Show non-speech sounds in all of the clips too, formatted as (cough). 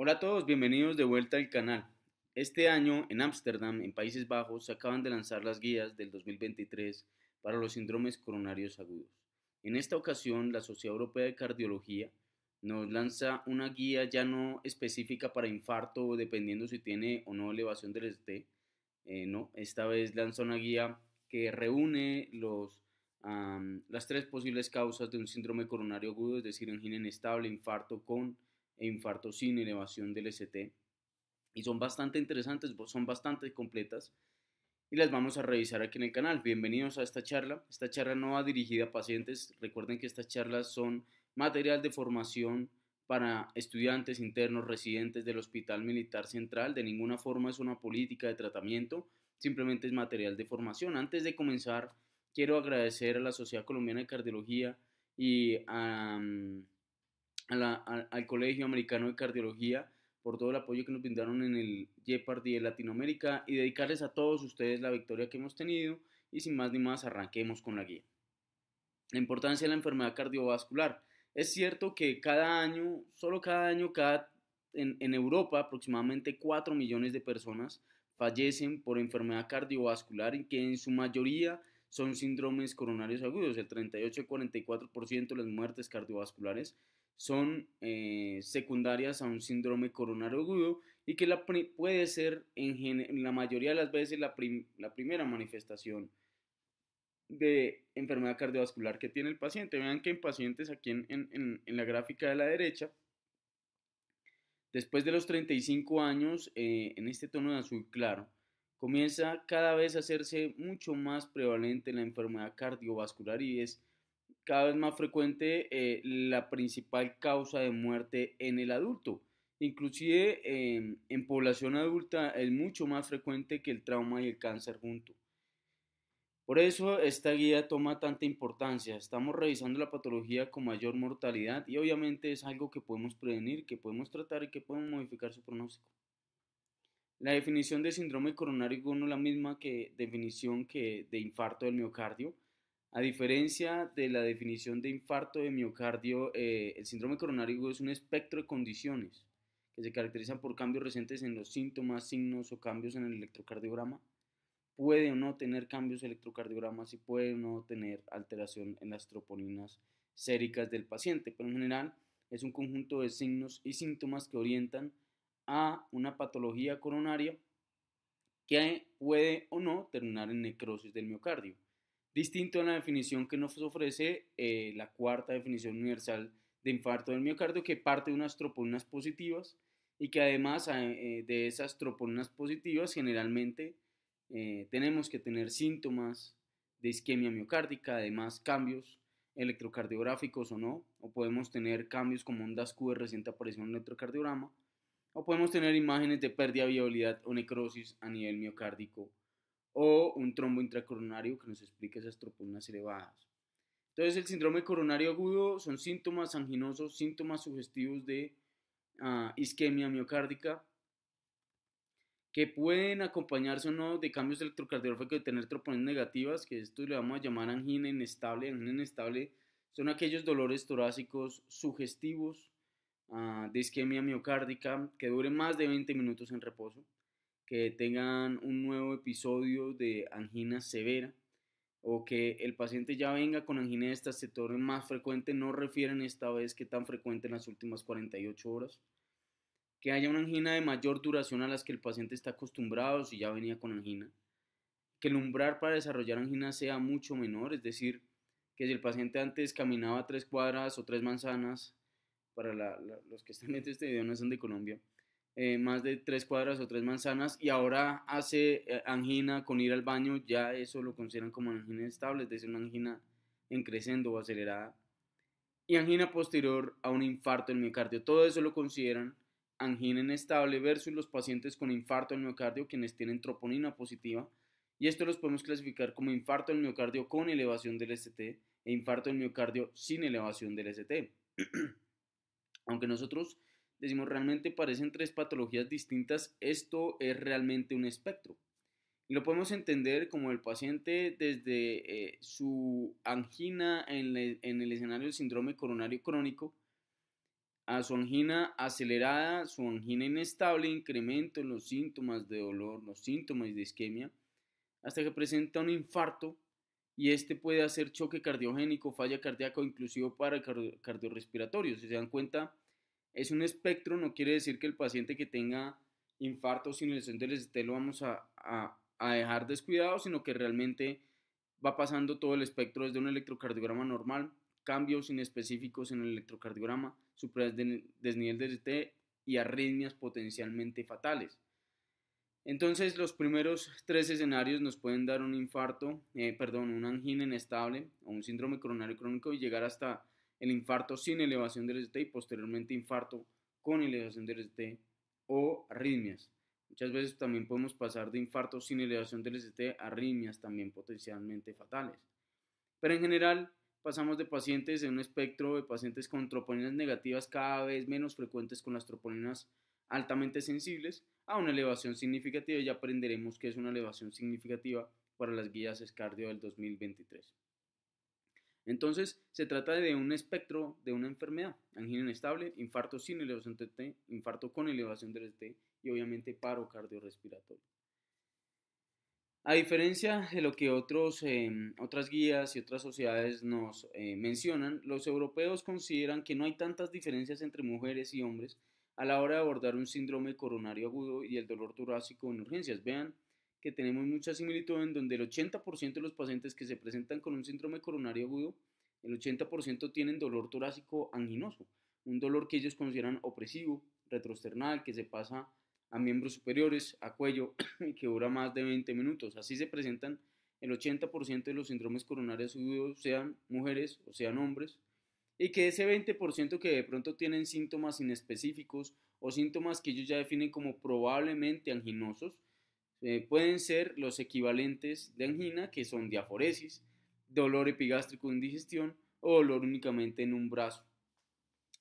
Hola a todos, bienvenidos de vuelta al canal. Este año en Ámsterdam, en Países Bajos, se acaban de lanzar las guías del 2023 para los síndromes coronarios agudos. En esta ocasión, la Sociedad Europea de Cardiología nos lanza una guía ya no específica para infarto, dependiendo si tiene o no elevación del ST. Eh, no, esta vez lanza una guía que reúne las tres posibles causas de un síndrome coronario agudo, es decir, angina inestable, infarto con e infarto sin elevación del ST. Y son bastante interesantes, son bastante completas y las vamos a revisar aquí en el canal. Bienvenidos a esta charla. Esta charla no va dirigida a pacientes. Recuerden que estas charlas son material de formación para estudiantes internos residentes del Hospital Militar Central. De ninguna forma es una política de tratamiento, simplemente es material de formación. Antes de comenzar, quiero agradecer a la Sociedad Colombiana de Cardiología y a... Mm, al Colegio Americano de Cardiología por todo el apoyo que nos brindaron en el Jeopardy de Latinoamérica y dedicarles a todos ustedes la victoria que hemos tenido y sin más ni más arranquemos con la guía. La importancia de la enfermedad cardiovascular. Es cierto que cada año, solo cada año, cada, en, en Europa aproximadamente 4 millones de personas fallecen por enfermedad cardiovascular y que en su mayoría son síndromes coronarios agudos. El 38 44% de las muertes cardiovasculares son eh, secundarias a un síndrome coronario agudo y que la puede ser en, la mayoría de las veces la, primera manifestación de enfermedad cardiovascular que tiene el paciente. Vean que en pacientes aquí en, la gráfica de la derecha, después de los 35 años, eh, en este tono de azul claro, comienza cada vez a hacerse mucho más prevalente la enfermedad cardiovascular y es cada vez más frecuente eh, la principal causa de muerte en el adulto. Inclusive em, en población adulta es mucho más frecuente que el trauma y el cáncer junto. Por eso esta guía toma tanta importancia. Estamos revisando la patología con mayor mortalidad y obviamente es algo que podemos prevenir, que podemos tratar y que podemos modificar su pronóstico. La definición de síndrome coronario no es la misma que definición que de infarto del miocardio. A diferencia de la definición de infarto de miocardio, eh, el síndrome coronario es un espectro de condiciones que se caracterizan por cambios recientes en los síntomas, signos o cambios en el electrocardiograma. Puede o no tener cambios electrocardiogramas y puede o no tener alteración en las troponinas séricas del paciente, pero en general es un conjunto de signos y síntomas que orientan a una patología coronaria que puede o no terminar en necrosis del miocardio distinto a la definición que nos ofrece eh, la cuarta definición universal de infarto del miocardio, que parte de unas troponinas positivas y que además eh, de esas troponinas positivas generalmente eh, tenemos que tener síntomas de isquemia miocárdica, además cambios electrocardiográficos o no, o podemos tener cambios como ondas Q de reciente aparición en electrocardiograma, o podemos tener imágenes de pérdida de viabilidad o necrosis a nivel miocárdico o un trombo intracoronario que nos explica esas troponinas elevadas. Entonces el síndrome coronario agudo son síntomas anginosos, síntomas sugestivos de ah, isquemia miocárdica que pueden acompañarse o no de cambios electrocardiográficos de tener troponinas negativas, que esto le vamos a llamar angina inestable. Angina inestable son aquellos dolores torácicos sugestivos ah, de isquemia miocárdica que duren más de 20 minutos en reposo que tengan un nuevo episodio de angina severa o que el paciente ya venga con angina de esta se torne más frecuente, no refieren esta vez que tan frecuente en las últimas 48 horas. Que haya una angina de mayor duración a las que el paciente está acostumbrado si ya venía con angina. Que el umbral para desarrollar angina sea mucho menor, es decir, que si el paciente antes caminaba tres cuadras o tres manzanas, para los que están viendo este video no son de Colombia, eh, más de tres cuadras o tres manzanas y ahora hace eh, angina con ir al baño, ya eso lo consideran como angina estable, es decir, una angina en crecendo o acelerada. Y angina posterior a un infarto del miocardio. Todo eso lo consideran angina inestable versus los pacientes con infarto del miocardio quienes tienen troponina positiva. Y esto los podemos clasificar como infarto del miocardio con elevación del ST e infarto del miocardio sin elevación del ST. (clears throat) Aunque nosotros decimos realmente parecen tres patologías distintas, esto es realmente un espectro. Y lo podemos entender como el paciente desde eh, su angina en, el escenario del síndrome coronario crónico, a su angina acelerada, su angina inestable, incremento en los síntomas de dolor, los síntomas de isquemia, hasta que presenta un infarto y este puede hacer choque cardiogénico, falla cardíaca o inclusive para cardiorrespiratorio. Si se dan cuenta, es un espectro, no quiere decir que el paciente que tenga infarto sin lesión del ST lo vamos a, dejar descuidado, sino que realmente va pasando todo el espectro desde un electrocardiograma normal, cambios inespecíficos en el electrocardiograma, supresión de desnivel del ST e y arritmias potencialmente fatales. Entonces, los primeros tres escenarios nos pueden dar un infarto, eh, perdón, una angina inestable o un síndrome coronario crónico y llegar hasta el infarto sin elevación del ST y posteriormente infarto con elevación del ST o arritmias. Muchas veces también podemos pasar de infarto sin elevación del ST a arritmias también potencialmente fatales. Pero en general pasamos de pacientes en un espectro de pacientes con troponinas negativas cada vez menos frecuentes con las troponinas altamente sensibles a una elevación significativa y ya aprenderemos que es una elevación significativa para las guías escardio del 2023. Entonces, se trata de un espectro de una enfermedad, angina inestable, infarto sin elevación del T, infarto con elevación del T y obviamente paro cardiorrespiratorio. A diferencia de lo que otros, em, otras guías y otras sociedades nos eh, mencionan, los europeos consideran que no hay tantas diferencias entre mujeres y hombres a la hora de abordar un síndrome coronario agudo y el dolor torácico en urgencias. Vean que tenemos mucha similitud en donde el 80% de los pacientes que se presentan con un síndrome coronario agudo, el 80% tienen dolor torácico anginoso, un dolor que ellos consideran opresivo, retrosternal, que se pasa a miembros superiores, a cuello, (clears throat) que dura más de 20 minutos. Así se presentan el 80% de los síndromes coronarios agudos, sean mujeres o sean hombres, y que ese 20% que de pronto tienen síntomas inespecíficos o síntomas que ellos ya definen como probablemente anginosos, eh, pueden ser los equivalentes de angina, que son diaforesis, dolor epigástrico en digestión o dolor únicamente en un brazo.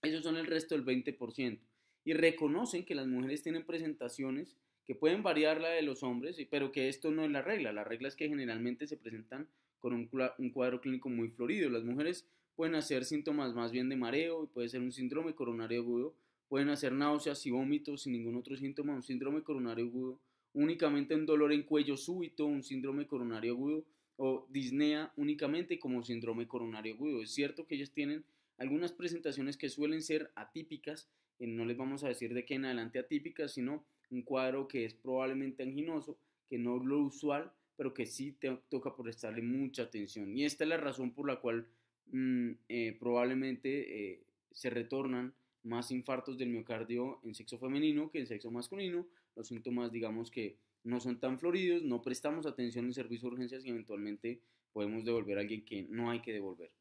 Esos son el resto del 20%. Y reconocen que las mujeres tienen presentaciones que pueden variar la de los hombres, pero que esto no es la regla. La regla es que generalmente se presentan con un cuadro clínico muy florido. Las mujeres pueden hacer síntomas más bien de mareo y puede ser un síndrome coronario agudo. Pueden hacer náuseas y vómitos sin ningún otro síntoma, un síndrome coronario agudo únicamente un dolor en cuello súbito, un síndrome coronario agudo o disnea únicamente como síndrome coronario agudo. Es cierto que ellos tienen algunas presentaciones que suelen ser atípicas, eh, no les vamos a decir de qué en adelante atípicas, sino un cuadro que es probablemente anginoso, que no es lo usual, pero que sí te toca prestarle mucha atención. Y esta es la razón por la cual mm, eh, probablemente eh, se retornan más infartos del miocardio en sexo femenino que en sexo masculino, los síntomas digamos que no son tan floridos, no prestamos atención en servicio de urgencias y eventualmente podemos devolver a alguien que no hay que devolver.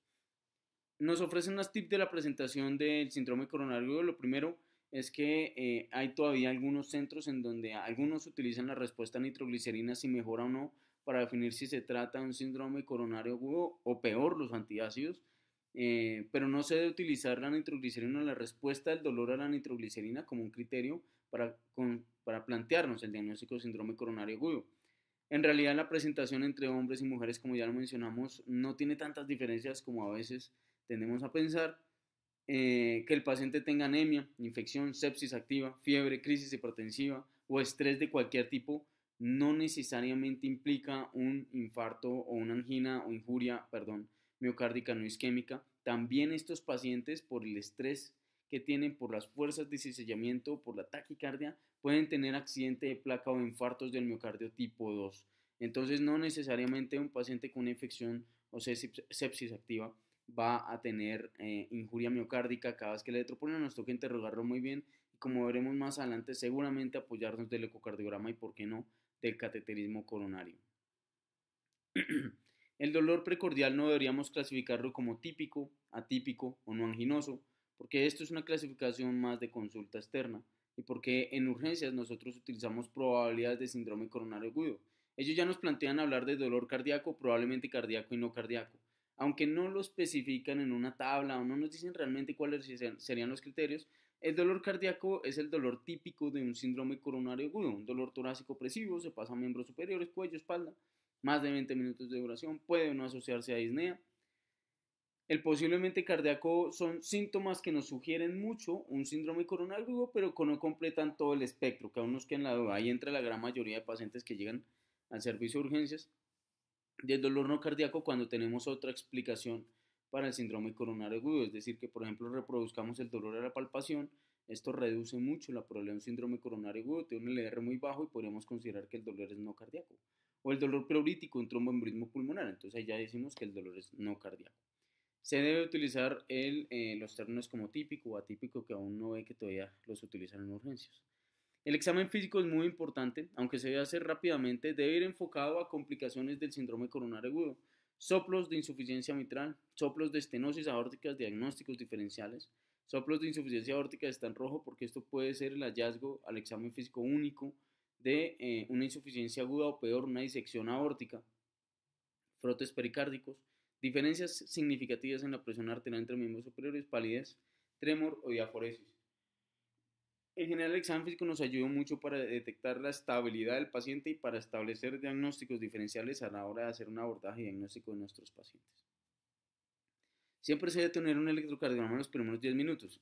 Nos ofrecen unas tips de la presentación del síndrome coronario. Lo primero es que eh, hay todavía algunos centros en donde algunos utilizan la respuesta a nitroglicerina si mejora o no para definir si se trata de un síndrome coronario o peor, los antiácidos. Eh, pero no se debe utilizar la nitroglicerina la respuesta del dolor a la nitroglicerina como un criterio para, plantearnos el diagnóstico de síndrome coronario agudo. En realidad la presentación entre hombres y mujeres, como ya lo mencionamos, no tiene tantas diferencias como a veces tendemos a pensar. Eh, que el paciente tenga anemia, infección, sepsis activa, fiebre, crisis hipertensiva o estrés de cualquier tipo, no necesariamente implica un infarto o una angina o injuria, perdón, miocárdica no isquémica. También estos pacientes por el estrés tienen por las fuerzas de o por la taquicardia, pueden tener accidente de placa o infartos del miocardio tipo 2. Entonces, no necesariamente un paciente con una infección o sepsis activa va a tener eh, injuria miocárdica cada vez que le electroponen. Nos toca interrogarlo muy bien y como veremos más adelante, seguramente apoyarnos del ecocardiograma y, por qué no, del cateterismo coronario. (clears throat) El dolor precordial no deberíamos clasificarlo como típico, atípico o no anginoso porque esto es una clasificación más de consulta externa y porque en urgencias nosotros utilizamos probabilidades de síndrome coronario agudo. Ellos ya nos plantean hablar de dolor cardíaco, probablemente cardíaco y no cardíaco. Aunque no lo especifican en una tabla o no nos dicen realmente cuáles serían los criterios, el dolor cardíaco es el dolor típico de un síndrome coronario agudo, un dolor torácico opresivo, se pasa a miembros superiores, cuello, espalda, más de 20 minutos de duración, puede no asociarse a disnea, el posiblemente cardíaco son síntomas que nos sugieren mucho un síndrome coronario, pero que no completan todo el espectro, que aún nos queda en la Ahí entra la gran mayoría de pacientes que llegan al servicio de urgencias del dolor no cardíaco cuando tenemos otra explicación para el síndrome coronario agudo, es decir, que por ejemplo reproduzcamos el dolor a la palpación, esto reduce mucho la probabilidad de un síndrome coronario agudo, tiene un LR muy bajo y podríamos considerar que el dolor es no cardíaco. O el dolor pleurítico, un tromboembolismo pulmonar, entonces ahí ya decimos que el dolor es no cardíaco. Se debe utilizar el, eh, los términos como típico o atípico que aún no ve que todavía los utilizan en urgencias. El examen físico es muy importante, aunque se debe hacer rápidamente, debe ir enfocado a complicaciones del síndrome coronario agudo, soplos de insuficiencia mitral, soplos de estenosis aórtica, diagnósticos diferenciales. Soplos de insuficiencia aórtica están en rojo porque esto puede ser el hallazgo al examen físico único de eh, una insuficiencia aguda o peor, una disección aórtica, frotes pericárdicos, Diferencias significativas en la presión arterial entre miembros superiores, palidez, tremor o diaforesis. En general, el examen físico nos ayudó mucho para detectar la estabilidad del paciente y para establecer diagnósticos diferenciales a la hora de hacer un abordaje diagnóstico de nuestros pacientes. Siempre se debe tener un electrocardiograma en los primeros 10 minutos.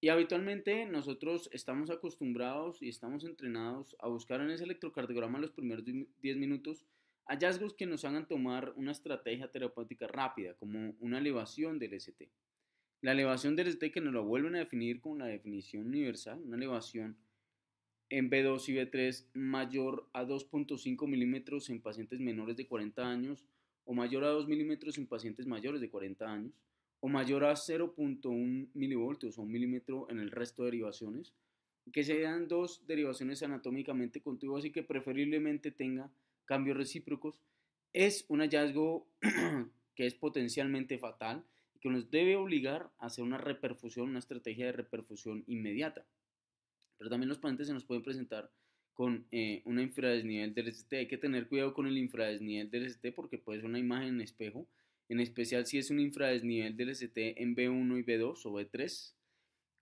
y habitualmente nosotros estamos acostumbrados y estamos entrenados a buscar en ese electrocardiograma los primeros 10 minutos Hallazgos que nos hagan tomar una estrategia terapéutica rápida, como una elevación del ST. La elevación del ST que nos lo vuelven a definir con la definición universal, una elevación en B2 y B3 mayor a 2.5 milímetros en pacientes menores de 40 años o mayor a 2 milímetros en pacientes mayores de 40 años o mayor a 0.1 milivoltios o un milímetro en el resto de derivaciones, que sean dos derivaciones anatómicamente contiguas y que preferiblemente tenga cambios recíprocos, es un hallazgo (clears throat) que es potencialmente fatal y que nos debe obligar a hacer una reperfusión, una estrategia de reperfusión inmediata. Pero también los pacientes se nos pueden presentar con eh, infradesnivel del ST. Hay que tener cuidado con el infradesnivel del ST porque puede ser una imagen en espejo, en especial si es un infradesnivel del ST en B1 y B2 o B3,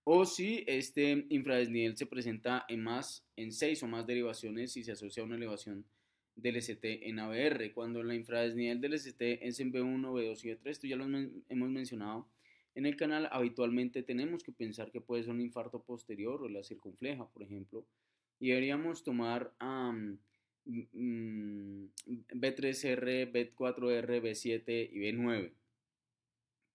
o si este infradesnivel se presenta en más, en seis o más derivaciones y se asocia a una elevación del ST en AVR, Cuando la infradesnivel del ST es en B1, B2 y B3, esto ya lo hemos mencionado en el canal, habitualmente tenemos que pensar que puede ser un infarto posterior o la circunfleja, por ejemplo, y deberíamos tomar B3R, B4R, B7 y B9.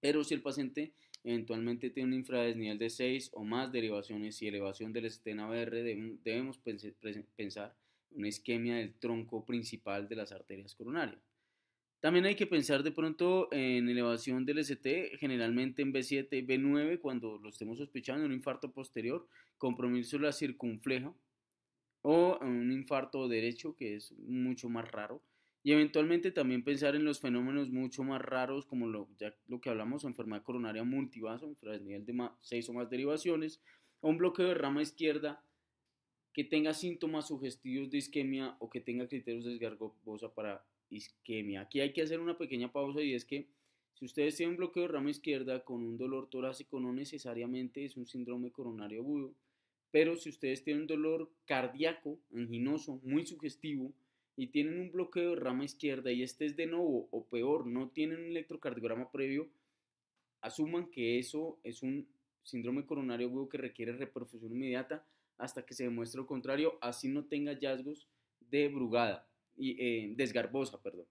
Pero si el paciente eventualmente tiene una infradesnivel de 6 o más derivaciones y elevación del ST en AVR, debemos pensar una isquemia del tronco principal de las arterias coronarias. También hay que pensar de pronto en elevación del ST, generalmente en B7 y B9, cuando lo estemos sospechando, un infarto posterior, compromiso de la circunfleja o un infarto derecho, que es mucho más raro. Y eventualmente también pensar en los fenómenos mucho más raros, como lo, que hablamos, enfermedad coronaria multivaso, nivel de más, seis o más derivaciones, o un bloqueo de rama izquierda que tenga síntomas sugestivos de isquemia o que tenga criterios de esgargosa para isquemia. Aquí hay que hacer una pequeña pausa y es que si ustedes tienen bloqueo de rama izquierda con un dolor torácico, no necesariamente es un síndrome coronario agudo, pero si ustedes tienen un dolor cardíaco, anginoso, muy sugestivo, y tienen un bloqueo de rama izquierda y este es de nuevo o peor, no tienen un electrocardiograma previo, asuman que eso es un síndrome coronario agudo que requiere reperfusión inmediata hasta que se demuestre lo contrario, así no tenga hallazgos de brugada, y, eh, esgarbosa, perdón.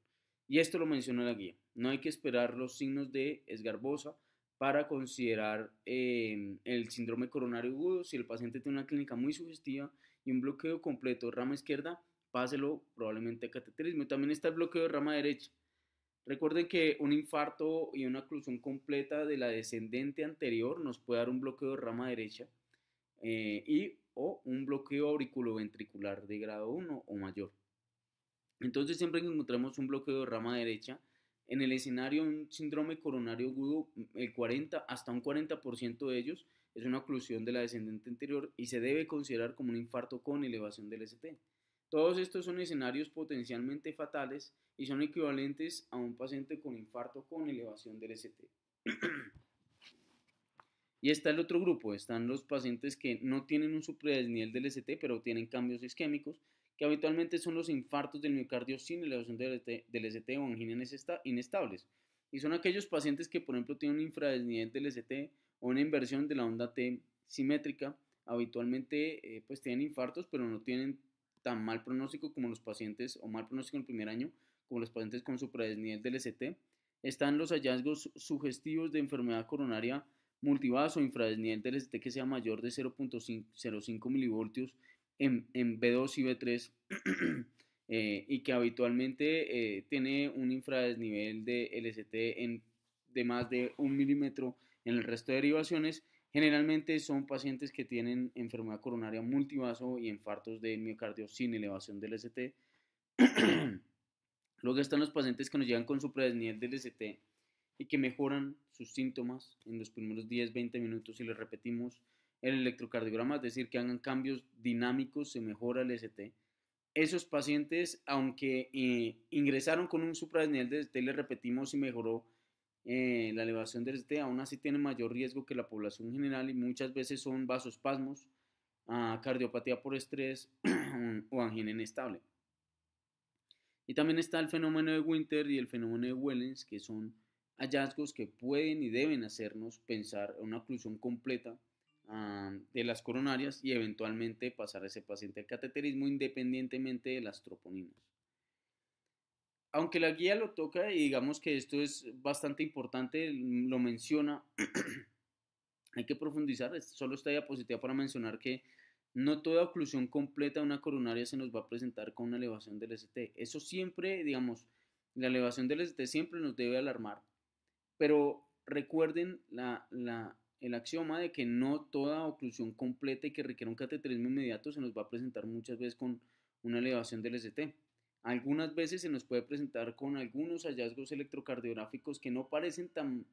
Y esto lo menciona la guía. No hay que esperar los signos de esgarbosa para considerar eh, el síndrome coronario agudo. Si el paciente tiene una clínica muy sugestiva y un bloqueo completo de rama izquierda, páselo probablemente a cateterismo. También está el bloqueo de rama derecha. Recuerden que un infarto y una oclusión completa de la descendente anterior nos puede dar un bloqueo de rama derecha eh, y o un bloqueo auriculoventricular de grado 1 o mayor. Entonces, siempre que encontramos un bloqueo de rama derecha, en el escenario un síndrome coronario agudo, mm, el 40 hasta un 40% de ellos es una oclusión de la descendente anterior y se debe considerar como un infarto con elevación del ST. Todos estos son escenarios potencialmente fatales y son equivalentes a un paciente con infarto con elevación del ST. (clears throat) Y está el otro grupo, están los pacientes que no tienen un supradesnivel del ST, pero tienen cambios isquémicos, que habitualmente son los infartos del miocardio sin elevación del ST, e del ST o anginas inestables. Y son aquellos pacientes que, por ejemplo, tienen un infradesnivel del ST o una inversión de la onda T simétrica, habitualmente eh, pues tienen infartos, pero no tienen tan mal pronóstico como los pacientes, o mal pronóstico en el primer año, como los pacientes con supradesnivel del ST. Están los hallazgos sugestivos de enfermedad coronaria multivaso infradesnivel del ST que sea mayor de 0.05 milivoltios en, B2 y B3 (clears throat) eh, y que habitualmente eh, tiene un infradesnivel de LST en, de más de un milímetro en el resto de derivaciones, generalmente son pacientes que tienen enfermedad coronaria multivaso y infartos de miocardio sin elevación del ST. (clears throat) Luego están los pacientes que nos llegan con su predesnivel del ST y que mejoran sus síntomas en los primeros 10-20 minutos si le repetimos el electrocardiograma, es decir, que hagan cambios dinámicos, se mejora el ST. Esos pacientes, aunque eh, ingresaron con un supranivel de ST, le repetimos y mejoró eh, la elevación del ST, aún así tienen mayor riesgo que la población general y muchas veces son vasospasmos, a cardiopatía por estrés (clears throat) o angina inestable. Y también está el fenómeno de Winter y el fenómeno de Wellens, que son hallazgos que pueden y deben hacernos pensar en una oclusión completa ah, de las coronarias y eventualmente pasar a ese paciente al cateterismo independientemente de las troponinas. Aunque la guía lo toca y digamos que esto es bastante importante, lo menciona, (clears throat) hay que profundizar, solo esta diapositiva para mencionar que no toda oclusión completa de una coronaria se nos va a presentar con una elevación del ST. Eso siempre, digamos, la elevación del ST siempre nos debe alarmar, pero recuerden el axioma de que no toda oclusión completa y que requiere un cateterismo inmediato se nos va a presentar muchas veces con una elevación del ST. Algunas veces se nos puede presentar con algunos hallazgos electrocardiográficos que no parecen tan,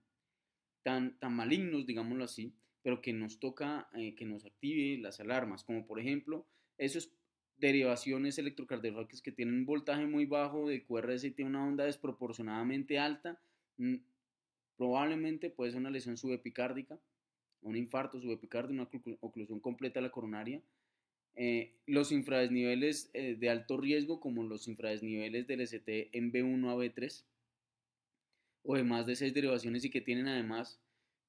tan, tan malignos, digámoslo así, pero que nos toca eh, que nos active las alarmas, como por ejemplo esas derivaciones electrocardiográficas que tienen un voltaje muy bajo de QRS y tiene una onda desproporcionadamente alta, mm, Probablemente puede ser una lesión subepicárdica, un infarto subepicárdico, una oclusión completa de la coronaria. Eh, los infradesniveles eh, de alto riesgo, como los infradesniveles del ST en B1 a B3, o de más de 6 derivaciones y que tienen además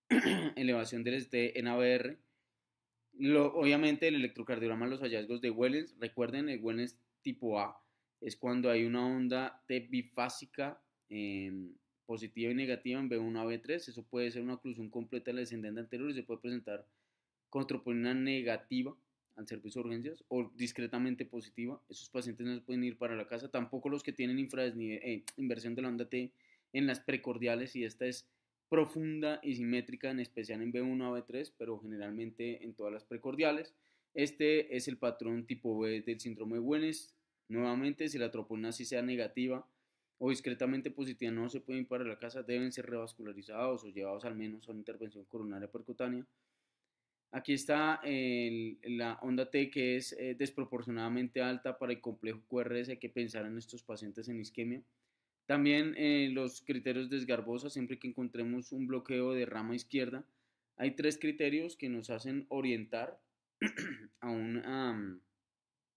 (clears throat) elevación del ST en ABR. Lo, obviamente el electrocardiograma, los hallazgos de Wellens, recuerden el Wellens tipo A, es cuando hay una onda T bifásica em, positiva y negativa en B1 a B3. Eso puede ser una oclusión completa de la descendente anterior y se puede presentar con troponina negativa al servicio de urgencias o discretamente positiva. Esos pacientes no se pueden ir para la casa. Tampoco los que tienen eh, inversión de la onda T en las precordiales y esta es profunda y simétrica, en especial en B1 a B3, pero generalmente en todas las precordiales. Este es el patrón tipo B del síndrome de Nuevamente, si la troponina sí sea negativa, o discretamente positiva no se pueden ir para la casa, deben ser revascularizados o llevados al menos a una intervención coronaria percutánea. Aquí está la onda T que es eh, desproporcionadamente alta para el complejo QRS, hay que pensar en estos pacientes en isquemia. También eh, los criterios de Esgarbosa, siempre que encontremos un bloqueo de rama izquierda, hay tres criterios que nos hacen orientar (clears throat) a un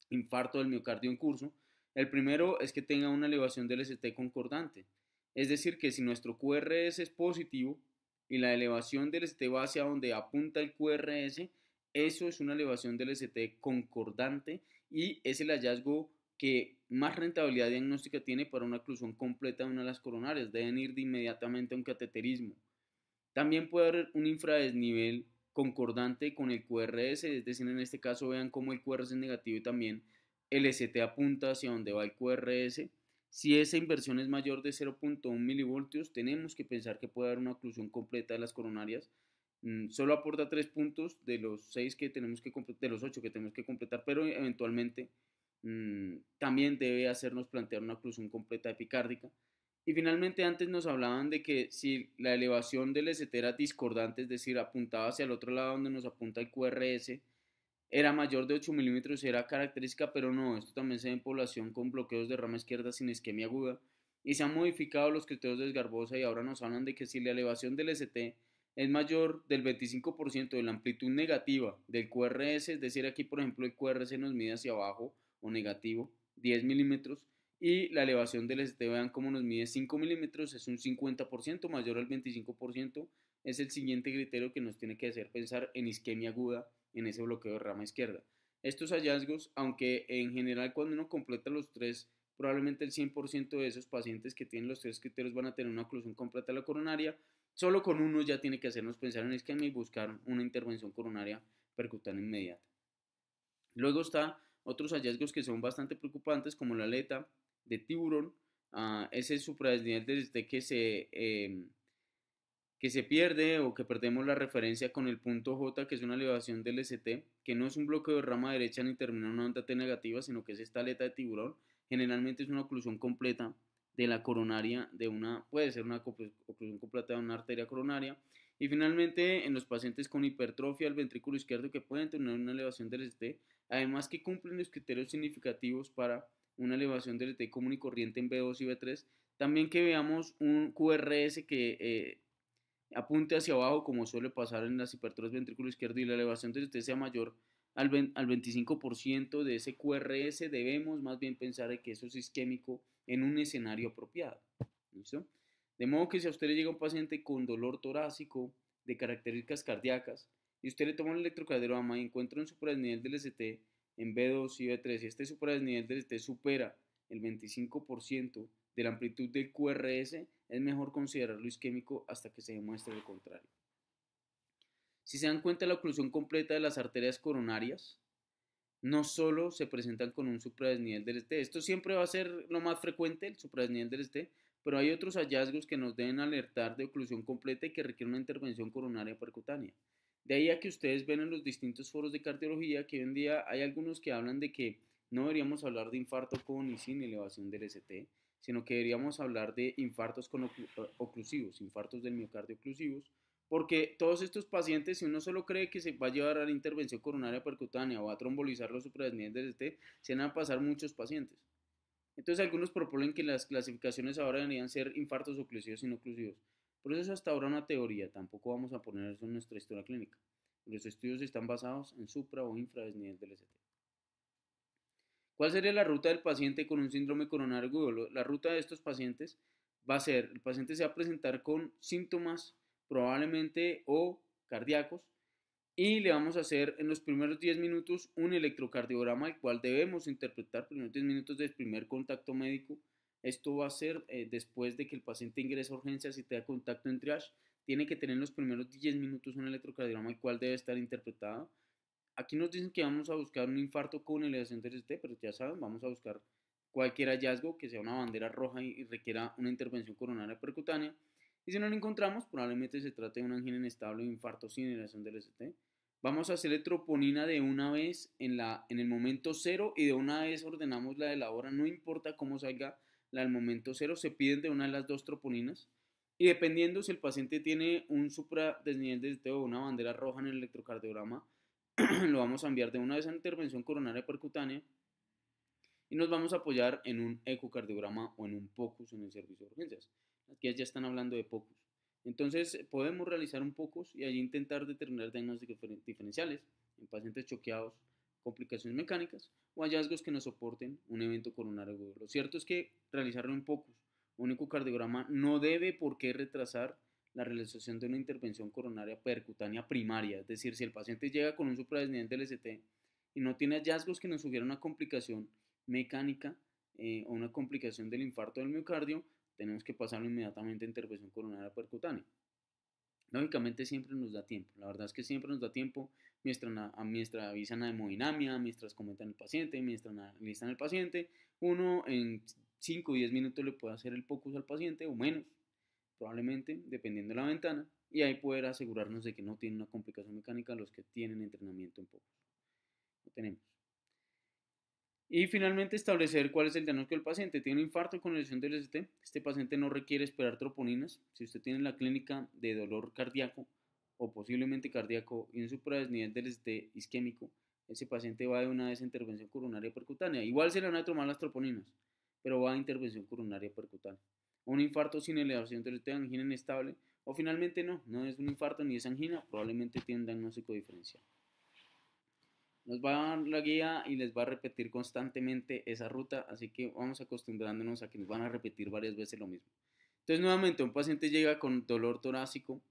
infarto del miocardio en curso. El primero es que tenga una elevación del ST concordante, es decir, que si nuestro QRS es positivo y la elevación del ST va hacia donde apunta el QRS, eso es una elevación del ST concordante y es el hallazgo que más rentabilidad diagnóstica tiene para una oclusión completa de una de las coronarias. Deben ir de inmediatamente a un cateterismo. También puede haber un infradesnivel concordante con el QRS, es decir, en este caso vean cómo el QRS es negativo y también el ST apunta hacia donde va el QRS. Si esa inversión es mayor de 0.1 milivoltios, tenemos que pensar que puede haber una oclusión completa de las coronarias. Mm, solo aporta 3 puntos de los 6 que tenemos que de los 8 que tenemos que completar, pero eventualmente mm, también debe hacernos plantear una oclusión completa epicárdica. Y finalmente antes nos hablaban de que si la elevación del ST era discordante, es decir, apuntaba hacia el otro lado donde nos apunta el QRS, era mayor de 8 milímetros, era característica, pero no, esto también se ve en población con bloqueos de rama izquierda sin isquemia aguda. Y se han modificado los criterios de Esgarbosa y ahora nos hablan de que si la elevación del ST es mayor del 25% de la amplitud negativa del QRS, es decir, aquí por ejemplo el QRS nos mide hacia abajo o negativo 10 milímetros y la elevación del ST, vean cómo nos mide 5 milímetros, es un 50% mayor al 25%, es el siguiente criterio que nos tiene que hacer pensar en isquemia aguda en ese bloqueo de rama izquierda. Estos hallazgos, aunque en general cuando uno completa los tres, probablemente el 100% de esos pacientes que tienen los tres criterios van a tener una oclusión completa de la coronaria, solo con uno ya tiene que hacernos pensar en esquema y buscar una intervención coronaria percutánea inmediata. Luego está otros hallazgos que son bastante preocupantes como la aleta de tiburón, ah, ese supradesnivel desde que se... Em, que se pierde o que perdemos la referencia con el punto J, que es una elevación del ST, que no es un bloqueo de rama derecha ni termina una onda T negativa, sino que es esta aleta de tiburón, generalmente es una oclusión completa de la coronaria de una, puede ser una oclusión completa de una arteria coronaria. Y finalmente, en los pacientes con hipertrofia del ventrículo izquierdo que pueden tener una elevación del ST, además que cumplen los criterios significativos para una elevación del ST común y corriente en B2 y B3, también que veamos un QRS que eh, apunte hacia abajo, como suele pasar en las hipertrofias ventrículo izquierdo, y la elevación del ST sea mayor al, 25% de ese QRS, debemos más bien pensar que eso es isquémico en un escenario apropiado. De modo que si a usted le llega un paciente con dolor torácico de características cardíacas y usted le toma un electrocardiograma y encuentra un supradesnivel del ST en B2 y B3 y este supradesnivel del ST supera el 25% de la amplitud del QRS, es mejor considerarlo isquémico hasta que se demuestre lo contrario. Si se dan cuenta, la oclusión completa de las arterias coronarias no solo se presentan con un supradesnivel del ST. Esto siempre va a ser lo más frecuente, el supradesnivel del ST, pero hay otros hallazgos que nos deben alertar de oclusión completa y que requieren una intervención coronaria percutánea. De ahí a que ustedes ven en los distintos foros de cardiología que hoy en día hay algunos que hablan de que no deberíamos hablar de infarto con y sin elevación del ST, sino que deberíamos hablar de infartos con eh, oclusivos, infartos del miocardio oclusivos, porque todos estos pacientes, si uno solo cree que se va a llevar a la intervención coronaria percutánea o a trombolizar los suprasnídeos del ST, e se van a pasar muchos pacientes. Entonces algunos proponen que las clasificaciones ahora deberían ser infartos oclusivos y no oclusivos. Por eso es hasta ahora una teoría, tampoco vamos a poner eso en nuestra historia clínica. Los estudios están basados en supra o infra del ST. E ¿Cuál sería la ruta del paciente con un síndrome coronario agudo? La ruta de estos pacientes va a ser, el paciente se va a presentar con síntomas probablemente o cardíacos y le vamos a hacer en los primeros 10 minutos un electrocardiograma, el cual debemos interpretar primeros 10 minutos del primer contacto médico. Esto va a ser eh, después de que el paciente ingrese a urgencias y tenga contacto en triage. Tiene que tener en los primeros 10 minutos un electrocardiograma, el cual debe estar interpretado. Aquí nos dicen que vamos a buscar un infarto con elevación del ST, pero ya saben, vamos a buscar cualquier hallazgo que sea una bandera roja y requiera una intervención coronaria percutánea. Y si no lo encontramos, probablemente se trate de un angina inestable o infarto sin elevación del ST. Vamos a hacer troponina de una vez en, la, en el momento cero y de una vez ordenamos la de la hora, no importa cómo salga la del momento cero, se piden de una de las dos troponinas. Y dependiendo si el paciente tiene un supra desnivel ST o una bandera roja en el electrocardiograma, (clears throat) lo vamos a enviar de una vez a intervención coronaria percutánea y nos vamos a apoyar en un ecocardiograma o en un POCUS en el servicio de urgencias. Aquí ya están hablando de POCUS. Entonces, podemos realizar un POCUS y allí intentar determinar diagnósticos diferenciales en pacientes choqueados, complicaciones mecánicas o hallazgos que nos soporten un evento coronario Lo cierto es que realizar un POCUS, un ecocardiograma, no debe por qué retrasar la realización de una intervención coronaria percutánea primaria, es decir, si el paciente llega con un del LST y no tiene hallazgos que nos sugieran una complicación mecánica eh, o una complicación del infarto del miocardio, tenemos que pasarlo inmediatamente a intervención coronaria percutánea. Lógicamente siempre nos da tiempo, la verdad es que siempre nos da tiempo mientras, mientras avisan la hemodinamia, mientras comentan el paciente, mientras analizan el paciente, uno en 5 o 10 minutos le puede hacer el POCUS al paciente o menos probablemente, dependiendo de la ventana, y ahí poder asegurarnos de que no tiene una complicación mecánica los que tienen entrenamiento en pocos. Lo tenemos. Y finalmente establecer cuál es el diagnóstico del paciente. ¿Tiene un infarto con lesión del ST? Este paciente no requiere esperar troponinas. Si usted tiene la clínica de dolor cardíaco o posiblemente cardíaco y un desnivel del ST isquémico, ese paciente va de una vez intervención coronaria percutánea. Igual se le van a tomar las troponinas, pero va a intervención coronaria percutánea un infarto sin elevación de angina inestable, o finalmente no, no es un infarto ni es angina, probablemente tiene un diagnóstico diferencial. Nos va a dar la guía y les va a repetir constantemente esa ruta, así que vamos acostumbrándonos a que nos van a repetir varias veces lo mismo. Entonces, nuevamente, un paciente llega con dolor torácico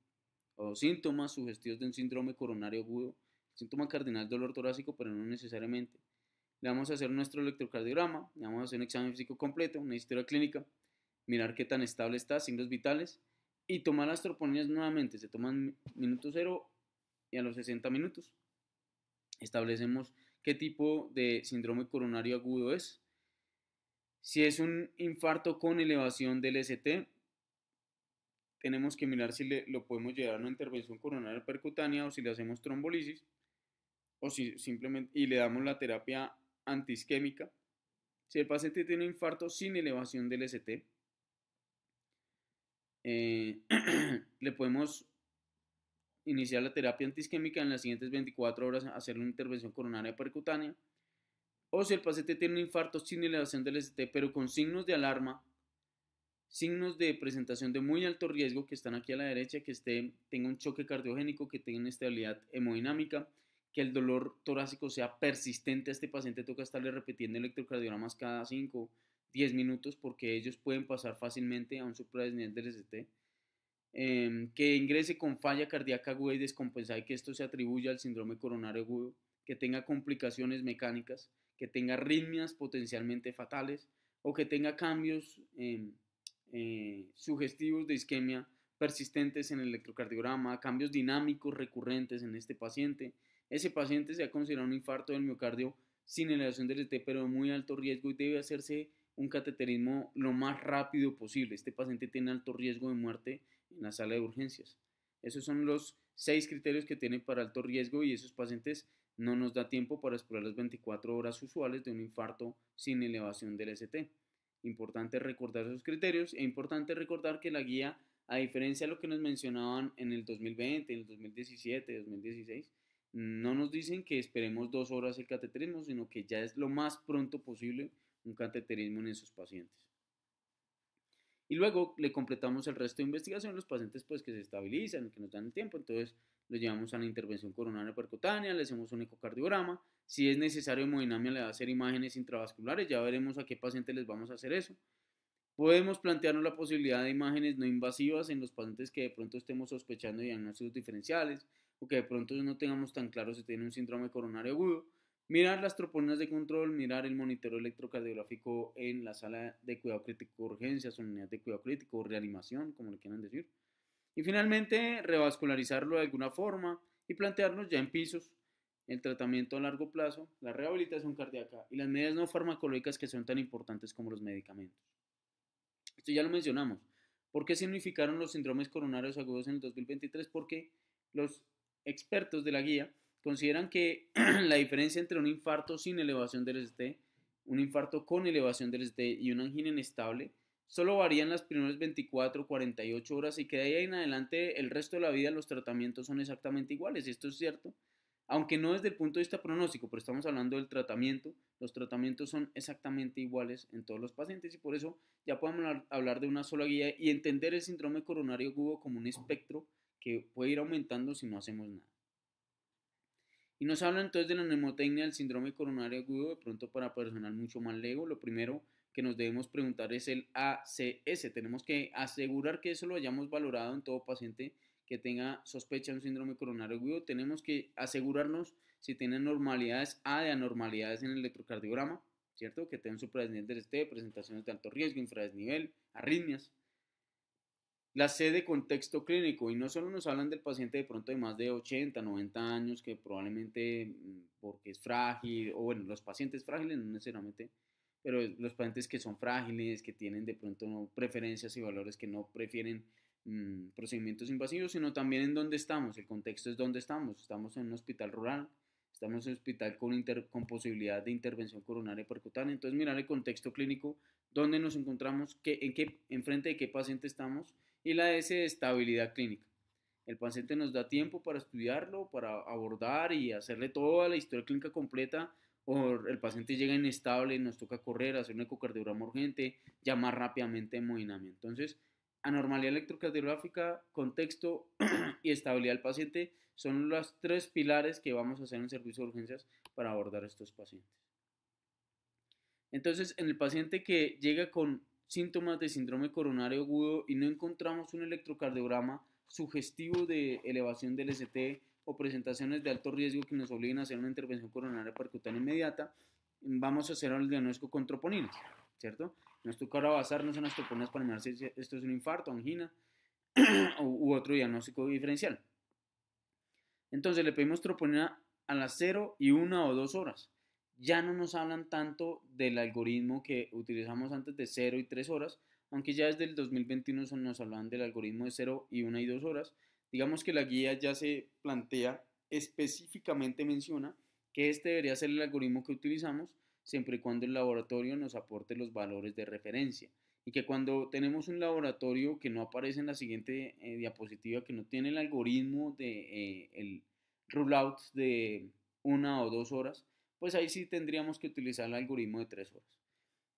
o síntomas sugestivos de un síndrome coronario agudo, síntoma cardinal dolor torácico, pero no necesariamente. Le vamos a hacer nuestro electrocardiograma, le vamos a hacer un examen físico completo, una historia clínica, mirar qué tan estable está, signos vitales, y tomar las troponías nuevamente. Se toman minuto cero y a los 60 minutos establecemos qué tipo de síndrome coronario agudo es. Si es un infarto con elevación del ST, tenemos que mirar si lo podemos llevar a una intervención coronaria percutánea o si le hacemos trombolisis o si simplemente y le damos la terapia antisquémica. Si el paciente tiene un infarto sin elevación del ST, eh, (clears throat) le podemos iniciar la terapia antisquémica en las siguientes 24 horas, hacer una intervención coronaria percutánea. O si el paciente tiene un infarto sin elevación del ST, pero con signos de alarma, signos de presentación de muy alto riesgo que están aquí a la derecha, que esté, tenga un choque cardiogénico, que tenga una estabilidad hemodinámica, que el dolor torácico sea persistente a este paciente, toca estarle repitiendo electrocardiogramas cada 5 10 minutos porque ellos pueden pasar fácilmente a un supradesnivel del ST. Em, que ingrese con falla cardíaca aguda y descompensada y que esto se atribuya al síndrome coronario agudo, que tenga complicaciones mecánicas, que tenga ritmias potencialmente fatales o que tenga cambios em, eh, sugestivos de isquemia persistentes en el electrocardiograma, cambios dinámicos recurrentes en este paciente. Ese paciente se ha considerado un infarto del miocardio sin elevación del ST, pero de muy alto riesgo y debe hacerse un cateterismo lo más rápido posible. Este paciente tiene alto riesgo de muerte en la sala de urgencias. Esos son los seis criterios que tiene para alto riesgo y esos pacientes no nos da tiempo para explorar las 24 horas usuales de un infarto sin elevación del ST. Importante recordar esos criterios e importante recordar que la guía, a diferencia de lo que nos mencionaban en el 2020, en el 2017, 2016, no nos dicen que esperemos dos horas el cateterismo, sino que ya es lo más pronto posible un cateterismo en esos pacientes. Y luego le completamos el resto de investigación, los pacientes pues que se estabilizan, que nos dan el tiempo, entonces los llevamos a la intervención coronaria percutánea, le hacemos un ecocardiograma, si es necesario hemodinamia le va a hacer imágenes intravasculares, ya veremos a qué paciente les vamos a hacer eso. Podemos plantearnos la posibilidad de imágenes no invasivas en los pacientes que de pronto estemos sospechando diagnósticos diferenciales o que de pronto no tengamos tan claro si tiene un síndrome coronario agudo Mirar las troponinas de control, mirar el monitor electrocardiográfico en la sala de cuidado crítico, urgencias, unidad de cuidado crítico, reanimación, como le quieran decir. Y finalmente, revascularizarlo de alguna forma y plantearnos ya en pisos el tratamiento a largo plazo, la rehabilitación cardíaca y las medidas no farmacológicas que son tan importantes como los medicamentos. Esto ya lo mencionamos. ¿Por qué significaron los síndromes coronarios agudos en el 2023? Porque los expertos de la guía consideran que (clears throat) la diferencia entre un infarto sin elevación del ST, un infarto con elevación del ST y una angina inestable solo varían las primeras 24, 48 horas y que de ahí en adelante el resto de la vida los tratamientos son exactamente iguales. Esto es cierto, aunque no desde el punto de vista pronóstico, pero estamos hablando del tratamiento. Los tratamientos son exactamente iguales en todos los pacientes y por eso ya podemos hablar de una sola guía y entender el síndrome coronario agudo como un espectro que puede ir aumentando si no hacemos nada. Y nos habla entonces de la neumotecnia del síndrome coronario agudo, de pronto para personal mucho más lego. Lo primero que nos debemos preguntar es el ACS. Tenemos que asegurar que eso lo hayamos valorado en todo paciente que tenga sospecha de un síndrome coronario agudo. Tenemos que asegurarnos si tiene normalidades A de anormalidades en el electrocardiograma, ¿cierto? Que tengan del de presentaciones de alto riesgo, infradesnivel, arritmias la sede contexto clínico, y no solo nos hablan del paciente de pronto de más de 80, 90 años, que probablemente mm, porque es frágil, o bueno, los pacientes frágiles no necesariamente, pero los pacientes que son frágiles, que tienen de pronto preferencias y valores que no prefieren mm, procedimientos invasivos, sino también en dónde estamos, el contexto es dónde estamos, estamos en un hospital rural, estamos en un hospital con, posibilidad de intervención coronaria percutánea, entonces mirar el contexto clínico, dónde nos encontramos, qué, en qué, enfrente de qué paciente estamos, y la S de estabilidad clínica. El paciente nos da tiempo para estudiarlo, para abordar y hacerle toda la historia clínica completa o el paciente llega inestable, nos toca correr, hacer un ecocardiograma urgente, llamar rápidamente a hemodinamia. Entonces, anormalidad electrocardiográfica, contexto (clears throat) y estabilidad del paciente son los tres pilares que vamos a hacer en el servicio de urgencias para abordar estos pacientes. Entonces, en el paciente que llega con síntomas de síndrome coronario agudo y no encontramos un electrocardiograma sugestivo de elevación del ST o presentaciones de alto riesgo que nos obliguen a hacer una intervención coronaria percutánea inmediata, vamos a hacer el diagnóstico con troponinas, ¿cierto? Nos toca ahora basarnos en las troponinas para mirar si esto es un infarto, angina (clears throat) u otro diagnóstico diferencial. Entonces le pedimos troponina a las 0 y 1 o 2 horas ya no nos hablan tanto del algoritmo que utilizamos antes de 0 y 3 horas, aunque ya desde el 2021 nos hablan del algoritmo de 0 y 1 y 2 horas. Digamos que la guía ya se plantea, específicamente menciona que este debería ser el algoritmo que utilizamos siempre y cuando el laboratorio nos aporte los valores de referencia. Y que cuando tenemos un laboratorio que no aparece en la siguiente eh, diapositiva, que no tiene el algoritmo de eh, el rule de una o dos horas, pues ahí sí tendríamos que utilizar el algoritmo de tres horas.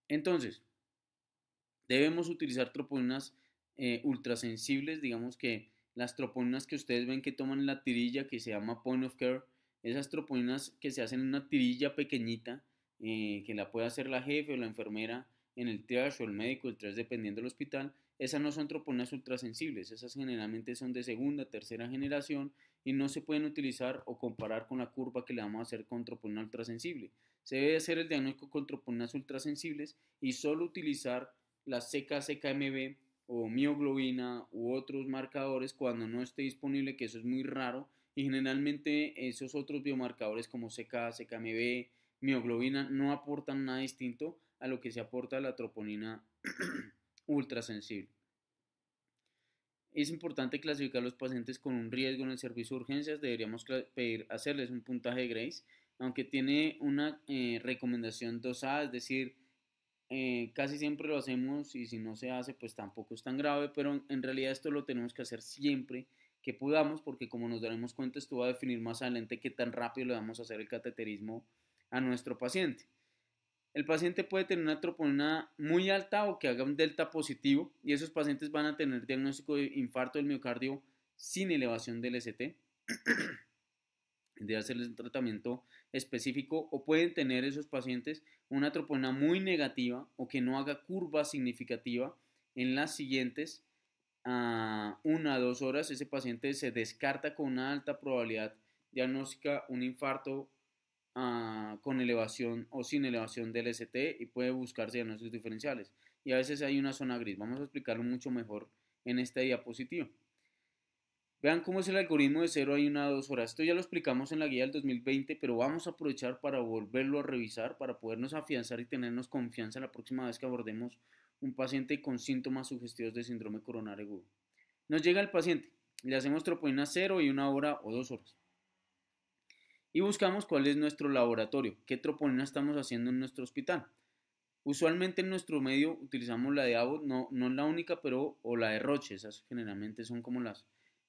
Entonces, debemos utilizar troponinas eh, ultrasensibles, digamos que las troponinas que ustedes ven que toman en la tirilla que se llama point of care, esas troponinas que se hacen en una tirilla pequeñita, eh, que la puede hacer la jefe o la enfermera en el triage o el médico, el triage dependiendo del hospital, esas no son troponinas ultrasensibles, esas generalmente son de segunda, tercera generación y no se pueden utilizar o comparar con la curva que le vamos a hacer con troponina ultrasensible. Se debe hacer el diagnóstico con troponinas ultrasensibles y solo utilizar la CK-CKMB o mioglobina u otros marcadores cuando no esté disponible, que eso es muy raro, y generalmente esos otros biomarcadores como CK, CKMB, mioglobina no aportan nada distinto a lo que se aporta la troponina ultra sensible. Es importante clasificar a los pacientes con un riesgo en el servicio de urgencias. Deberíamos pedir, hacerles un puntaje de Grace, aunque tiene una eh, recomendación 2A, es decir, eh, casi siempre lo hacemos y si no se hace, pues tampoco es tan grave, pero en realidad esto lo tenemos que hacer siempre que podamos, porque como nos daremos cuenta, esto va a definir más adelante qué tan rápido le vamos a hacer el cateterismo a nuestro paciente el paciente puede tener una troponina muy alta o que haga un delta positivo y esos pacientes van a tener diagnóstico de infarto del miocardio sin elevación del ST. de hacerles un tratamiento específico o pueden tener esos pacientes una troponina muy negativa o que no haga curva significativa en las siguientes a ah, una a dos horas. Ese paciente se descarta con una alta probabilidad diagnóstica un infarto con elevación o sin elevación del ST y puede buscarse diagnósticos diferenciales. Y a veces hay una zona gris. Vamos a explicarlo mucho mejor en esta diapositiva. Vean cómo es el algoritmo de 0 a 1 a 2 horas. Esto ya lo explicamos en la guía del 2020, pero vamos a aprovechar para volverlo a revisar, para podernos afianzar y tenernos confianza la próxima vez que abordemos un paciente con síntomas sugestivos de síndrome coronario agudo. Nos llega el paciente, le hacemos troponina 0 y una hora o dos horas y buscamos cuál es nuestro laboratorio, qué troponina estamos haciendo en nuestro hospital. Usualmente en nuestro medio utilizamos la de Abbott, no, no es la única, pero o la de Roche, esas generalmente son como las,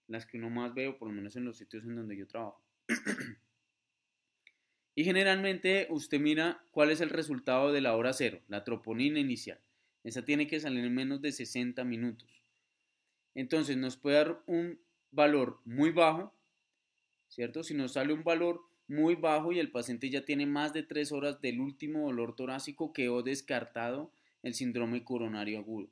las que uno más veo, por lo menos en los sitios en donde yo trabajo. (clears throat) y generalmente usted mira cuál es el resultado de la hora cero, la troponina inicial. Esa tiene que salir en menos de 60 minutos. Entonces nos puede dar un valor muy bajo, ¿cierto? Si nos sale un valor muy bajo y el paciente ya tiene más de tres horas del último dolor torácico que o descartado el síndrome coronario agudo.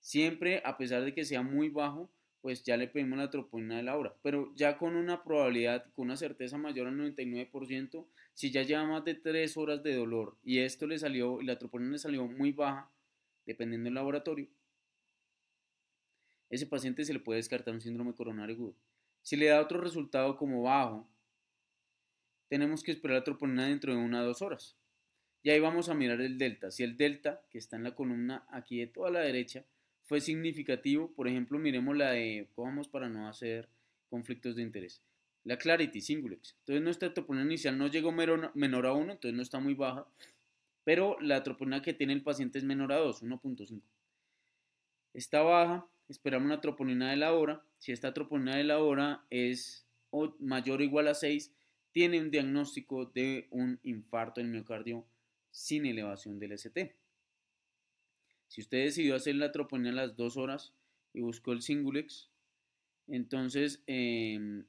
Siempre, a pesar de que sea muy bajo, pues ya le pedimos la troponina de la hora. Pero ya con una probabilidad, con una certeza mayor al 99%, si ya lleva más de tres horas de dolor y esto le salió, y la troponina le salió muy baja, dependiendo del laboratorio, ese paciente se le puede descartar un síndrome coronario agudo. Si le da otro resultado como bajo, tenemos que esperar la troponina dentro de una o dos horas. Y ahí vamos a mirar el delta. Si el delta, que está en la columna aquí de toda la derecha, fue significativo, por ejemplo, miremos la de, ¿Cómo vamos para no hacer conflictos de interés, la Clarity Singulex. Entonces nuestra troponina inicial no llegó menor a 1, entonces no está muy baja, pero la troponina que tiene el paciente es menor a 2, 1.5. Está baja, esperamos una troponina de la hora. Si esta troponina de la hora es mayor o igual a 6, tiene un diagnóstico de un infarto en miocardio sin elevación del ST. Si usted decidió hacer la troponina a las 2 horas y buscó el Singulex, entonces, em,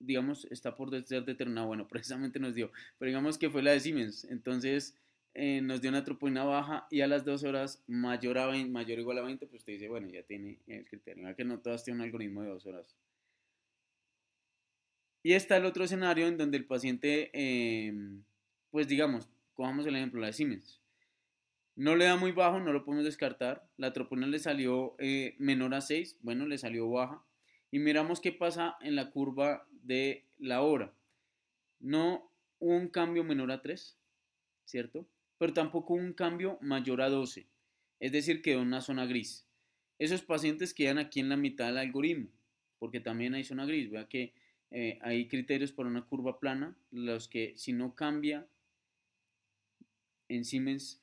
digamos, está por ser determinado, bueno, (laughs) precisamente nos dio, pero digamos que fue la de Siemens, entonces eh, nos dio una troponina baja y a las 2 horas mayor, mayor o igual a 20, pues usted dice, bueno, ya tiene el criterio, que no todas tienen un algoritmo de 2 horas. Y está el otro escenario en donde el paciente, eh, pues digamos, cojamos el ejemplo, la de Siemens. No le da muy bajo, no lo podemos descartar. La troponina le salió eh, menor a 6, bueno, le salió baja. Y miramos qué pasa en la curva de la hora. No un cambio menor a 3, ¿cierto? Pero tampoco un cambio mayor a 12. Es decir, que una zona gris. Esos pacientes quedan aquí en la mitad del algoritmo, porque también hay zona gris. Vea que eh, hay criterios para una curva plana, los que si no cambia en Siemens,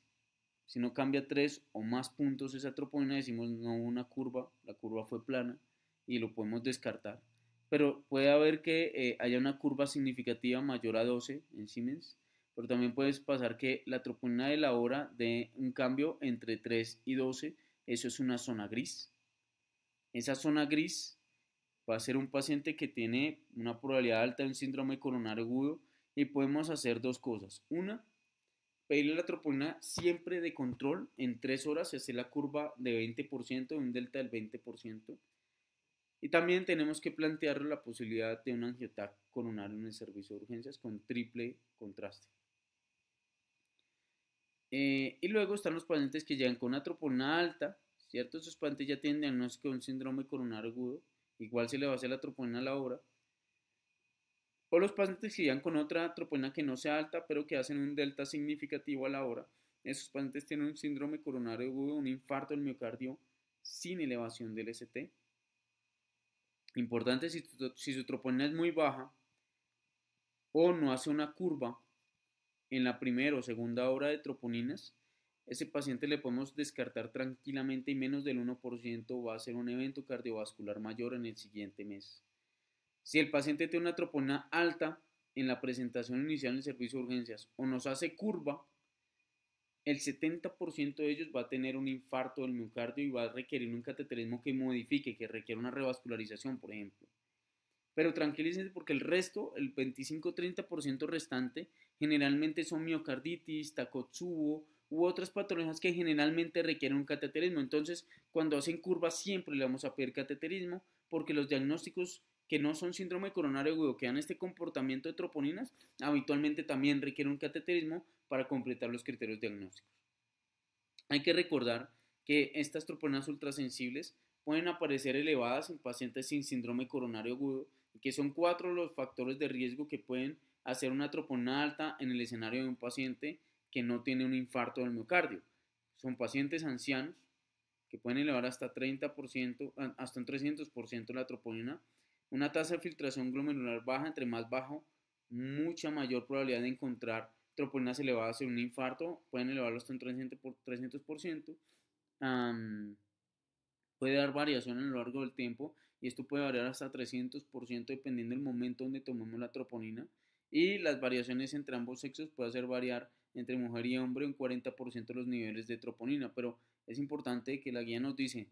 si no cambia tres o más puntos esa troponina, decimos no una curva, la curva fue plana y lo podemos descartar. Pero puede haber que eh, haya una curva significativa mayor a 12 en Siemens, pero también puede pasar que la troponina de la hora de un cambio entre 3 y 12, eso es una zona gris. Esa zona gris va a ser un paciente que tiene una probabilidad alta de un síndrome coronario agudo y podemos hacer dos cosas. Una, pedirle la troponina siempre de control en tres horas se hace la curva de 20% un delta del 20%. Y también tenemos que plantearle la posibilidad de un angiotac coronario en el servicio de urgencias con triple contraste. Eh, y luego están los pacientes que llegan con una troponina alta, ¿cierto? Esos pacientes ya tienen diagnóstico de un síndrome coronario agudo igual se le va a hacer la troponina a la hora, O los pacientes que llegan con otra troponina que no sea alta, pero que hacen un delta significativo a la hora, Esos pacientes tienen un síndrome coronario agudo, un infarto del miocardio sin elevación del ST. Importante si, si su troponina es muy baja o no hace una curva en la primera o segunda hora de troponinas, ese paciente le podemos descartar tranquilamente y menos del 1% va a ser un evento cardiovascular mayor en el siguiente mes. Si el paciente tiene una troponina alta en la presentación inicial en el servicio de urgencias o nos hace curva, el 70% de ellos va a tener un infarto del miocardio y va a requerir un cateterismo que modifique, que requiera una revascularización, por ejemplo. Pero tranquilícense porque el resto, el 25-30% restante, generalmente son miocarditis, takotsubo, u otras patologías que generalmente requieren un cateterismo. Entonces, cuando hacen curvas siempre le vamos a pedir cateterismo porque los diagnósticos que no son síndrome coronario agudo, que dan este comportamiento de troponinas, habitualmente también requieren un cateterismo para completar los criterios diagnósticos. Hay que recordar que estas troponinas ultrasensibles pueden aparecer elevadas en pacientes sin síndrome coronario agudo, que son cuatro los factores de riesgo que pueden hacer una troponina alta en el escenario de un paciente que no tiene un infarto del miocardio. Son pacientes ancianos que pueden elevar hasta 30%, hasta un 300% la troponina. Una tasa de filtración glomerular baja, entre más bajo, mucha mayor probabilidad de encontrar troponinas elevadas en un infarto, pueden elevarlo hasta un 300%. puede dar variación a lo largo del tiempo y esto puede variar hasta 300% dependiendo del momento donde tomemos la troponina y las variaciones entre ambos sexos puede hacer variar entre mujer y hombre un 40% de los niveles de troponina, pero es importante que la guía nos dice,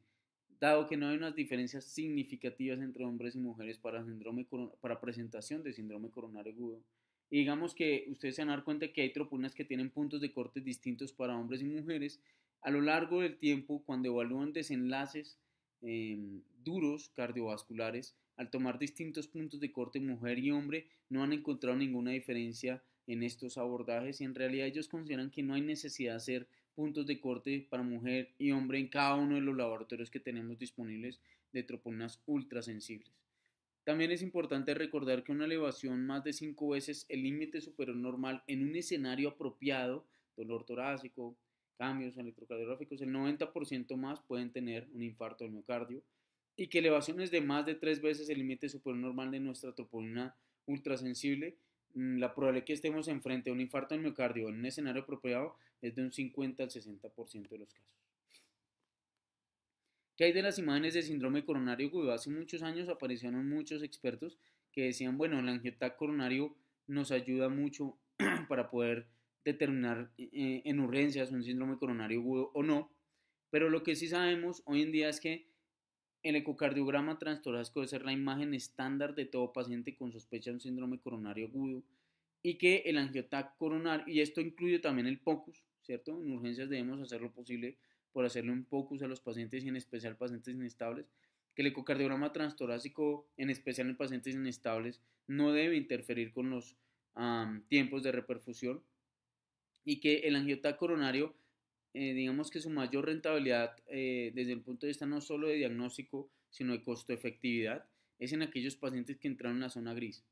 dado que no hay unas diferencias significativas entre hombres y mujeres para, síndrome, para presentación de síndrome coronario agudo, digamos que ustedes se van a dar cuenta que hay troponinas que tienen puntos de corte distintos para hombres y mujeres, a lo largo del tiempo, cuando evalúan desenlaces em, duros cardiovasculares, al tomar distintos puntos de corte mujer y hombre, no han encontrado ninguna diferencia en estos abordajes y en realidad ellos consideran que no hay necesidad de hacer puntos de corte para mujer y hombre en cada uno de los laboratorios que tenemos disponibles de troponinas ultrasensibles. También es importante recordar que una elevación más de cinco veces el límite superior normal en un escenario apropiado, dolor torácico, cambios electrocardiográficos, el 90% más pueden tener un infarto de miocardio, y que elevaciones de más de tres veces el límite superior normal de nuestra troponina ultrasensible Mm, la probabilidad que estemos enfrente a un infarto de miocardio en un escenario apropiado es de un 50 al 60% de los casos. ¿Qué hay de las imágenes de síndrome coronario agudo? Pues, hace muchos años aparecieron muchos expertos que decían, bueno, el angiotac coronario nos ayuda mucho (clears throat) para poder determinar eh, eh, en urgencias un síndrome coronario agudo o no, pero lo que sí sabemos hoy en día es que el ecocardiograma transtorácico debe ser la imagen estándar de todo paciente con sospecha de un síndrome coronario agudo y que el angiotac coronario, y esto incluye también el POCUS, ¿cierto? En urgencias debemos hacer lo posible por hacerle un POCUS a los pacientes y en especial pacientes inestables, que el ecocardiograma transtorácico, en especial en pacientes inestables, no debe interferir con los tiempos de reperfusión y que el angiotac coronario eh, digamos que su mayor rentabilidad eh, desde el punto de vista no solo de diagnóstico, sino de costo-efectividad, es en aquellos pacientes que entraron en la zona gris.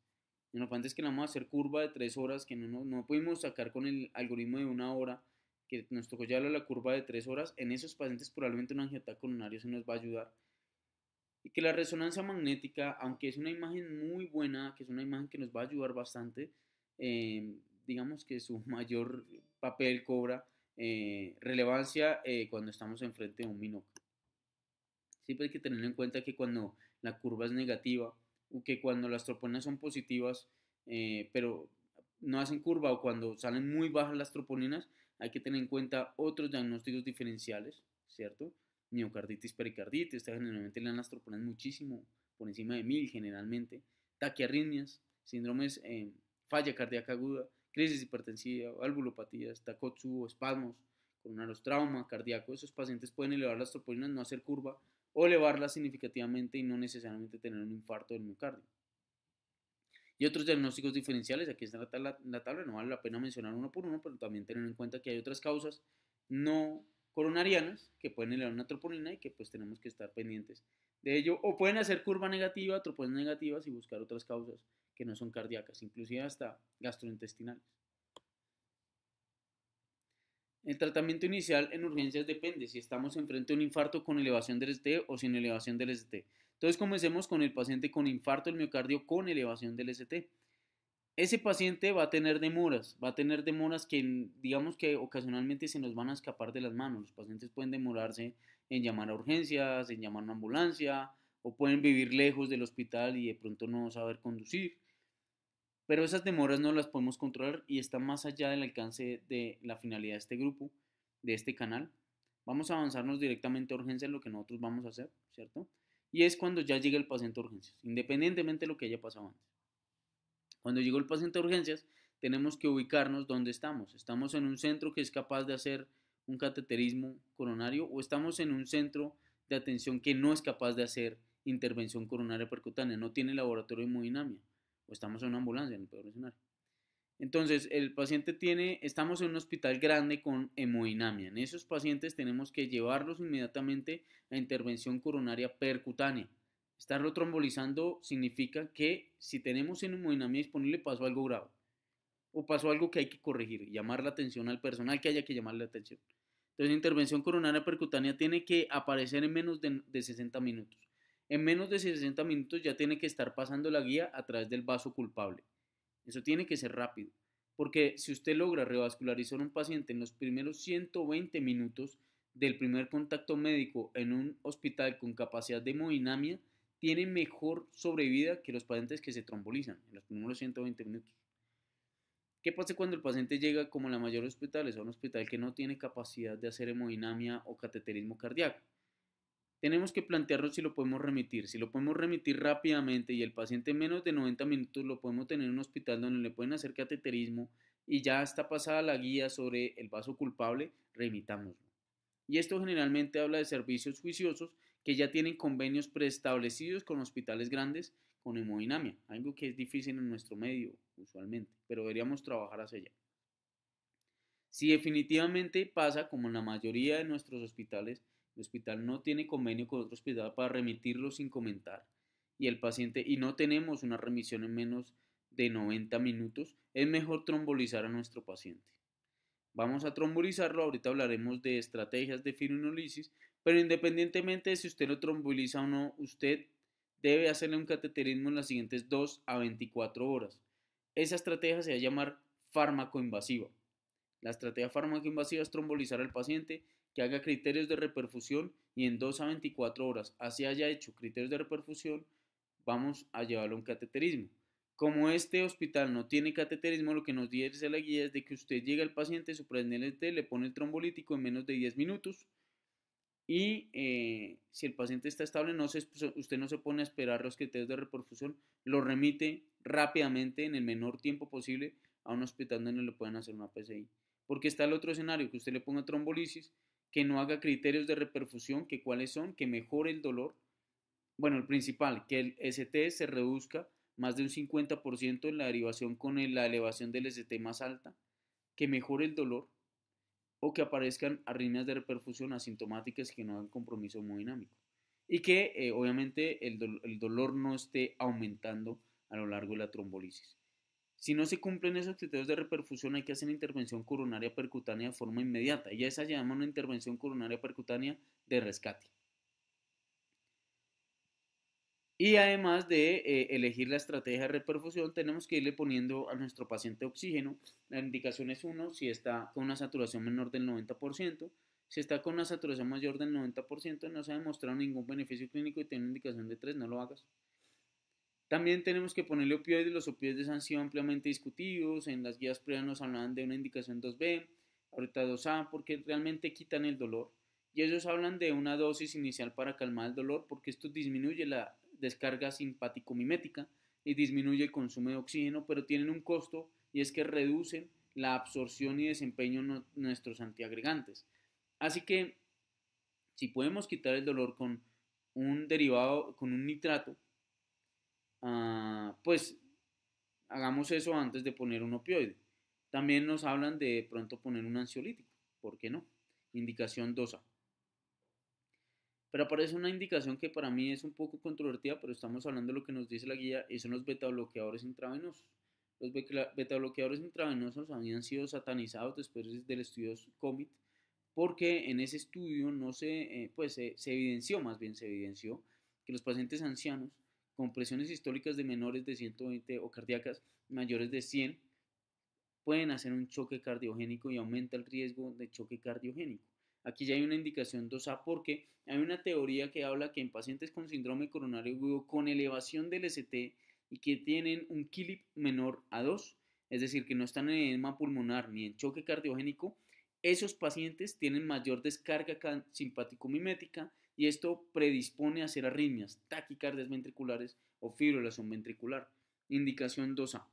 En los pacientes que la vamos a hacer curva de tres horas, que no, no, pudimos sacar con el algoritmo de una hora, que nos tocó llevarlo la curva de tres horas, en esos pacientes probablemente un angiotac coronario se nos va a ayudar. Y que la resonancia magnética, aunque es una imagen muy buena, que es una imagen que nos va a ayudar bastante, eh, digamos que su (laughs) mayor papel cobra eh, relevancia eh, cuando estamos enfrente de un minoc. Siempre hay que tener en cuenta que cuando la curva es negativa, o que cuando las troponinas son positivas, eh, pero no hacen curva o cuando salen muy bajas las troponinas, hay que tener en cuenta otros diagnósticos diferenciales, ¿cierto? Miocarditis, pericarditis, está generalmente le dan las troponinas muchísimo, por encima de mil generalmente, taquiarritmias, síndromes, eh, falla cardíaca aguda, crisis hipertensiva, valvulopatías, takotsu o espasmos coronarios, trauma cardíaco. Esos pacientes pueden elevar las tropolinas, no hacer curva o elevarlas significativamente y no necesariamente tener un infarto del miocardio. Y otros diagnósticos diferenciales, aquí está la, tabla, no vale la pena mencionar uno por uno, pero también tener en cuenta que hay otras causas no coronarianas que pueden elevar una troponina y que pues tenemos que estar pendientes de ello. O pueden hacer curva negativa, troponina negativas y buscar otras causas que no son cardíacas, inclusive hasta gastrointestinales. El tratamiento inicial en urgencias depende si estamos enfrente a un infarto con elevación del ST o sin elevación del ST. Entonces comencemos con el paciente con infarto del miocardio con elevación del ST. Ese paciente va a tener demoras, va a tener demoras que digamos que ocasionalmente se nos van a escapar de las manos. Los pacientes pueden demorarse en llamar a urgencias, en llamar a una ambulancia o pueden vivir lejos del hospital y de pronto no saber conducir. Pero esas demoras no las podemos controlar y está más allá del alcance de la finalidad de este grupo, de este canal. Vamos a avanzarnos directamente a urgencias, lo que nosotros vamos a hacer, ¿cierto? Y es cuando ya llega el paciente a urgencias, independientemente de lo que haya pasado antes. Cuando llegó el paciente a urgencias, tenemos que ubicarnos donde estamos. Estamos en un centro que es capaz de hacer un cateterismo coronario o estamos en un centro de atención que no es capaz de hacer intervención coronaria percutánea, no tiene laboratorio de hemodinamia o estamos en una ambulancia, en el peor Entonces, el paciente tiene, estamos en un hospital grande con hemodinamia. En esos pacientes tenemos que llevarlos inmediatamente a intervención coronaria percutánea. Estarlo trombolizando significa que si tenemos en hemodinamia disponible pasó algo grave o pasó algo que hay que corregir, llamar la atención al personal que haya que llamar la atención. Entonces, intervención coronaria percutánea tiene que aparecer en menos de 60 minutos. En menos de 60 minutos ya tiene que estar pasando la guía a través del vaso culpable. Eso tiene que ser rápido, porque si usted logra revascularizar un paciente en los primeros 120 minutos del primer contacto médico en un hospital con capacidad de hemodinamia, tiene mejor sobrevida que los pacientes que se trombolizan en los primeros 120 minutos. ¿Qué pasa cuando el paciente llega, como la mayoría de hospitales, a un hospital que no tiene capacidad de hacer hemodinamia o cateterismo cardíaco? tenemos que plantearnos si lo podemos remitir. Si lo podemos remitir rápidamente y el paciente menos de 90 minutos lo podemos tener en un hospital donde le pueden hacer cateterismo y ya está pasada la guía sobre el vaso culpable, remitámoslo. Y esto generalmente habla de servicios juiciosos que ya tienen convenios preestablecidos con hospitales grandes con hemodinamia, algo que es difícil en nuestro medio usualmente, pero deberíamos trabajar hacia allá. Si definitivamente pasa, como en la mayoría de nuestros hospitales, el hospital no tiene convenio con otro hospital para remitirlo sin comentar y el paciente y no tenemos una remisión en menos de 90 minutos, es mejor trombolizar a nuestro paciente. Vamos a trombolizarlo, ahorita hablaremos de estrategias de fibrinolisis, pero independientemente de si usted lo tromboliza o no, usted debe hacerle un cateterismo en las siguientes 2 a 24 horas. Esa estrategia se va a llamar fármaco invasivo. La estrategia fármaco invasiva es trombolizar al paciente que haga criterios de reperfusión y en 2 a 24 horas, así haya hecho criterios de reperfusión, vamos a llevarlo a un cateterismo. Como este hospital no tiene cateterismo, lo que nos dice la guía es de que usted llega al paciente, su le pone el trombolítico en menos de 10 minutos y eh, si el paciente está estable, no se, usted no se pone a esperar los criterios de reperfusión, lo remite rápidamente en el menor tiempo posible a un hospital donde le pueden hacer una PCI. Porque está el otro escenario, que usted le ponga trombolisis, que no haga criterios de reperfusión, que cuáles son, que mejore el dolor. Bueno, el principal, que el ST se reduzca más de un 50% en la derivación con la elevación del ST más alta, que mejore el dolor o que aparezcan arritmias de reperfusión asintomáticas que no hagan compromiso hemodinámico. Y que eh, obviamente el dolor no esté aumentando a lo largo de la trombolisis. Si no se cumplen esos criterios de reperfusión, hay que hacer una intervención coronaria percutánea de forma inmediata. Y a esa llama una intervención coronaria percutánea de rescate. Y además de eh, elegir la estrategia de reperfusión, tenemos que irle poniendo a nuestro paciente oxígeno. La indicación es 1 si está con una saturación menor del 90%. Si está con una saturación mayor del 90%, no se ha demostrado ningún beneficio clínico y tiene una indicación de 3, no lo hagas. También tenemos que ponerle opioides. Los opioides han sido ampliamente discutidos. En las guías previas nos hablaban de una indicación 2B, ahorita 2A, porque realmente quitan el dolor. Y ellos hablan de una dosis inicial para calmar el dolor, porque esto disminuye la descarga simpático-mimética y disminuye el consumo de oxígeno, pero tienen un costo y es que reducen la absorción y desempeño de nuestros antiagregantes. Así que si podemos quitar el dolor con un derivado, con un nitrato, Ah, pues hagamos eso antes de poner un opioide. También nos hablan de pronto poner un ansiolítico, ¿por qué no? Indicación 2A. Pero aparece una indicación que para mí es un poco controvertida, pero estamos hablando de lo que nos dice la guía y son los beta bloqueadores intravenosos. Los beta bloqueadores intravenosos habían sido satanizados después del estudio COMIT, porque en ese estudio no se, eh, pues, se evidenció, más bien se evidenció, que los pacientes ancianos con presiones históricas de menores de 120 o cardíacas mayores de 100 pueden hacer un choque cardiogénico y aumenta el riesgo de choque cardiogénico. Aquí ya hay una indicación 2A porque hay una teoría que habla que en pacientes con síndrome coronario agudo con elevación del ST y que tienen un KILIP menor a 2, es decir, que no están en edema pulmonar ni en choque cardiogénico, esos pacientes tienen mayor descarga simpático-mimética y esto predispone a hacer arritmias, taquicardias ventriculares o fibrilación ventricular. Indicación 2A.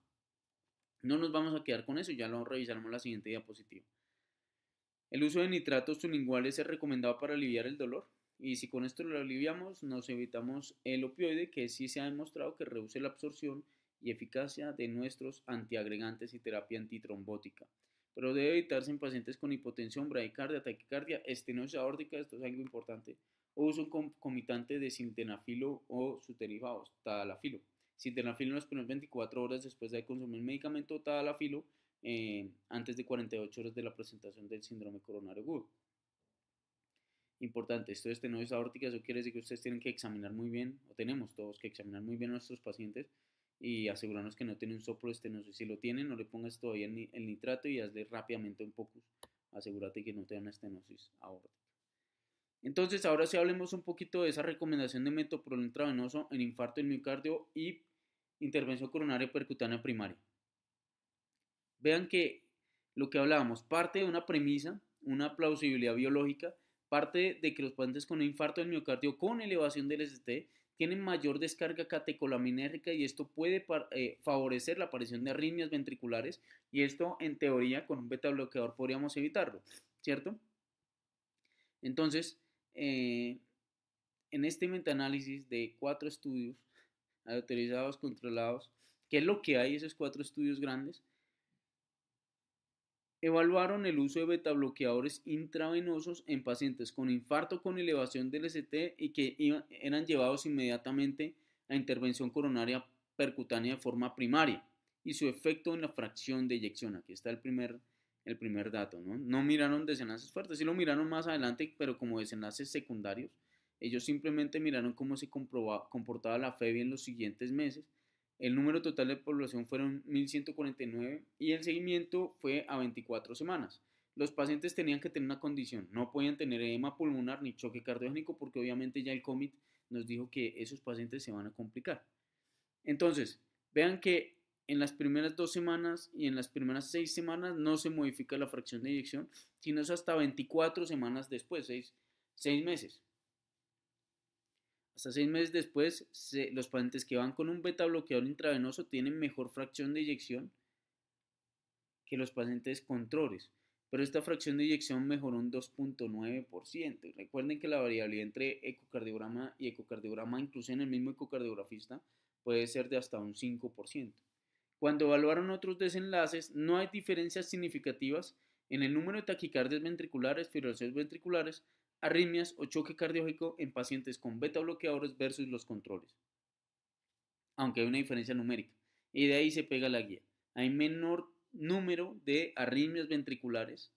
No nos vamos a quedar con eso, ya lo revisaremos en la siguiente diapositiva. El uso de nitratos sublinguales es recomendado para aliviar el dolor y si con esto lo aliviamos nos evitamos el opioide que sí se ha demostrado que reduce la absorción y eficacia de nuestros antiagregantes y terapia antitrombótica. Pero debe evitarse en pacientes con hipotensión, bradicardia, taquicardia, estenosis aórtica, esto es algo importante, o uso concomitante de sintenafilo o su derivado, tadalafilo. Sintenafilo en las primeras 24 horas después de consumir el medicamento, tadalafilo eh, antes de 48 horas de la presentación del síndrome coronario agudo. Importante, esto de estenosis aórtica, eso quiere decir que ustedes tienen que examinar muy bien, o tenemos todos que examinar muy bien a nuestros pacientes y asegurarnos que no tienen un soplo de estenosis. Si lo tienen, no le pongas todavía el nitrato y hazle rápidamente un pocos Asegúrate que no tengan estenosis aórtica. Entonces, ahora sí hablemos un poquito de esa recomendación de metoprolol intravenoso en infarto del miocardio y intervención coronaria percutánea primaria. Vean que lo que hablábamos parte de una premisa, una plausibilidad biológica, parte de que los pacientes con infarto del miocardio con elevación del ST tienen mayor descarga catecolaminérgica y esto puede eh, favorecer la aparición de arritmias ventriculares y esto en teoría con un beta bloqueador podríamos evitarlo, ¿cierto? Entonces, eh, en este metaanálisis de cuatro estudios autorizados, controlados, qué es lo que hay esos cuatro estudios grandes, evaluaron el uso de betabloqueadores intravenosos en pacientes con infarto con elevación del ST y que eran llevados inmediatamente a intervención coronaria percutánea de forma primaria y su efecto en la fracción de eyección. Aquí está el primer el primer dato, ¿no? No miraron desenlaces fuertes, sí lo miraron más adelante, pero como desenlaces secundarios. Ellos simplemente miraron cómo se comportaba la FEBI en los siguientes meses. El número total de población fueron 1.149 y el seguimiento fue a 24 semanas. Los pacientes tenían que tener una condición, no podían tener edema pulmonar ni choque cardiogénico porque obviamente ya el COMIT nos dijo que esos pacientes se van a complicar. Entonces, vean que en las primeras dos semanas y en las primeras seis semanas no se modifica la fracción de eyección, sino es hasta 24 semanas después, seis, meses. Hasta seis meses después, los pacientes que van con un beta bloqueador intravenoso tienen mejor fracción de eyección que los pacientes controles. Pero esta fracción de eyección mejoró un 2.9%. Recuerden que la variabilidad entre ecocardiograma y ecocardiograma, incluso en el mismo ecocardiografista, puede ser de hasta un 5%. Cuando evaluaron otros desenlaces, no hay diferencias significativas en el número de taquicardias ventriculares, fibrilaciones ventriculares, arritmias o choque cardiológico en pacientes con beta bloqueadores versus los controles. Aunque hay una diferencia numérica. Y de ahí se pega la guía. Hay menor número de arritmias ventriculares,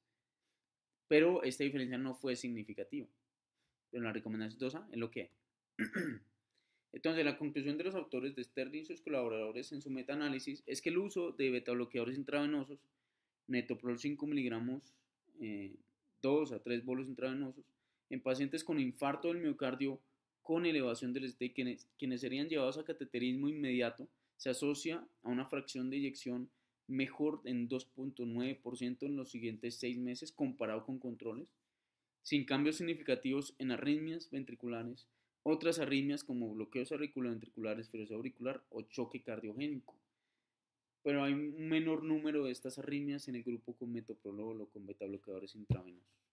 pero esta diferencia no fue significativa. Pero la recomendación es a es lo que hay. Entonces, la conclusión de los autores de Sterling y sus colaboradores en su metaanálisis es que el uso de betabloqueadores intravenosos, netoprol 5 miligramos, 2 eh, a 3 bolos intravenosos, en pacientes con infarto del miocardio con elevación del ST, quienes, serían llevados a cateterismo inmediato, se asocia a una fracción de inyección mejor en 2.9% en los siguientes 6 meses comparado con controles, sin cambios significativos en arritmias ventriculares, otras arritmias como bloqueos auriculoventriculares, fibrosis auricular o choque cardiogénico. Pero hay un menor número de estas arritmias en el grupo con metoprolol o con betabloqueadores intravenosos.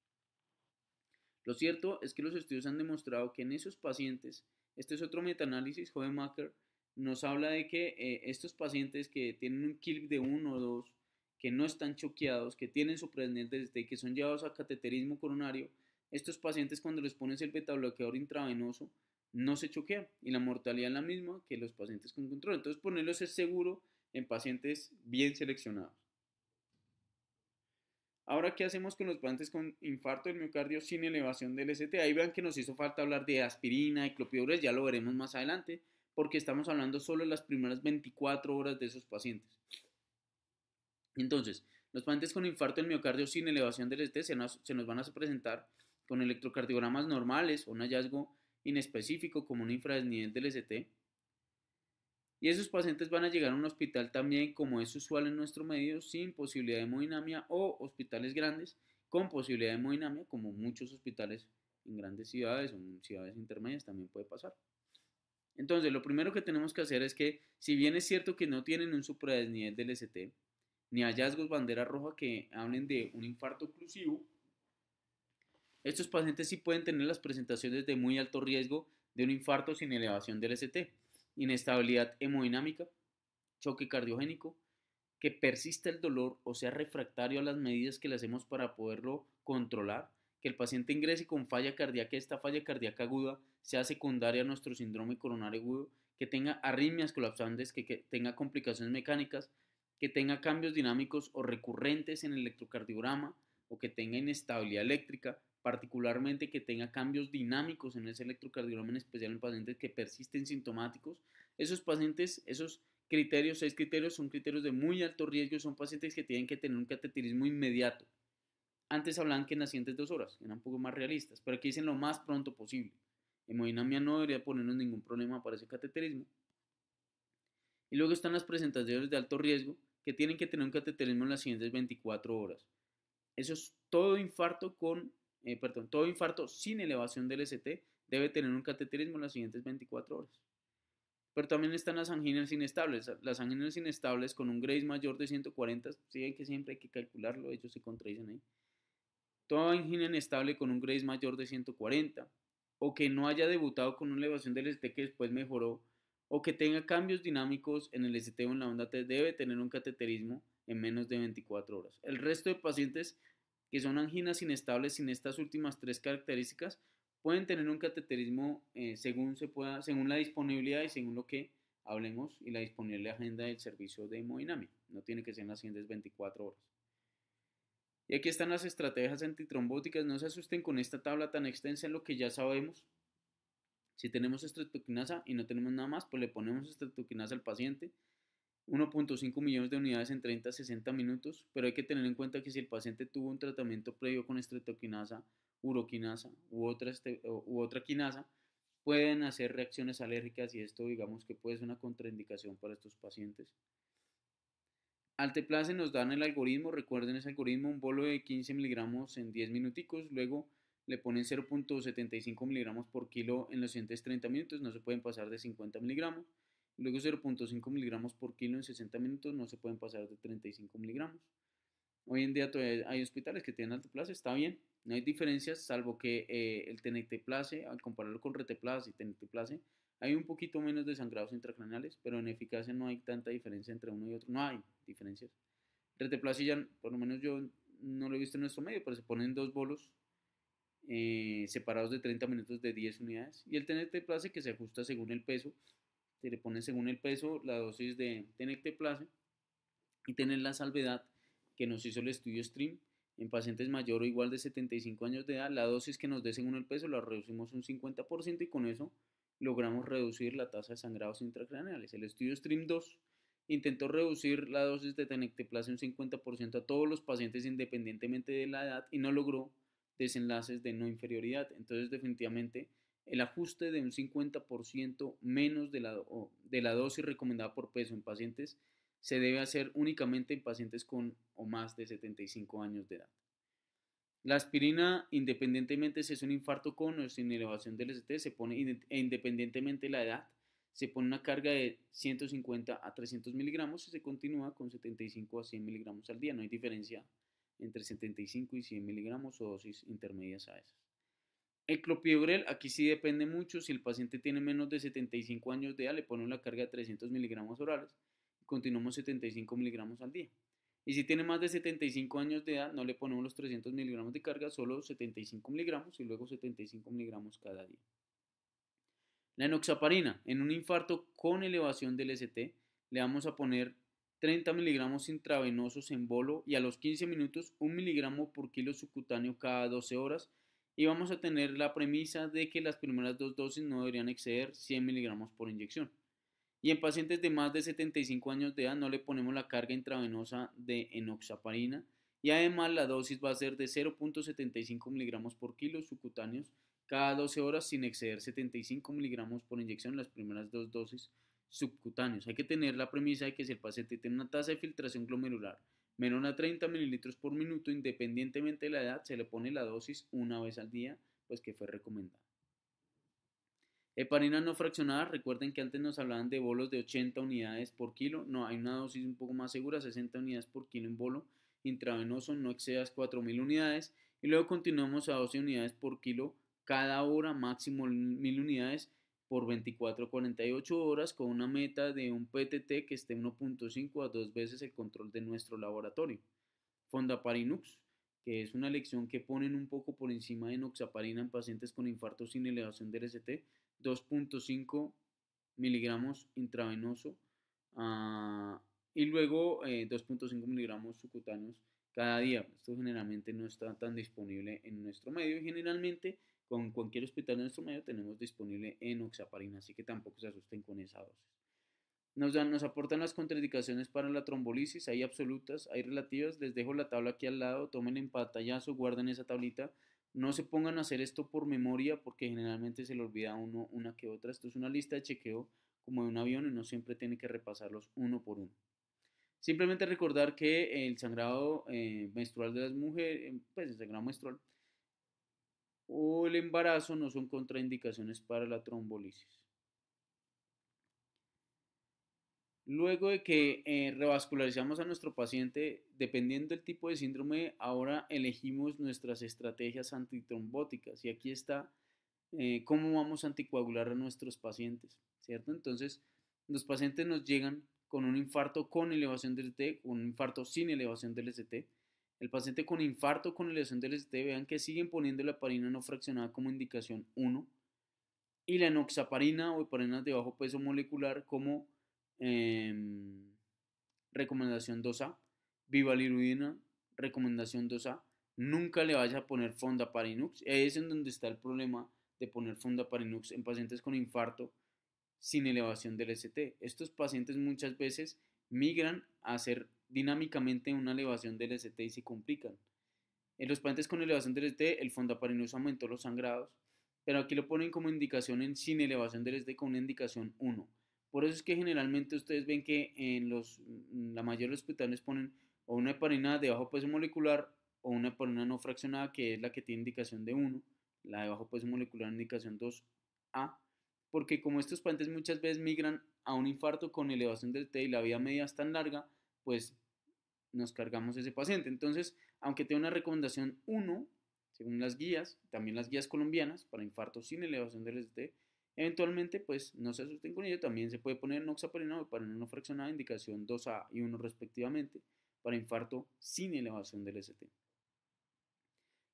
Lo cierto es que los estudios han demostrado que en esos pacientes, este es otro metaanálisis, Hohenmacher nos habla de que eh, estos pacientes que tienen un KILP de 1 o 2, que no están choqueados, que tienen su desde que son llevados a cateterismo coronario, estos pacientes cuando les pones el beta intravenoso no se choquean y la mortalidad es la misma que los pacientes con control. Entonces ponerlos es seguro en pacientes bien seleccionados. Ahora, ¿qué hacemos con los pacientes con infarto del miocardio sin elevación del ST? Ahí vean que nos hizo falta hablar de aspirina, y clopidogrel, ya lo veremos más adelante, porque estamos hablando solo de las primeras 24 horas de esos pacientes. Entonces, los pacientes con infarto del miocardio sin elevación del ST se nos van a presentar con electrocardiogramas normales o un hallazgo inespecífico como un infradesnivel del ST. Y esos pacientes van a llegar a un hospital también, como es usual en nuestro medio, sin posibilidad de hemodinamia o hospitales grandes con posibilidad de hemodinamia, como muchos hospitales en grandes ciudades o en ciudades intermedias también puede pasar. Entonces, lo primero que tenemos que hacer es que, si bien es cierto que no tienen un supradesnivel del ST, ni hallazgos bandera roja que hablen de un infarto oclusivo, estos pacientes sí pueden tener las presentaciones de muy alto riesgo de un infarto sin elevación del ST, inestabilidad hemodinámica, choque cardiogénico, que persista el dolor o sea refractario a las medidas que le hacemos para poderlo controlar, que el paciente ingrese con falla cardíaca, esta falla cardíaca aguda sea secundaria a nuestro síndrome coronario agudo, que tenga arritmias colapsantes, que, que tenga complicaciones mecánicas, que tenga cambios dinámicos o recurrentes en el electrocardiograma o que tenga inestabilidad eléctrica, particularmente que tenga cambios dinámicos en ese electrocardiograma, en especial en pacientes que persisten sintomáticos. Esos pacientes, esos criterios, seis criterios, son criterios de muy alto riesgo, son pacientes que tienen que tener un cateterismo inmediato. Antes hablaban que nacientes dos horas, eran un poco más realistas, pero aquí dicen lo más pronto posible. Hemodinamia no debería ponernos ningún problema para ese cateterismo. Y luego están las presentaciones de alto riesgo, que tienen que tener un cateterismo en las siguientes 24 horas. Eso es todo infarto con eh, perdón, todo infarto sin elevación del ST debe tener un cateterismo en las siguientes 24 horas. Pero también están las anginas inestables. Las anginas inestables con un Grace mayor de 140, siguen que siempre hay que calcularlo, ellos se contradicen ahí. Toda angina inestable con un Grace mayor de 140, o que no haya debutado con una elevación del ST que después mejoró, o que tenga cambios dinámicos en el ST o en la onda T, debe tener un cateterismo en menos de 24 horas. El resto de pacientes que son anginas inestables sin estas últimas tres características, pueden tener un cateterismo eh, según, se pueda, según la disponibilidad y según lo que hablemos y la disponible agenda del servicio de hemodinamia. No tiene que ser en las siguientes 24 horas. Y aquí están las estrategias antitrombóticas. No se asusten con esta tabla tan extensa en lo que ya sabemos. Si tenemos estreptoquinasa y no tenemos nada más, pues le ponemos estreptoquinasa al paciente. 1.5 millones de unidades en 30 60 minutos, pero hay que tener en cuenta que si el paciente tuvo un tratamiento previo con estreptoquinasa, uroquinasa u otra, este, u quinasa, pueden hacer reacciones alérgicas y esto digamos que puede ser una contraindicación para estos pacientes. Alteplase nos dan el algoritmo, recuerden ese algoritmo, un bolo de 15 miligramos en 10 minuticos, luego le ponen 0.75 miligramos por kilo en los siguientes 30 minutos, no se pueden pasar de 50 miligramos luego 0.5 miligramos por kilo en 60 minutos no se pueden pasar de 35 miligramos. Hoy en día hay hospitales que tienen alteplase, está bien, no hay diferencias, salvo que eh, el tenecteplase, al compararlo con reteplase y tenecteplase, hay un poquito menos de sangrados intracraneales, pero en eficacia no hay tanta diferencia entre uno y otro, no hay diferencias. Reteplase ya, por lo menos yo no lo he visto en nuestro medio, pero se ponen dos bolos eh, separados de 30 minutos de 10 unidades. Y el tenecteplase que se ajusta según el peso se le pone según el peso la dosis de tenecteplase y tener la salvedad que nos hizo el estudio STREAM en pacientes mayor o igual de 75 años de edad, la dosis que nos dé según el peso la reducimos un 50% y con eso logramos reducir la tasa de sangrados intracraneales. El estudio STREAM 2 intentó reducir la dosis de tenecteplase un 50% a todos los pacientes independientemente de la edad y no logró desenlaces de no inferioridad. Entonces, definitivamente, el ajuste de un 50% menos de la, dosis recomendada por peso en pacientes se debe hacer únicamente en pacientes con o más de 75 años de edad. La aspirina, independientemente si es un infarto con o sin elevación del ST, se pone, e independientemente de la edad, se pone una carga de 150 a 300 miligramos y se continúa con 75 a 100 miligramos al día. No hay diferencia entre 75 y 100 miligramos o dosis intermedias a esas. El clopidogrel aquí sí depende mucho. Si el paciente tiene menos de 75 años de edad, le ponemos la carga de 300 miligramos orales y continuamos 75 miligramos al día. Y si tiene más de 75 años de edad, no le ponemos los 300 miligramos de carga, solo 75 miligramos y luego 75 miligramos cada día. La enoxaparina, en un infarto con elevación del ST, le vamos a poner 30 miligramos intravenosos en bolo y a los 15 minutos 1 miligramo por kilo subcutáneo cada 12 horas y vamos a tener la premisa de que las primeras dos dosis no deberían exceder 100 miligramos por inyección. Y en pacientes de más de 75 años de edad no le ponemos la carga intravenosa de enoxaparina y además la dosis va a ser de 0.75 miligramos por kilo subcutáneos cada 12 horas sin exceder 75 miligramos por inyección las primeras dos dosis subcutáneos. Hay que tener la premisa de que si el paciente tiene una tasa de filtración glomerular Menor a 30 mililitros por minuto, independientemente de la edad, se le pone la dosis una vez al día, pues que fue recomendada. Heparina no fraccionada, recuerden que antes nos hablaban de bolos de 80 unidades por kilo, no, hay una dosis un poco más segura, 60 unidades por kilo en bolo intravenoso, no excedas 4.000 unidades y luego continuamos a 12 unidades por kilo cada hora, máximo 1.000 unidades por 24 48 horas con una meta de un PTT que esté 1.5 a 2 veces el control de nuestro laboratorio. Fondaparinux, que es una lección que ponen un poco por encima de noxaparina en pacientes con infarto sin elevación del ST, 2.5 miligramos intravenoso ah, y luego 2.5 eh, miligramos subcutáneos cada día. Esto generalmente no está tan disponible en nuestro medio y generalmente con cualquier hospital de nuestro medio tenemos disponible enoxaparina, así que tampoco se asusten con esa dosis. Nos, dan, nos aportan las contraindicaciones para la trombolisis, hay absolutas, hay relativas, les dejo la tabla aquí al lado, tomen en pantallazo, guarden esa tablita, no se pongan a hacer esto por memoria porque generalmente se le olvida uno una que otra, esto es una lista de chequeo como de un avión y no siempre tiene que repasarlos uno por uno. Simplemente recordar que el sangrado eh, menstrual de las mujeres, pues el sangrado menstrual, o el embarazo no son contraindicaciones para la trombolisis. Luego de que eh, revascularizamos a nuestro paciente, dependiendo del tipo de síndrome, ahora elegimos nuestras estrategias antitrombóticas. Y aquí está eh, cómo vamos a anticoagular a nuestros pacientes, ¿cierto? Entonces, los pacientes nos llegan con un infarto con elevación del ST, un infarto sin elevación del ST. El paciente con infarto con elevación del ST, vean que siguen poniendo la parina no fraccionada como indicación 1 y la enoxaparina o parina de bajo peso molecular como em, recomendación 2A, bivalirudina, recomendación 2A. Nunca le vaya a poner fondaparinux, es en donde está el problema de poner fondaparinux en pacientes con infarto sin elevación del ST. Estos pacientes muchas veces migran a ser dinámicamente una elevación del ST y se complican. En los pacientes con elevación del ST, el fondo fondaparinoso aumentó los sangrados, pero aquí lo ponen como indicación en sin elevación del ST con una indicación 1. Por eso es que generalmente ustedes ven que en, los, la mayoría de los hospitales ponen o una heparina de bajo peso molecular o una heparina no fraccionada, que es la que tiene indicación de 1, la de bajo peso molecular indicación 2A, porque como estos pacientes muchas veces migran a un infarto con elevación del T y la vía media es tan larga, pues nos cargamos ese paciente. Entonces, aunque tenga una recomendación 1, según las guías, también las guías colombianas para infarto sin elevación del ST, eventualmente, pues no se asusten con ello, también se puede poner noxaparina o no fraccionada, indicación 2A y 1 respectivamente, para infarto sin elevación del ST.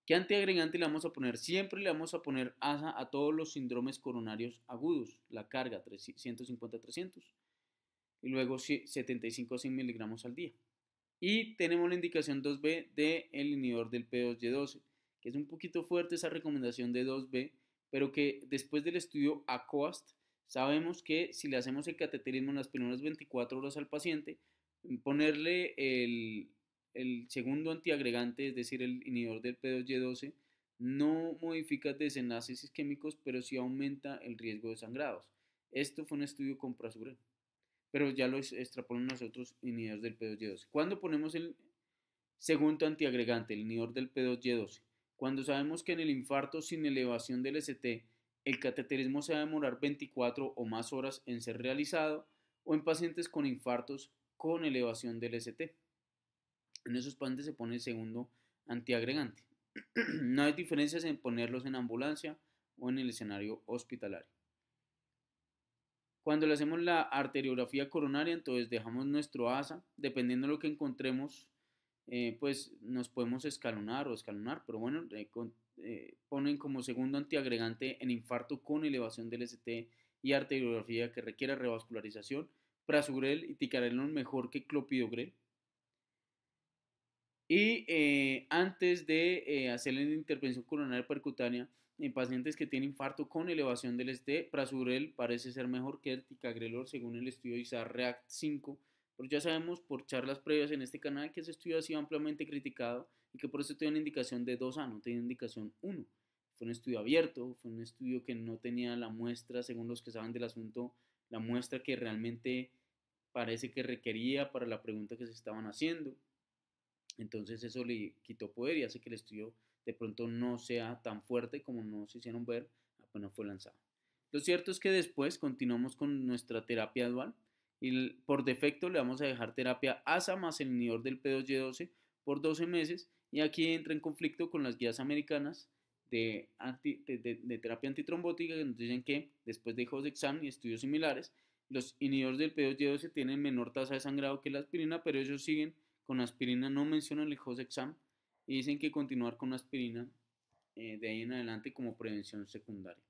¿Qué antiagregante le vamos a poner? Siempre le vamos a poner ASA a todos los síndromes coronarios agudos, la carga 150-300 y luego 75 100 miligramos al día. Y tenemos la indicación 2B del inhibidor del P2Y12, que es un poquito fuerte esa recomendación de 2B, pero que después del estudio ACOAST sabemos que si le hacemos el cateterismo en las primeras 24 horas al paciente, ponerle el, segundo antiagregante, es decir, el inhibidor del P2Y12, no modifica desenlaces isquémicos, pero sí aumenta el riesgo de sangrados. Esto fue un estudio con prasugrel pero ya lo extrapolamos nosotros inhibidores del P2Y12. ¿Cuándo ponemos el segundo antiagregante, el inhibidor del P2Y12? Cuando sabemos que en el infarto sin elevación del ST, el cateterismo se va a demorar 24 o más horas en ser realizado, o en pacientes con infartos con elevación del ST. En esos pacientes se pone el segundo antiagregante. (clears throat) no hay diferencias en ponerlos en ambulancia o en el escenario hospitalario. Cuando le hacemos la arteriografía coronaria, entonces dejamos nuestro asa, dependiendo de lo que encontremos, eh, pues nos podemos escalonar o escalonar, pero bueno, eh, ponen como segundo antiagregante en infarto con elevación del ST y arteriografía que requiera revascularización, prasugrel y ticarelón mejor que clopidogrel. Y eh, antes de hacer la intervención coronaria percutánea, en pacientes que tienen infarto con elevación del ST, Prasurel parece ser mejor que el Ticagrelor según el estudio ISAR-REACT 5, pero ya sabemos por charlas previas en este canal que ese estudio ha sido ampliamente criticado y que por eso tiene una indicación de 2A, no tiene indicación 1. Fue un estudio abierto, fue un estudio que no tenía la muestra, según los que saben del asunto, la muestra que realmente parece que requería para la pregunta que se estaban haciendo. Entonces eso le quitó poder y hace que el estudio de pronto no sea tan fuerte como nos hicieron ver apenas fue lanzado. Lo cierto es que después continuamos con nuestra terapia dual y por defecto le vamos a dejar terapia ASA más el inhibidor del P2Y12 por 12 meses y aquí entra en conflicto con las guías americanas de, de, terapia antitrombótica que nos dicen que después de Josexan y estudios similares, los inhibidores del P2Y12 tienen menor tasa de sangrado que la aspirina, pero ellos siguen con aspirina, no mencionan el examen, y dicen que continuar con aspirina eh, de ahí en adelante como prevención secundaria.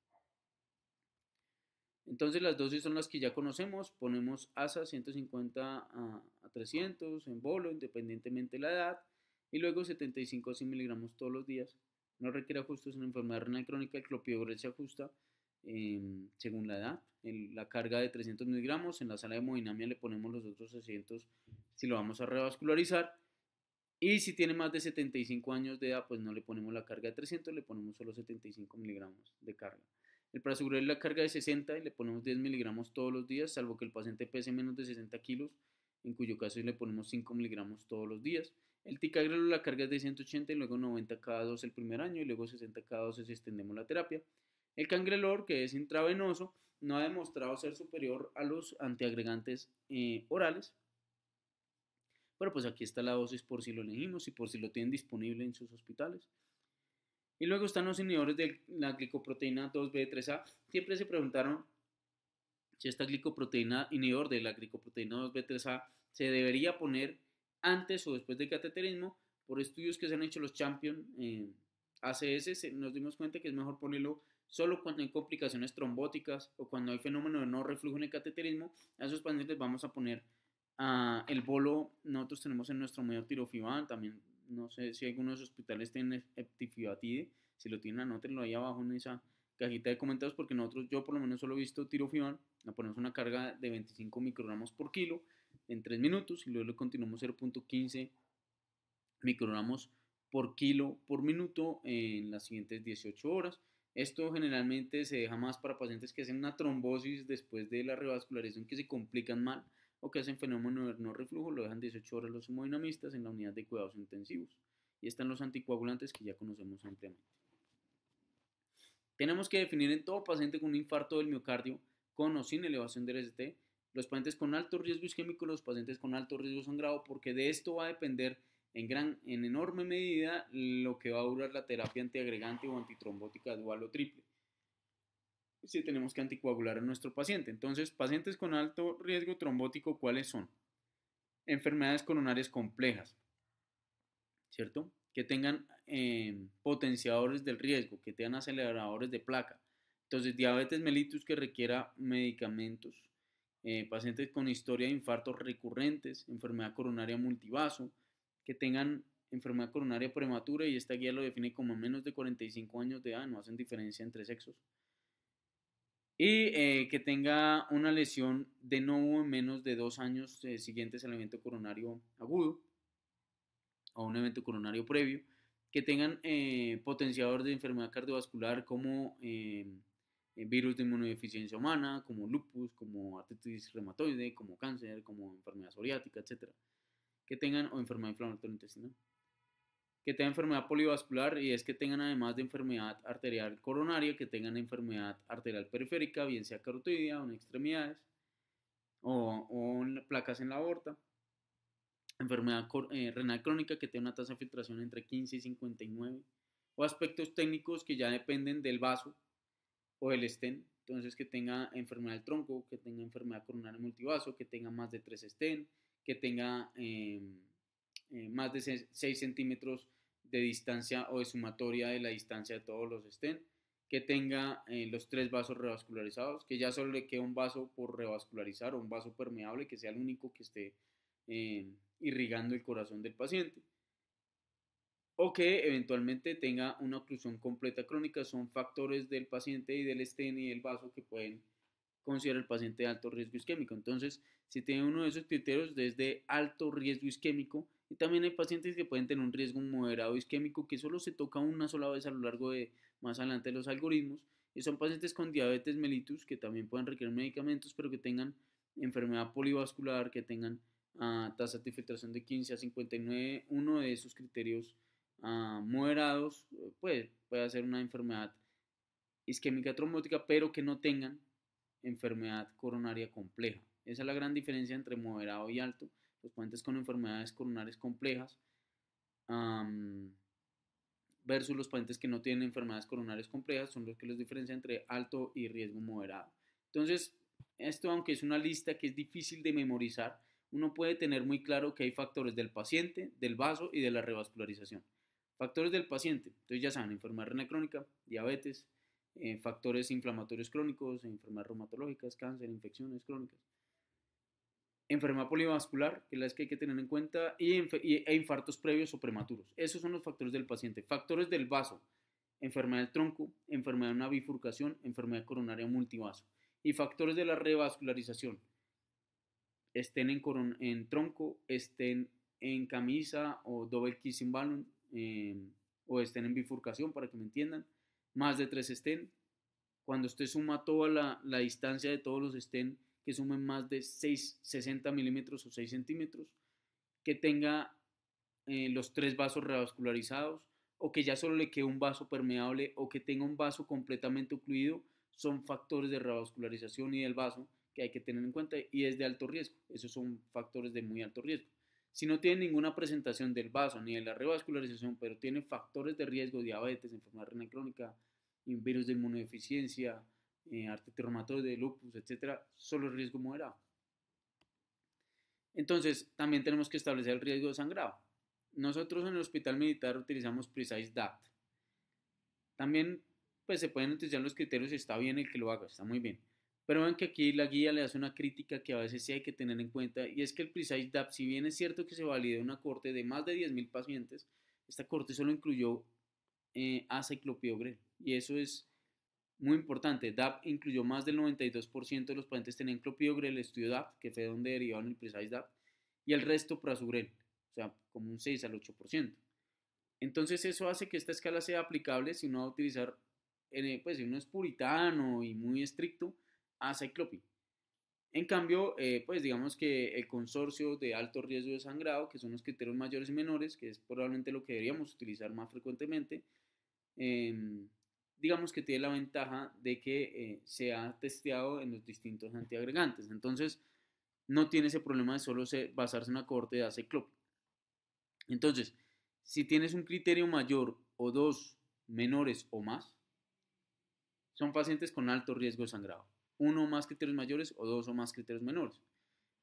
Entonces las dosis son las que ya conocemos, ponemos ASA 150 a, 300 en bolo, independientemente de la edad, y luego 75 a 100 miligramos todos los días. No requiere ajustes en enfermedad renal crónica, el clopidogrel se ajusta em, según la edad, la carga de 300 miligramos, en la sala de hemodinamia le ponemos los otros 600 si lo vamos a revascularizar, y si tiene más de 75 años de edad, pues no le ponemos la carga de 300, le ponemos solo 75 miligramos de carga. El prasugrel la carga de 60 y le ponemos 10 miligramos todos los días, salvo que el paciente pese menos de 60 kilos, en cuyo caso le ponemos 5 miligramos todos los días. El ticagrelor la carga es de 180 y luego 90 cada 2 el primer año y luego 60 cada 12 si extendemos la terapia. El cangrelor, que es intravenoso, no ha demostrado ser superior a los antiagregantes eh, orales, bueno, pues aquí está la dosis por si lo elegimos y por si lo tienen disponible en sus hospitales. Y luego están los inhibidores de la glicoproteína 2B3A. Siempre se preguntaron si esta glicoproteína, inhibidor de la glicoproteína 2B3A, se debería poner antes o después del cateterismo. Por estudios que se han hecho los Champion eh, ACS, nos dimos cuenta que es mejor ponerlo solo cuando hay complicaciones trombóticas o cuando hay fenómeno de no reflujo en el cateterismo. A esos pacientes vamos a poner Ah, el bolo, nosotros tenemos en nuestro medio tirofiban, también no sé si algunos hospitales tienen eptifibatide, si lo tienen anótenlo ahí abajo en esa cajita de comentarios porque nosotros, yo por lo menos solo he visto tirofiban, le ponemos una carga de 25 microgramos por kilo en 3 minutos y luego le continuamos 0.15 microgramos por kilo por minuto en las siguientes 18 horas. Esto generalmente se deja más para pacientes que hacen una trombosis después de la revascularización que se complican mal o que hacen fenómeno de no reflujo lo dejan 18 horas los hemodinamistas en la unidad de cuidados intensivos. Y están los anticoagulantes que ya conocemos ampliamente. Tenemos que definir en todo paciente con un infarto del miocardio, con o sin elevación del ST, los pacientes con alto riesgo isquémico, los pacientes con alto riesgo sangrado, porque de esto va a depender en, gran, en enorme medida lo que va a durar la terapia antiagregante o antitrombótica dual o triple si tenemos que anticoagular a nuestro paciente. Entonces, pacientes con alto riesgo trombótico, ¿cuáles son? Enfermedades coronarias complejas, ¿cierto? Que tengan eh, potenciadores del riesgo, que tengan aceleradores de placa. Entonces, diabetes mellitus que requiera medicamentos, eh, pacientes con historia de infartos recurrentes, enfermedad coronaria multivaso, que tengan enfermedad coronaria prematura y esta guía lo define como a menos de 45 años de edad, no hacen diferencia entre sexos y eh, que tenga una lesión de en menos de dos años eh, siguientes al evento coronario agudo o un evento coronario previo, que tengan eh, potenciador de enfermedad cardiovascular como virus de inmunodeficiencia humana, como lupus, como artritis reumatoide, como cáncer, como enfermedad psoriática, etc. Que tengan o enfermedad inflamatoria intestinal que tenga enfermedad polivascular y es que tengan además de enfermedad arterial coronaria, que tengan enfermedad arterial periférica, bien sea carotidia o en extremidades, o, o placas en la aorta, enfermedad eh, renal crónica que tenga una tasa de filtración entre 15 y 59, o aspectos técnicos que ya dependen del vaso o del estén, entonces que tenga enfermedad del tronco, que tenga enfermedad coronaria multivaso, que tenga más de 3 estén, que tenga... Em, eh, más de 6 centímetros de distancia o de sumatoria de la distancia de todos los estén, que tenga eh, los tres vasos revascularizados, que ya solo le quede un vaso por revascularizar o un vaso permeable que sea el único que esté em, irrigando el corazón del paciente. O que eventualmente tenga una oclusión completa crónica, son factores del paciente y del estén y del vaso que pueden considerar el paciente de alto riesgo isquémico. Entonces, si tiene uno de esos criterios desde alto riesgo isquémico, y también hay pacientes que pueden tener un riesgo moderado isquémico que solo se toca una sola vez a lo largo de más adelante los algoritmos. Y son pacientes con diabetes mellitus que también pueden requerir medicamentos, pero que tengan enfermedad polivascular, que tengan ah, tasa tasas de filtración de 15 a 59, uno de esos criterios ah, moderados, pues, puede ser una enfermedad isquémica trombótica, pero que no tengan enfermedad coronaria compleja. Esa es la gran diferencia entre moderado y alto los pacientes con enfermedades coronarias complejas versus los pacientes que no tienen enfermedades coronarias complejas son los que los diferencian entre alto y riesgo moderado. Entonces, esto aunque es una lista que es difícil de memorizar, uno puede tener muy claro que hay factores del paciente, del vaso y de la revascularización. Factores del paciente, entonces ya saben, enfermedad renal crónica, diabetes, eh, factores inflamatorios crónicos, enfermedades reumatológicas, cáncer, infecciones crónicas enfermedad polivascular, que es la que hay que tener en cuenta, y, e infartos previos o prematuros. Esos son los factores del paciente. Factores del vaso, enfermedad del tronco, enfermedad de una bifurcación, enfermedad coronaria multivaso. Y factores de la revascularización, estén en, en tronco, estén en camisa o double kissing balloon, em, o estén en bifurcación, para que me entiendan, más de tres estén. Cuando usted suma toda la, la distancia de todos los estén, que sumen más de 6, 60 milímetros o 6 centímetros, que tenga eh, los tres vasos revascularizados o que ya solo le quede un vaso permeable o que tenga un vaso completamente ocluido, son factores de revascularización y del vaso que hay que tener en cuenta y es de alto riesgo. Esos son factores de muy alto riesgo. Si no tiene ninguna presentación del vaso ni de la revascularización, pero tiene factores de riesgo, diabetes, enfermedad renal crónica, virus de inmunodeficiencia, eh, de lupus, etcétera, solo riesgo moderado. Entonces, también tenemos que establecer el riesgo de sangrado. Nosotros en el hospital militar utilizamos Precise DAP También pues, se pueden utilizar los criterios, está bien el que lo haga, está muy bien. Pero ven que aquí la guía le hace una crítica que a veces sí hay que tener en cuenta, y es que el Precise DAP, si bien es cierto que se validó una corte de más de 10.000 pacientes, esta corte solo incluyó eh, aciclopiogrel, y eso es muy importante, DAP incluyó más del 92% de los pacientes tenían clopidogrel, el estudio DAP, que fue donde derivaron el Precise DAP, y el resto Prasugrel, o sea, como un 6 al 8%. Entonces eso hace que esta escala sea aplicable si uno va a utilizar, eh, pues si uno es puritano y muy estricto, a cyclopi. En cambio, eh, pues digamos que el consorcio de alto riesgo de sangrado, que son los criterios mayores y menores, que es probablemente lo que deberíamos utilizar más frecuentemente, en em, digamos que tiene la ventaja de que eh, se ha testeado en los distintos antiagregantes. Entonces, no tiene ese problema de solo basarse en una corte de aciclopia. Entonces, si tienes un criterio mayor o dos menores o más, son pacientes con alto riesgo de sangrado. Uno o más criterios mayores o dos o más criterios menores.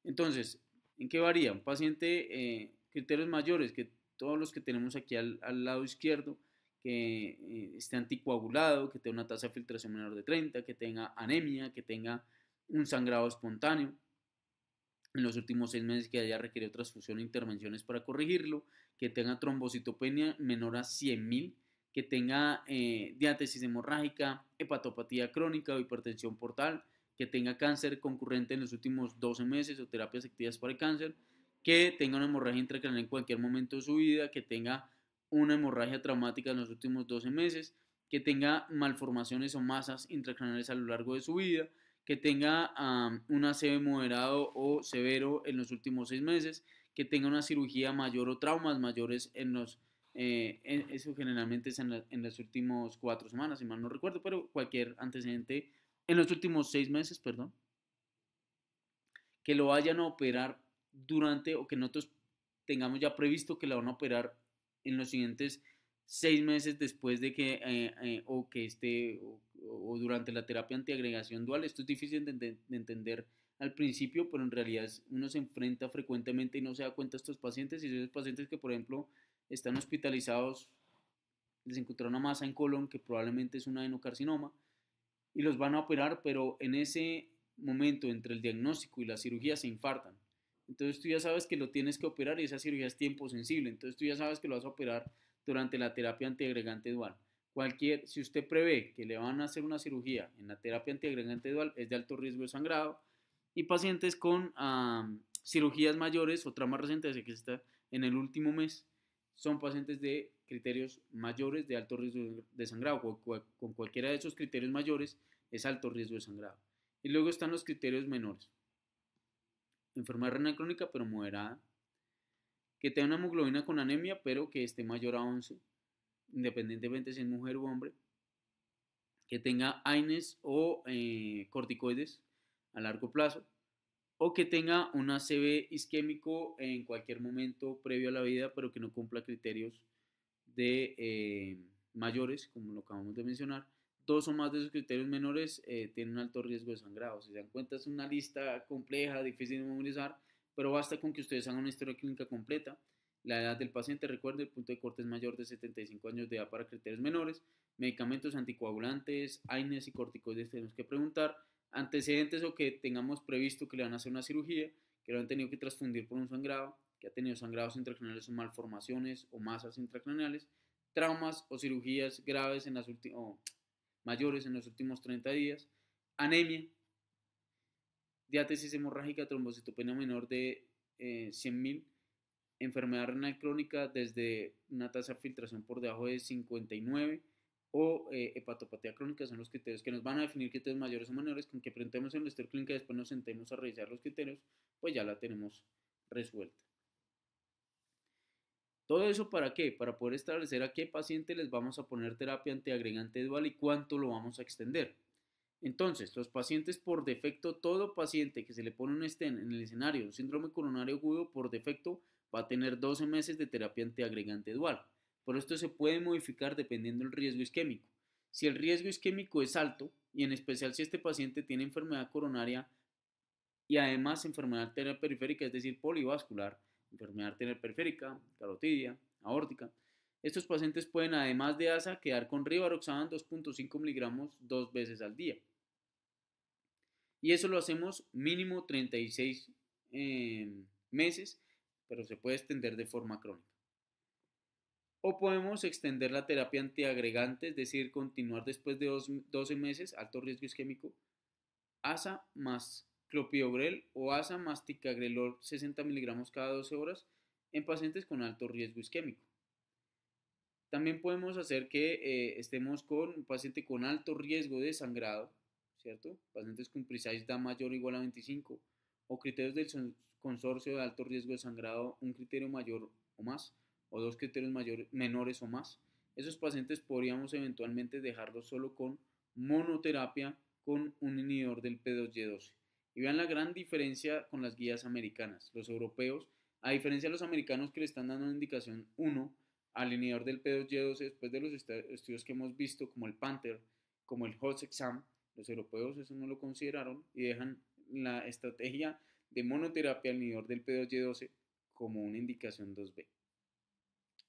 Entonces, ¿en qué varía? Un paciente, eh, criterios mayores, que todos los que tenemos aquí al lado izquierdo, que eh, esté anticoagulado, que tenga una tasa de filtración menor de 30, que tenga anemia, que tenga un sangrado espontáneo en los últimos seis meses que haya requerido transfusión e intervenciones para corregirlo, que tenga trombocitopenia menor a 100.000, que tenga eh, diátesis hemorrágica, hepatopatía crónica o hipertensión portal, que tenga cáncer concurrente en los últimos 12 meses o terapias activas para el cáncer, que tenga una hemorragia intracraneal en cualquier momento de su vida, que tenga una hemorragia traumática en los últimos 12 meses, que tenga malformaciones o masas intracraneales a lo largo de su vida, que tenga un ACV moderado o severo en los últimos 6 meses, que tenga una cirugía mayor o traumas mayores en los... Eh, eso generalmente es en, en las últimas 4 semanas, si mal no recuerdo, pero cualquier antecedente en los últimos 6 meses, perdón, que lo vayan a operar durante o que nosotros tengamos ya previsto que la van a operar en los siguientes seis meses después de que, eh, eh, o que esté, o, durante la terapia antiagregación dual. Esto es difícil de, entender al principio, pero en realidad uno se enfrenta frecuentemente y no se da cuenta a estos pacientes. Y esos pacientes que, por ejemplo, están hospitalizados, les encuentran una masa en colon que probablemente es un adenocarcinoma y los van a operar, pero en ese momento entre el diagnóstico y la cirugía se infartan. Entonces tú ya sabes que lo tienes que operar y esa cirugía es tiempo sensible. Entonces tú ya sabes que lo vas a operar durante la terapia antiagregante dual. Cualquier, si usted prevé que le van a hacer una cirugía en la terapia antiagregante dual, es de alto riesgo de sangrado. Y pacientes con cirugías mayores o reciente, recientes, que está en el último mes, son pacientes de criterios mayores de alto riesgo de sangrado. Con cualquiera de esos criterios mayores es alto riesgo de sangrado. Y luego están los criterios menores enfermedad renal crónica pero moderada, que tenga una hemoglobina con anemia pero que esté mayor a 11, independientemente si es mujer o hombre, que tenga AINES o eh, corticoides a largo plazo, o que tenga un ACV isquémico en cualquier momento previo a la vida, pero que no cumpla criterios de eh, mayores, como lo acabamos de mencionar, dos o más de esos criterios menores eh, tienen un alto riesgo de sangrado. Si se dan cuenta, es una lista compleja, difícil de memorizar, pero basta con que ustedes hagan una historia clínica completa. La edad del paciente, recuerde, el punto de corte es mayor de 75 años de edad para criterios menores. Medicamentos anticoagulantes, AINES y corticoides tenemos que preguntar. Antecedentes o que tengamos previsto que le van a hacer una cirugía, que lo han tenido que transfundir por un sangrado, que ha tenido sangrados intracraneales o malformaciones o masas intracraneales, traumas o cirugías graves en las últimas mayores en los últimos 30 días, anemia, diátesis hemorrágica, trombocitopenia menor de 100.000, eh, enfermedad renal crónica desde una tasa de filtración por debajo de 59 o eh, hepatopatía crónica son los criterios que nos van a definir criterios mayores o menores, con que presentemos en la clínica y después nos sentemos a revisar los criterios, pues ya la tenemos resuelta. ¿Todo eso para qué? Para poder establecer a qué paciente les vamos a poner terapia antiagregante dual y cuánto lo vamos a extender. Entonces, los pacientes por defecto, todo paciente que se le pone un stent en el escenario un síndrome coronario agudo, por defecto va a tener 12 meses de terapia antiagregante dual. Por esto se puede modificar dependiendo del riesgo isquémico. Si el riesgo isquémico es alto, y en especial si este paciente tiene enfermedad coronaria y además enfermedad arterial periférica, es decir, polivascular, enfermedad arterial periférica, carotidia, aórtica. Estos pacientes pueden, además de ASA, quedar con rivaroxaban 2.5 miligramos dos veces al día. Y eso lo hacemos mínimo 36 eh, meses, pero se puede extender de forma crónica. O podemos extender la terapia antiagregante, es decir, continuar después de 12 meses, alto riesgo isquémico, ASA más clopiobrel o grelor 60 miligramos cada 12 horas en pacientes con alto riesgo isquémico. También podemos hacer que eh, estemos con un paciente con alto riesgo de sangrado, ¿cierto? Pacientes con PRECISE da mayor o igual a 25 o criterios del consorcio de alto riesgo de sangrado, un criterio mayor o más, o dos criterios menores o más. Esos pacientes podríamos eventualmente dejarlos solo con monoterapia con un inhibidor del P2Y12. Y vean la gran diferencia con las guías americanas. Los europeos, a diferencia de los americanos que le están dando una indicación 1 al del P2Y12, después de los estudios que hemos visto, como el Panther, como el HOTS Exam, los europeos eso no lo consideraron y dejan la estrategia de monoterapia al lineador del P2Y12 como una indicación 2B.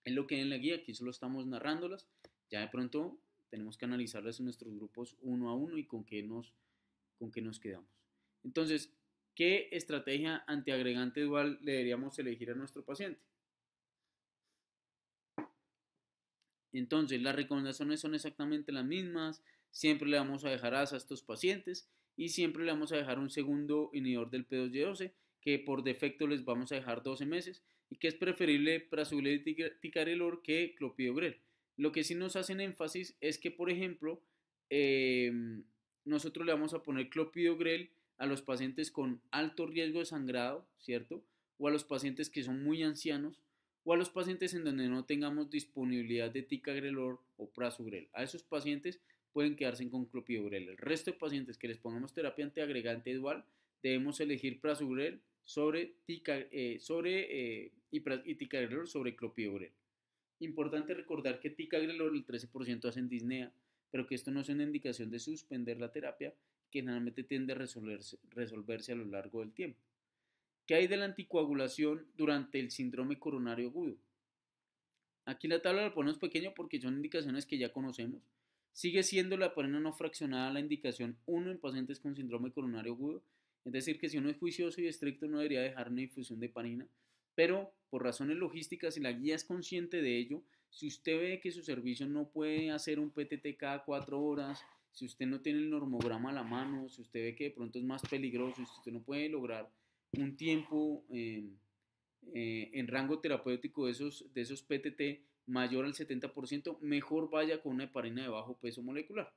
Es lo que hay en la guía, aquí solo estamos narrándolas. Ya de pronto tenemos que analizarlas en nuestros grupos uno a uno y con qué nos, con qué nos quedamos. Entonces, ¿qué estrategia antiagregante dual le deberíamos elegir a nuestro paciente? Entonces, las recomendaciones son exactamente las mismas. Siempre le vamos a dejar ASA a estos pacientes y siempre le vamos a dejar un segundo inhibidor del P2Y12 que por defecto les vamos a dejar 12 meses y que es preferible el or que clopidogrel. Lo que sí nos hacen énfasis es que, por ejemplo, eh, nosotros le vamos a poner clopidogrel a los pacientes con alto riesgo de sangrado, ¿cierto? O a los pacientes que son muy ancianos, o a los pacientes en donde no tengamos disponibilidad de ticagrelor o prasugrel. A esos pacientes pueden quedarse con clopidogrel. El resto de pacientes que les pongamos terapia antiagregante dual, debemos elegir prasugrel sobre, tica, eh, eh, y, ticagrelor sobre clopidogrel. Importante recordar que ticagrelor el 13% hacen disnea, pero que esto no es una indicación de suspender la terapia, que generalmente tiende a resolverse, a lo largo del tiempo. ¿Qué hay de la anticoagulación durante el síndrome coronario agudo? Aquí la tabla la ponemos pequeña porque son indicaciones que ya conocemos. Sigue siendo la pena no fraccionada la indicación 1 en pacientes con síndrome coronario agudo, es decir, que si uno es juicioso y estricto no debería dejar una infusión de panina, pero por razones logísticas, y la guía es consciente de ello, si usted ve que su servicio no puede hacer un PTT cada cuatro horas, si usted no tiene el normograma a la mano, si usted ve que de pronto es más peligroso, si usted no puede lograr un tiempo em, eh, en rango terapéutico de esos, de esos PTT mayor al 70%, mejor vaya con una heparina de bajo peso molecular.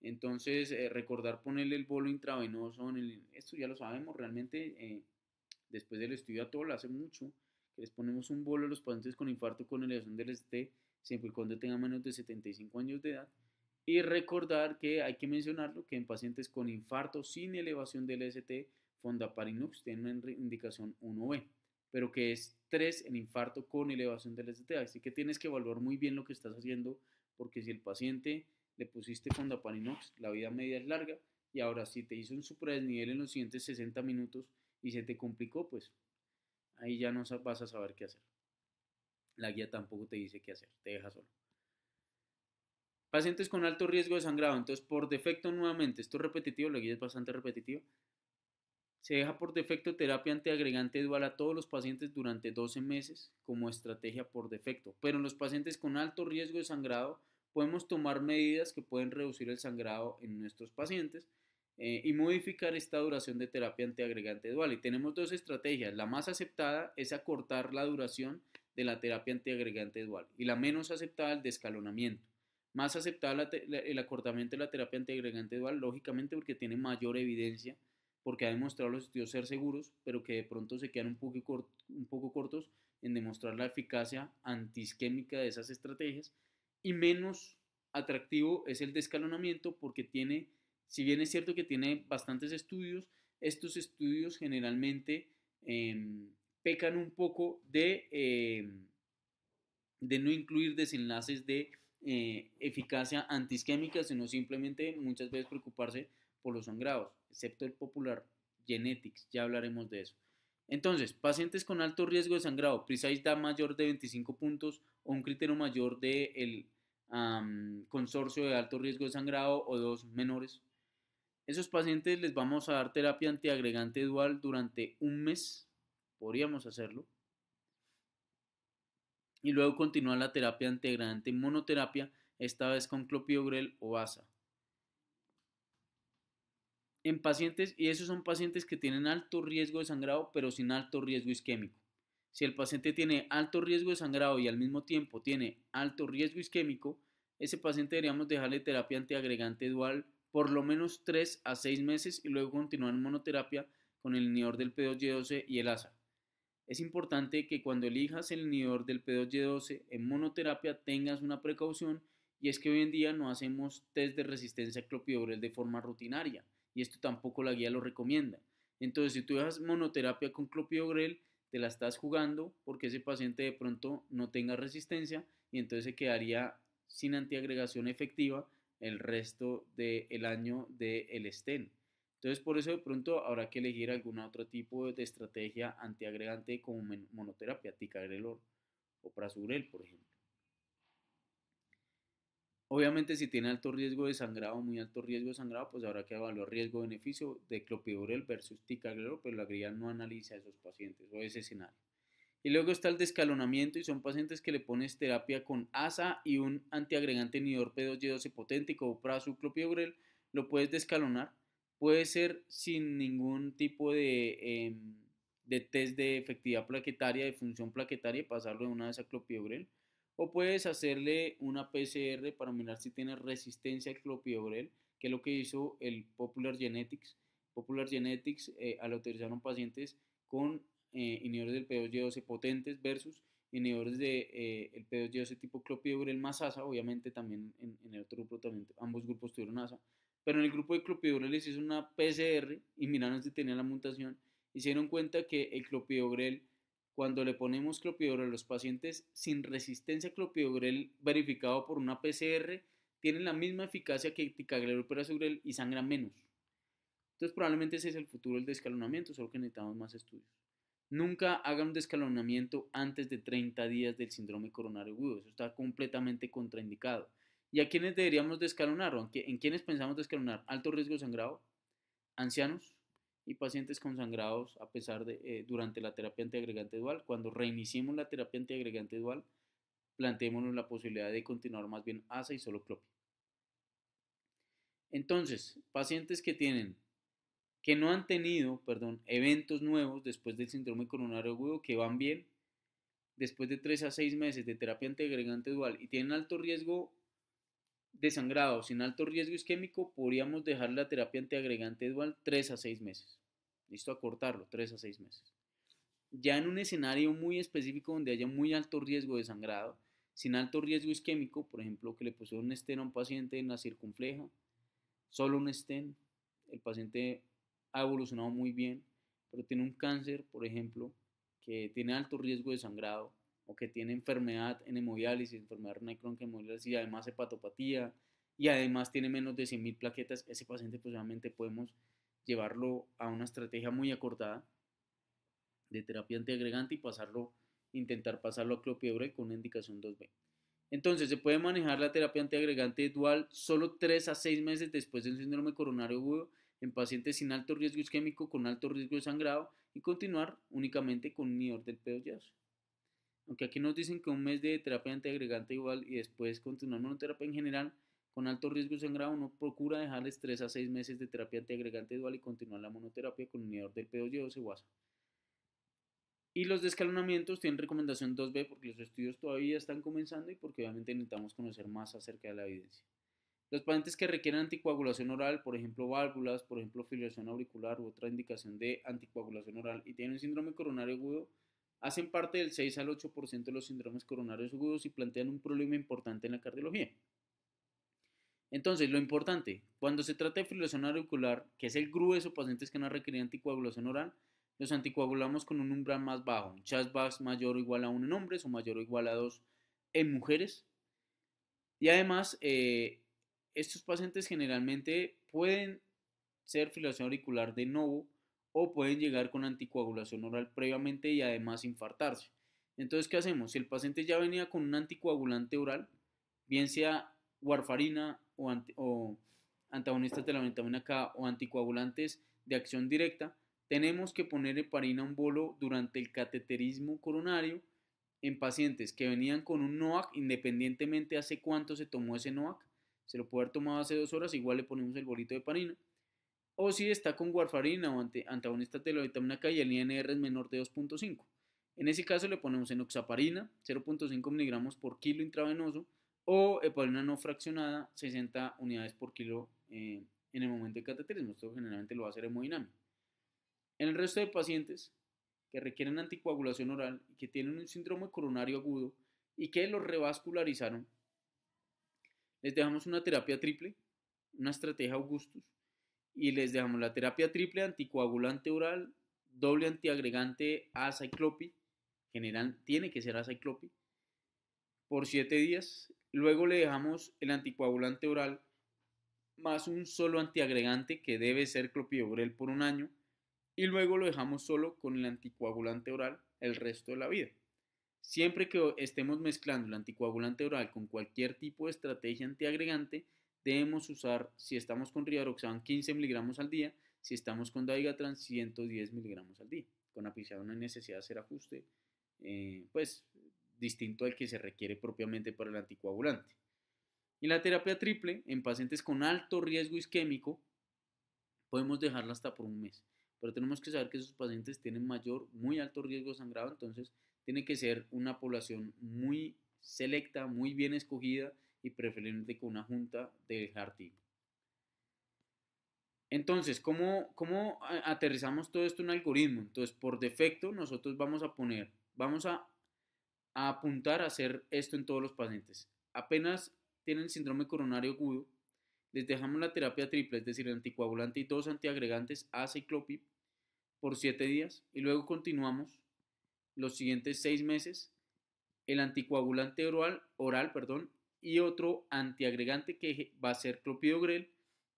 Entonces, eh, recordar ponerle el bolo intravenoso, esto ya lo sabemos, realmente eh, después del estudio a todo lo hace mucho, que les ponemos un bolo a los pacientes con infarto con elevación del ST, siempre y cuando tenga menos de 75 años de edad, y recordar que hay que mencionarlo que en pacientes con infarto sin elevación del ST, Fondaparinux tiene una indicación 1B, pero que es 3 en infarto con elevación del ST. Así que tienes que evaluar muy bien lo que estás haciendo, porque si el paciente le pusiste Fondaparinux, la vida media es larga, y ahora si te hizo un supradesnivel en los siguientes 60 minutos y se te complicó, pues ahí ya no vas a saber qué hacer. La guía tampoco te dice qué hacer, te deja solo. Pacientes con alto riesgo de sangrado, entonces por defecto nuevamente, esto es repetitivo, la guía es bastante repetitiva, se deja por defecto terapia antiagregante dual a todos los pacientes durante 12 meses como estrategia por defecto, pero en los pacientes con alto riesgo de sangrado podemos tomar medidas que pueden reducir el sangrado en nuestros pacientes eh, y modificar esta duración de terapia antiagregante dual. Y tenemos dos estrategias, la más aceptada es acortar la duración de la terapia antiagregante dual y la menos aceptada el descalonamiento más aceptable el acortamiento de la terapia antiagregante dual, lógicamente porque tiene mayor evidencia, porque ha demostrado los estudios ser seguros, pero que de pronto se quedan un poco, un poco cortos en demostrar la eficacia antisquémica de esas estrategias. Y menos atractivo es el descalonamiento porque tiene, si bien es cierto que tiene bastantes estudios, estos estudios generalmente em, pecan un poco de, em, de no incluir desenlaces de eh, eficacia antisquémica, sino simplemente muchas veces preocuparse por los sangrados, excepto el popular genetics, ya hablaremos de eso. Entonces, pacientes con alto riesgo de sangrado, PRECISE da mayor de 25 puntos o un criterio mayor del de consorcio de alto riesgo de sangrado o dos menores. Esos pacientes les vamos a dar terapia antiagregante dual durante un mes, podríamos hacerlo, y luego continúa la terapia en monoterapia, esta vez con clopidogrel o ASA. En pacientes, y esos son pacientes que tienen alto riesgo de sangrado, pero sin alto riesgo isquémico. Si el paciente tiene alto riesgo de sangrado y al mismo tiempo tiene alto riesgo isquémico, ese paciente deberíamos dejarle terapia antiagregante dual por lo menos 3 a 6 meses y luego continuar en monoterapia con el inhibidor del P2Y12 e y el ASA. Es importante que cuando elijas el inhibidor del P2Y12 e en monoterapia tengas una precaución y es que hoy en día no hacemos test de resistencia a clopidogrel de forma rutinaria y esto tampoco la guía lo recomienda. Entonces, si tú dejas monoterapia con clopidogrel, te la estás jugando porque ese paciente de pronto no tenga resistencia y entonces se quedaría sin antiagregación efectiva el resto del año del el estén. Entonces, por eso de pronto habrá que elegir algún otro tipo de estrategia antiagregante como monoterapia, ticagrelor o prasugrel, por ejemplo. Obviamente, si tiene alto riesgo de sangrado, muy alto riesgo de sangrado, pues habrá que evaluar riesgo-beneficio de clopidogrel versus ticagrelor, pero la grilla no analiza a esos pacientes o ese escenario. Y luego está el descalonamiento y son pacientes que le pones terapia con ASA y un antiagregante nidor P2Y12 potente como lo puedes descalonar puede ser sin ningún tipo de, em, de test de efectividad plaquetaria, de función plaquetaria, pasarlo de una vez a clopidogrel. O puedes hacerle una PCR para mirar si tiene resistencia a clopidogrel, que es lo que hizo el Popular Genetics. Popular Genetics eh, al utilizaron pacientes con eh, inhibidores del P2Y12 e potentes versus inhibidores del de, eh, P2Y12 e tipo clopidogrel más ASA, obviamente también en, en el otro grupo también, ambos grupos tuvieron ASA, pero en el grupo de clopidogrel les hizo una PCR y miraron si tenía la mutación Hicieron cuenta que el clopidogrel, cuando le ponemos clopidogrel a los pacientes sin resistencia a clopidogrel verificado por una PCR, tiene la misma eficacia que ticagrelor y perazugrel y sangran menos. Entonces probablemente ese es el futuro del descalonamiento, solo que necesitamos más estudios. Nunca hagan un descalonamiento antes de 30 días del síndrome coronario agudo, eso está completamente contraindicado. ¿Y a quiénes deberíamos descalonar? ¿En quiénes pensamos descalonar? Alto riesgo de sangrado, ancianos y pacientes con sangrados a pesar de eh, durante la terapia antiagregante dual. Cuando reiniciemos la terapia antiagregante dual, planteémonos la posibilidad de continuar más bien ASA y solo clopia. Entonces, pacientes que tienen que no han tenido, perdón, eventos nuevos después del síndrome coronario agudo que van bien después de 3 a 6 meses de terapia antiagregante dual y tienen alto riesgo desangrado sin alto riesgo isquémico, podríamos dejar la terapia antiagregante dual 3 a 6 meses. Listo, a cortarlo, 3 a 6 meses. Ya en un escenario muy específico donde haya muy alto riesgo de sangrado, sin alto riesgo isquémico, por ejemplo, que le pusieron un estén a un paciente en la circunfleja, solo un estén, el paciente ha evolucionado muy bien, pero tiene un cáncer, por ejemplo, que tiene alto riesgo de sangrado, que tiene enfermedad en hemodiálisis, enfermedad necron y además hepatopatía y además tiene menos de 100.000 plaquetas, ese paciente pues podemos llevarlo a una estrategia muy acortada de terapia antiagregante y pasarlo, intentar pasarlo a clopidogrel con una indicación 2B. Entonces, se puede manejar la terapia antiagregante dual solo 3 a 6 meses después del síndrome coronario agudo en pacientes sin alto riesgo isquémico con alto riesgo de sangrado y continuar únicamente con un del pedo yazo porque aquí nos dicen que un mes de terapia antiagregante igual y después continuar monoterapia en general con alto riesgo de sangrado, uno procura dejarles 3 a 6 meses de terapia antiagregante dual y continuar la monoterapia con unidor del P2Y12 guasa. Y los descalonamientos tienen recomendación 2B porque los estudios todavía están comenzando y porque obviamente necesitamos conocer más acerca de la evidencia. Los pacientes que requieren anticoagulación oral, por ejemplo válvulas, por ejemplo filiación auricular u otra indicación de anticoagulación oral y tienen un síndrome coronario agudo, hacen parte del 6 al 8% de los síndromes coronarios agudos y plantean un problema importante en la cardiología. Entonces, lo importante, cuando se trata de fibrilación auricular, que es el grueso de pacientes que no requieren anticoagulación oral, los anticoagulamos con un umbral más bajo, un mayor o igual a 1 en hombres o mayor o igual a 2 en mujeres. Y además, eh, estos pacientes generalmente pueden ser fibrilación auricular de nuevo, o pueden llegar con anticoagulación oral previamente y además infartarse. Entonces, ¿qué hacemos? Si el paciente ya venía con un anticoagulante oral, bien sea warfarina o, antagonistas de la vitamina K o anticoagulantes de acción directa, tenemos que poner heparina un bolo durante el cateterismo coronario en pacientes que venían con un NOAC, independientemente hace cuánto se tomó ese NOAC, se lo puede haber tomado hace dos horas, igual le ponemos el bolito de heparina o si está con warfarina o ante, antagonistas de la vitamina K y el INR es menor de 2.5. En ese caso le ponemos enoxaparina 0.5 miligramos por kilo intravenoso o heparina no fraccionada 60 unidades por kilo eh, en el momento de cateterismo. Esto generalmente lo va a hacer hemodinámico. En el resto de pacientes que requieren anticoagulación oral y que tienen un síndrome coronario agudo y que los revascularizaron, les dejamos una terapia triple, una estrategia Augustus, y les dejamos la terapia triple anticoagulante oral, doble antiagregante aciclopi, general tiene que ser aciclopi, por 7 días. Luego le dejamos el anticoagulante oral más un solo antiagregante que debe ser clopidogrel por un año y luego lo dejamos solo con el anticoagulante oral el resto de la vida. Siempre que estemos mezclando el anticoagulante oral con cualquier tipo de estrategia antiagregante, debemos usar, si estamos con rivaroxaban, 15 miligramos al día, si estamos con Daigatran, 110 miligramos al día. Con apiciado no necesidad de hacer ajuste, eh, pues distinto al que se requiere propiamente para el anticoagulante. Y la terapia triple en pacientes con alto riesgo isquémico, podemos dejarla hasta por un mes. Pero tenemos que saber que esos pacientes tienen mayor, muy alto riesgo de sangrado, entonces tiene que ser una población muy selecta, muy bien escogida, y preferiblemente con una junta del jardín. Entonces, ¿cómo, ¿cómo aterrizamos todo esto en un algoritmo? Entonces, por defecto, nosotros vamos a poner, vamos a, apuntar a hacer esto en todos los pacientes. Apenas tienen síndrome coronario agudo, les dejamos la terapia triple, es decir, anticoagulante y dos antiagregantes, aciclopip, por 7 días y luego continuamos los siguientes 6 meses el anticoagulante oral, oral perdón, y otro antiagregante que va a ser clopidogrel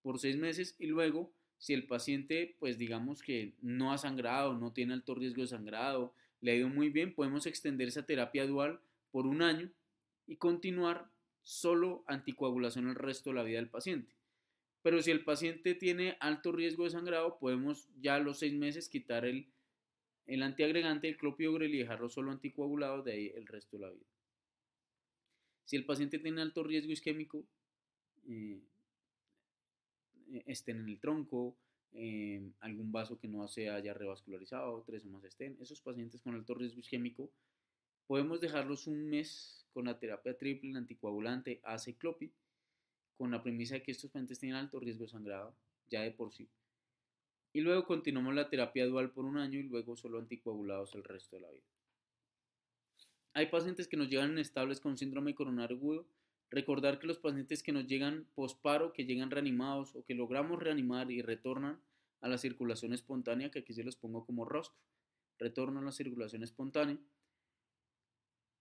por seis meses y luego si el paciente pues digamos que no ha sangrado, no tiene alto riesgo de sangrado, le ha ido muy bien, podemos extender esa terapia dual por un año y continuar solo anticoagulación el resto de la vida del paciente. Pero si el paciente tiene alto riesgo de sangrado, podemos ya a los seis meses quitar el, el antiagregante, el clopidogrel y dejarlo solo anticoagulado de ahí el resto de la vida. Si el paciente tiene alto riesgo isquémico, eh, e, estén en el tronco, eh, algún vaso que no se haya revascularizado, tres o más estén, esos pacientes con alto riesgo isquémico, podemos dejarlos un mes con la terapia triple, el anticoagulante, aceclopi, con la premisa de que estos pacientes tienen alto riesgo de sangrado, ya de por sí. Y luego continuamos la terapia dual por un año y luego solo anticoagulados el resto de la vida. Hay pacientes que nos llegan inestables con síndrome coronario agudo. Recordar que los pacientes que nos llegan posparo, que llegan reanimados o que logramos reanimar y retornan a la circulación espontánea, que aquí se los pongo como rostro, retorno a la circulación espontánea.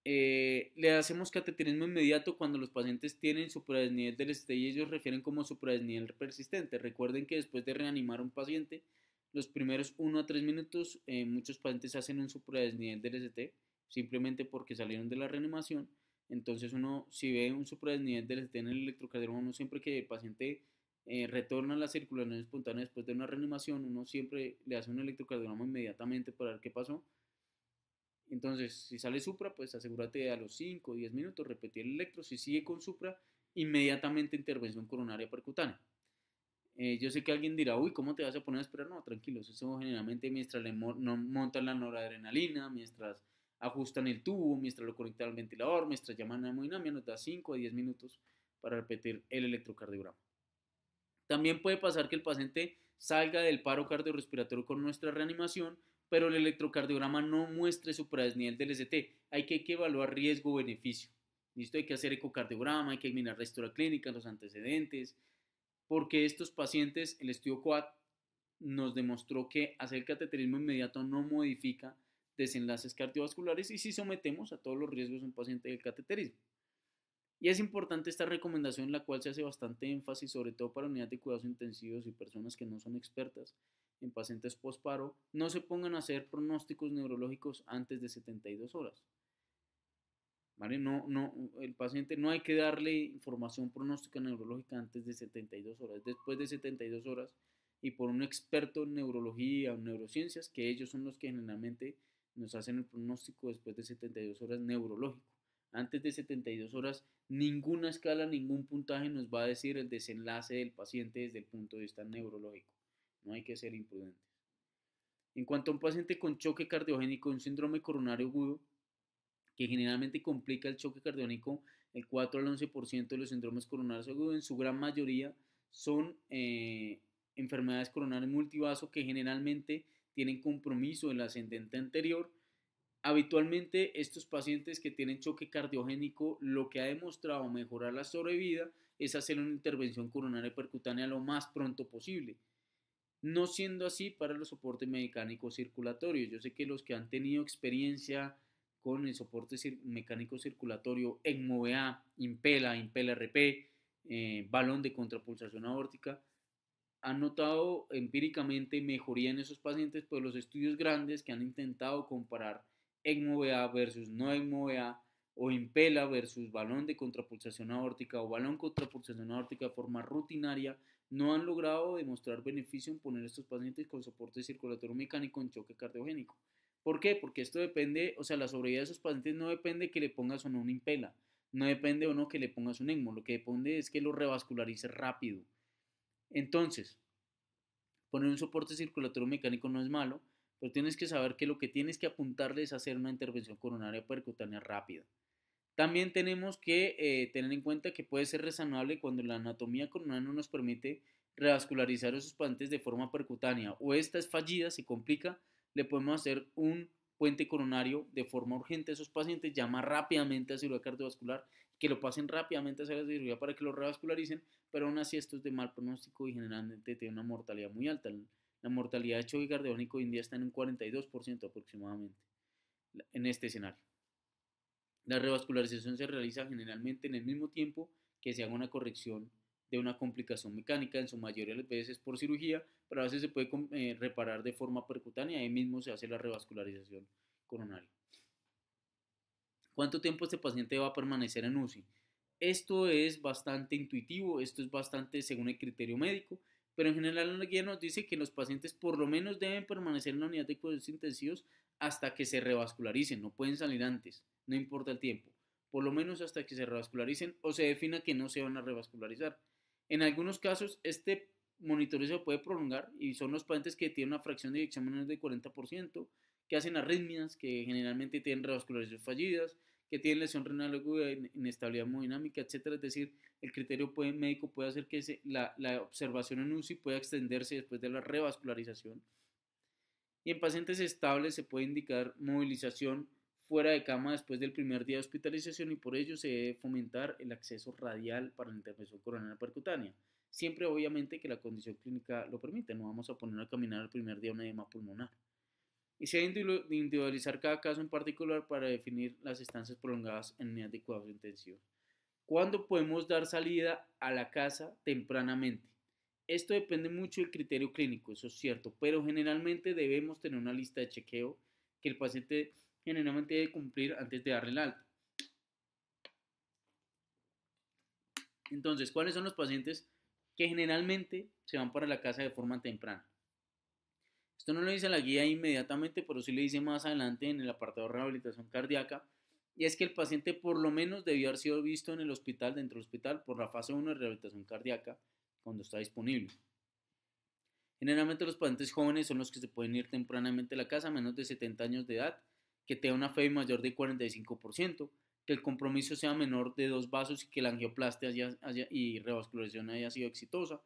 Eh, le hacemos cateterismo inmediato cuando los pacientes tienen supradesnivel del ST y ellos refieren como supradesnivel persistente. Recuerden que después de reanimar un paciente, los primeros 1 a 3 minutos, eh, muchos pacientes hacen un supradesnivel del ST simplemente porque salieron de la reanimación. Entonces uno, si ve un supradesnivel del ST en el electrocardiograma, uno siempre que el paciente eh, retorna a la circulación espontánea después de una reanimación, uno siempre le hace un electrocardiograma inmediatamente para ver qué pasó. Entonces, si sale supra, pues asegúrate a los 5 o 10 minutos repetir el electro. Si sigue con supra, inmediatamente intervención coronaria percutánea. Eh, yo sé que alguien dirá, uy, ¿cómo te vas a poner a esperar? No, tranquilos, eso generalmente mientras le no montan la noradrenalina, mientras ajustan el tubo, mientras lo conectan al ventilador, mientras llaman a hemodinamia, nos da 5 a 10 minutos para repetir el electrocardiograma. También puede pasar que el paciente salga del paro cardiorrespiratorio con nuestra reanimación, pero el electrocardiograma no muestre su del ST. Hay que, hay que evaluar riesgo-beneficio. Listo, hay que hacer ecocardiograma, hay que eliminar la historia clínica, los antecedentes, porque estos pacientes, el estudio QUAD nos demostró que hacer cateterismo inmediato no modifica desenlaces cardiovasculares y si sometemos a todos los riesgos un paciente del cateterismo. Y es importante esta recomendación, la cual se hace bastante énfasis, sobre todo para unidades de cuidados intensivos y personas que no son expertas en pacientes posparo, no se pongan a hacer pronósticos neurológicos antes de 72 horas. ¿Vale? No, no, el paciente no hay que darle información pronóstica neurológica antes de 72 horas. Después de 72 horas y por un experto en neurología o neurociencias, que ellos son los que generalmente nos hacen el pronóstico después de 72 horas neurológico. Antes de 72 horas, ninguna escala, ningún puntaje nos va a decir el desenlace del paciente desde el punto de vista neurológico. No hay que ser imprudentes. En cuanto a un paciente con choque cardiogénico, un síndrome coronario agudo, que generalmente complica el choque cardiogénico, el 4 al 11% de los síndromes coronarios agudos, en su gran mayoría, son eh, enfermedades coronarias multivaso que generalmente tienen compromiso en la ascendente anterior. Habitualmente estos pacientes que tienen choque cardiogénico lo que ha demostrado mejorar la sobrevida es hacer una intervención coronaria percutánea lo más pronto posible. No siendo así para los soportes mecánicos circulatorios. Yo sé que los que han tenido experiencia con el soporte mecánico circulatorio en MOVEA, Impela, Impela RP, eh, balón de contrapulsación aórtica, han notado empíricamente mejoría en esos pacientes, pues los estudios grandes que han intentado comparar ECMO-VA versus no ECMO-VA o impela versus balón de contrapulsación aórtica o balón contrapulsación aórtica de forma rutinaria, no han logrado demostrar beneficio en poner a estos pacientes con soporte circulatorio mecánico en choque cardiogénico. ¿Por qué? Porque esto depende, o sea, la sobrevida de esos pacientes no depende que le pongas o no un impela, no depende o no que le pongas un ECMO, lo que depende es que lo revascularice rápido entonces, poner un soporte circulatorio mecánico no es malo, pero tienes que saber que lo que tienes que apuntarle es hacer una intervención coronaria percutánea rápida. También tenemos que eh, tener en cuenta que puede ser resanable cuando la anatomía coronaria no nos permite revascularizar esos pacientes de forma percutánea o esta es fallida, se complica, le podemos hacer un puente coronario de forma urgente a esos pacientes, llamar rápidamente a cirugía cardiovascular que lo pasen rápidamente a hacer de cirugía para que lo revascularicen, pero aún así esto es de mal pronóstico y generalmente tiene una mortalidad muy alta. La mortalidad de choque cardiónico hoy en día está en un 42% aproximadamente en este escenario. La revascularización se realiza generalmente en el mismo tiempo que se haga una corrección de una complicación mecánica, en su mayoría de las veces por cirugía, pero a veces se puede eh, reparar de forma percutánea y ahí mismo se hace la revascularización coronaria. ¿Cuánto tiempo este paciente va a permanecer en UCI? Esto es bastante intuitivo, esto es bastante según el criterio médico, pero en general la guía nos dice que los pacientes por lo menos deben permanecer en la unidad de cuidados intensivos hasta que se revascularicen, no pueden salir antes, no importa el tiempo, por lo menos hasta que se revascularicen o se defina que no se van a revascularizar. En algunos casos este monitoreo se puede prolongar y son los pacientes que tienen una fracción de exámenes menor del 40%, que hacen arritmias, que generalmente tienen revascularizaciones fallidas, que tienen lesión renal aguda, inestabilidad hemodinámica, etc. Es decir, el criterio puede, médico puede hacer que la, observación en UCI pueda extenderse después de la revascularización. Y en pacientes estables se puede indicar movilización fuera de cama después del primer día de hospitalización y por ello se debe fomentar el acceso radial para la intervención coronaria percutánea. Siempre obviamente que la condición clínica lo permite, no vamos a poner a caminar el primer día una edema pulmonar y se individualizar cada caso en particular para definir las estancias prolongadas en unidad de cuidados intensivos. ¿Cuándo podemos dar salida a la casa tempranamente? Esto depende mucho del criterio clínico, eso es cierto, pero generalmente debemos tener una lista de chequeo que el paciente generalmente debe cumplir antes de darle el alta. Entonces, ¿cuáles son los pacientes que generalmente se van para la casa de forma temprana? Esto no lo dice la guía inmediatamente, pero sí lo dice más adelante en el apartado de rehabilitación cardíaca. Y es que el paciente por lo menos debió haber sido visto en el hospital, dentro del hospital, por la fase 1 de rehabilitación cardíaca, cuando está disponible. Generalmente los pacientes jóvenes son los que se pueden ir tempranamente a la casa, menos de 70 años de edad, que tenga una fe mayor de 45%, que el compromiso sea menor de dos vasos y que la angioplastia y revascularización haya sido exitosa,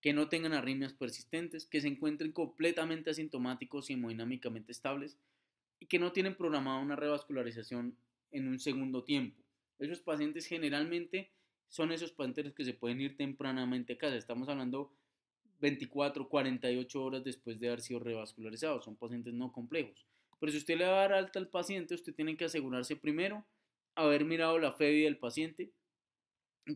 que no tengan arritmias persistentes, que se encuentren completamente asintomáticos y hemodinámicamente estables y que no tienen programada una revascularización en un segundo tiempo. Esos pacientes generalmente son esos pacientes que se pueden ir tempranamente a casa. Estamos hablando 24, 48 horas después de haber sido revascularizados. Son pacientes no complejos. Pero si usted le va a dar alta al paciente, usted tiene que asegurarse primero haber mirado la FEBI del paciente,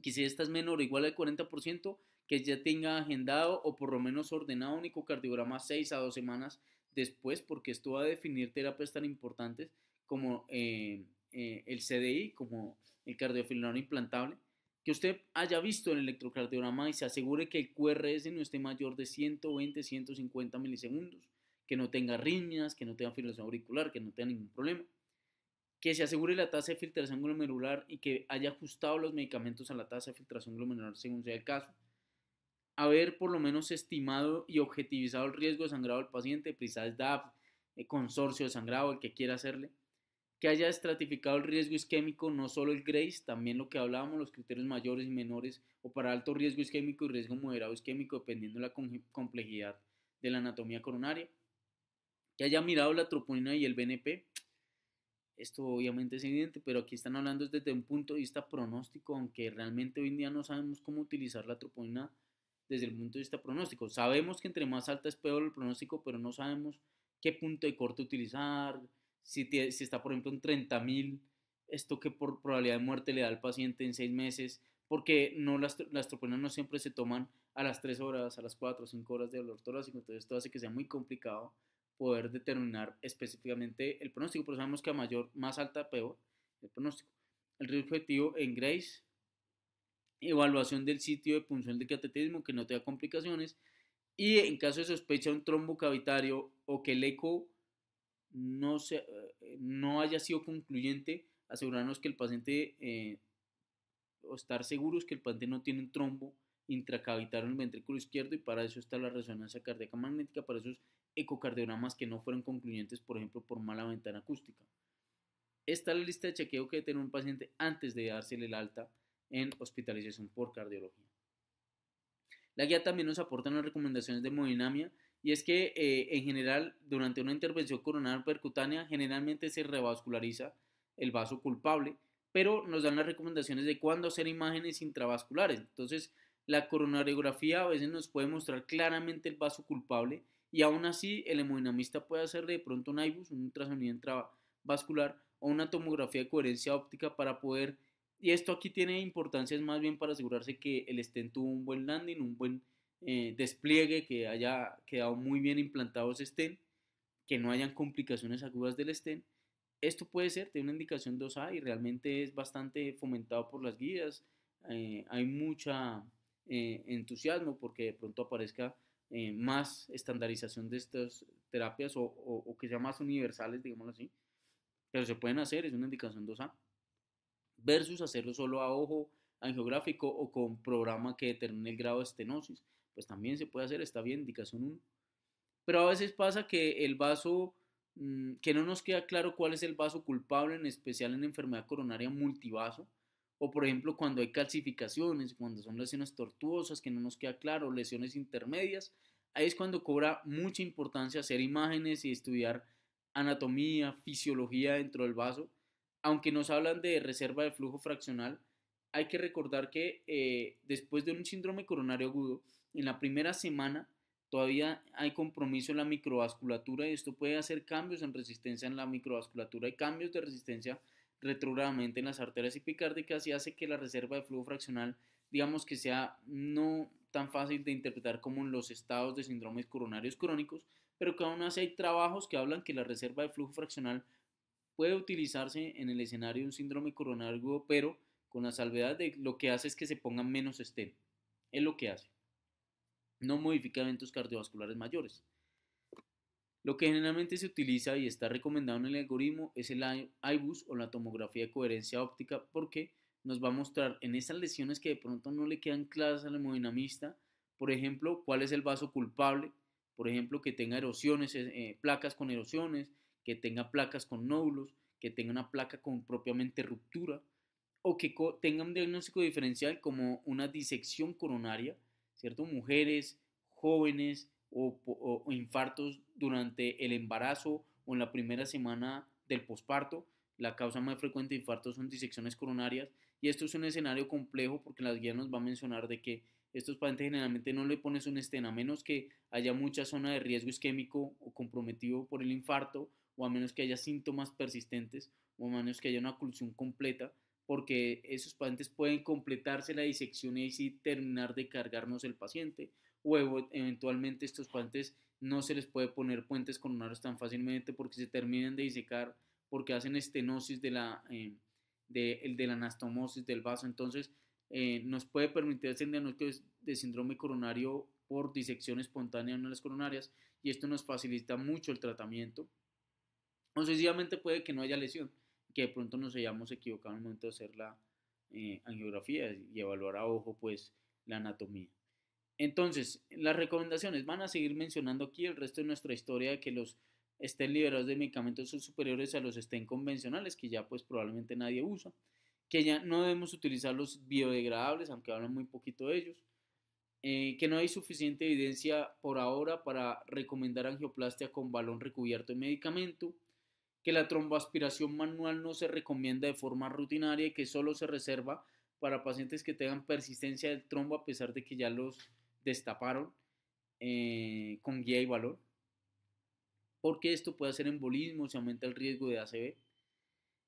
que si esta es menor o igual al 40%, que ya tenga agendado o por lo menos ordenado un ecocardiograma 6 a dos semanas después, porque esto va a definir terapias tan importantes como eh, eh, el CDI, como el cardiofilar implantable, que usted haya visto el electrocardiograma y se asegure que el QRS no esté mayor de 120, 150 milisegundos, que no tenga riñas, que no tenga filtración auricular, que no tenga ningún problema, que se asegure la tasa de filtración glomerular y que haya ajustado los medicamentos a la tasa de filtración glomerular según sea el caso, haber por lo menos estimado y objetivizado el riesgo de sangrado del paciente, pues, quizás DAP, consorcio de sangrado, el que quiera hacerle, que haya estratificado el riesgo isquémico, no solo el GRACE, también lo que hablábamos, los criterios mayores y menores, o para alto riesgo isquémico y riesgo moderado isquémico, dependiendo de la complejidad de la anatomía coronaria, que haya mirado la troponina y el BNP, esto obviamente es evidente, pero aquí están hablando desde un punto de vista pronóstico, aunque realmente hoy en día no sabemos cómo utilizar la troponina desde el punto de vista pronóstico. Sabemos que entre más alta es peor el pronóstico, pero no sabemos qué punto de corte utilizar, si, si está por ejemplo en 30.000, esto que por probabilidad de muerte le da al paciente en seis meses, porque no las, las troponinas no siempre se toman a las 3 horas, a las 4 5 horas de dolor torácico, entonces esto hace que sea muy complicado poder determinar específicamente el pronóstico, pero sabemos que a mayor, más alta, peor el pronóstico. El riesgo objetivo en Grace evaluación del sitio de punción de cateterismo que no tenga complicaciones y en caso de sospecha de un trombo cavitario o que el eco no, eh, no haya sido concluyente, asegurarnos que el paciente, eh, o estar seguros que el paciente no tiene un trombo intracavitario en el ventrículo izquierdo y para eso está la resonancia cardíaca magnética, para esos ecocardiogramas que no fueron concluyentes, por ejemplo, por mala ventana acústica. Esta es la lista de chequeo que debe tener un paciente antes de dársele el alta en hospitalización por cardiología. La guía también nos aporta unas recomendaciones de hemodinamia y es que eh, en general durante una intervención coronar percutánea generalmente se revasculariza el vaso culpable, pero nos dan las recomendaciones de cuándo hacer imágenes intravasculares. Entonces, la coronariografía a veces nos puede mostrar claramente el vaso culpable y aún así el hemodinamista puede hacer de pronto un IBUS, un ultrasonido intravascular o una tomografía de coherencia óptica para poder y esto aquí tiene importancia es más bien para asegurarse que el stent tuvo un buen landing, un buen eh, despliegue, que haya quedado muy bien implantado ese stent, que no hayan complicaciones agudas del STEM. Esto puede ser, tiene una indicación 2A y realmente es bastante fomentado por las guías. Eh, hay mucha eh, entusiasmo porque de pronto aparezca más estandarización de estas terapias o, o que sean más universales, digámoslo así. Pero se pueden hacer, es una indicación 2A versus hacerlo solo a ojo angiográfico o con programa que determine el grado de estenosis. Pues también se puede hacer, está bien, indicación 1. Pero a veces pasa que el vaso, mm, que no nos queda claro cuál es el vaso culpable, en especial en enfermedad coronaria multivaso, o por ejemplo cuando hay calcificaciones, cuando son lesiones tortuosas, que no nos queda claro, lesiones intermedias, ahí es cuando cobra mucha importancia hacer imágenes y estudiar anatomía, fisiología dentro del vaso aunque nos hablan de reserva de flujo fraccional, hay que recordar que eh, después de un síndrome coronario agudo, en la primera semana todavía hay compromiso en la microvasculatura y esto puede hacer cambios en resistencia en la microvasculatura y cambios de resistencia retrogradamente en las arterias epicárdicas y hace que la reserva de flujo fraccional, digamos que sea no tan fácil de interpretar como en los estados de síndromes coronarios crónicos, pero que aún así hay trabajos que hablan que la reserva de flujo fraccional puede utilizarse en el escenario de un síndrome coronario, pero con la salvedad de lo que hace es que se ponga menos estén. Es lo que hace. No modifica eventos cardiovasculares mayores. Lo que generalmente se utiliza y está recomendado en el algoritmo es el IBUS o la tomografía de coherencia óptica porque nos va a mostrar en esas lesiones que de pronto no le quedan claras al hemodinamista, por ejemplo, cuál es el vaso culpable, por ejemplo, que tenga erosiones, eh, eh, placas con erosiones, que tenga placas con nódulos, que tenga una placa con propiamente ruptura o que tenga un diagnóstico diferencial como una disección coronaria, ¿cierto? Mujeres, jóvenes o, infartos durante el embarazo o en la primera semana del posparto. La causa más frecuente de infartos son disecciones coronarias y esto es un escenario complejo porque la guía nos va a mencionar de que estos pacientes generalmente no le pones un estén a menos que haya mucha zona de riesgo isquémico o comprometido por el infarto o a menos que haya síntomas persistentes o a menos que haya una oclusión completa, porque esos pacientes pueden completarse la disección y así terminar de cargarnos el paciente o eventualmente estos pacientes no se les puede poner puentes coronarios tan fácilmente porque se terminan de disecar, porque hacen estenosis de la, eh, de, la anastomosis del vaso. Entonces, eh, nos puede permitir hacer diagnóstico de síndrome coronario por disección espontánea en las coronarias y esto nos facilita mucho el tratamiento. No sencillamente puede que no haya lesión, que de pronto nos hayamos equivocado en el momento de hacer la eh, angiografía y evaluar a ojo pues la anatomía. Entonces, las recomendaciones van a seguir mencionando aquí el resto de nuestra historia de que los estén liberados de medicamentos son superiores a los estén convencionales, que ya pues probablemente nadie usa, que ya no debemos utilizar los biodegradables, aunque hablan muy poquito de ellos, eh, que no hay suficiente evidencia por ahora para recomendar angioplastia con balón recubierto de medicamento, que la tromboaspiración manual no se recomienda de forma rutinaria y que solo se reserva para pacientes que tengan persistencia del trombo a pesar de que ya los destaparon eh, con guía y valor, porque esto puede hacer embolismo, se aumenta el riesgo de ACV,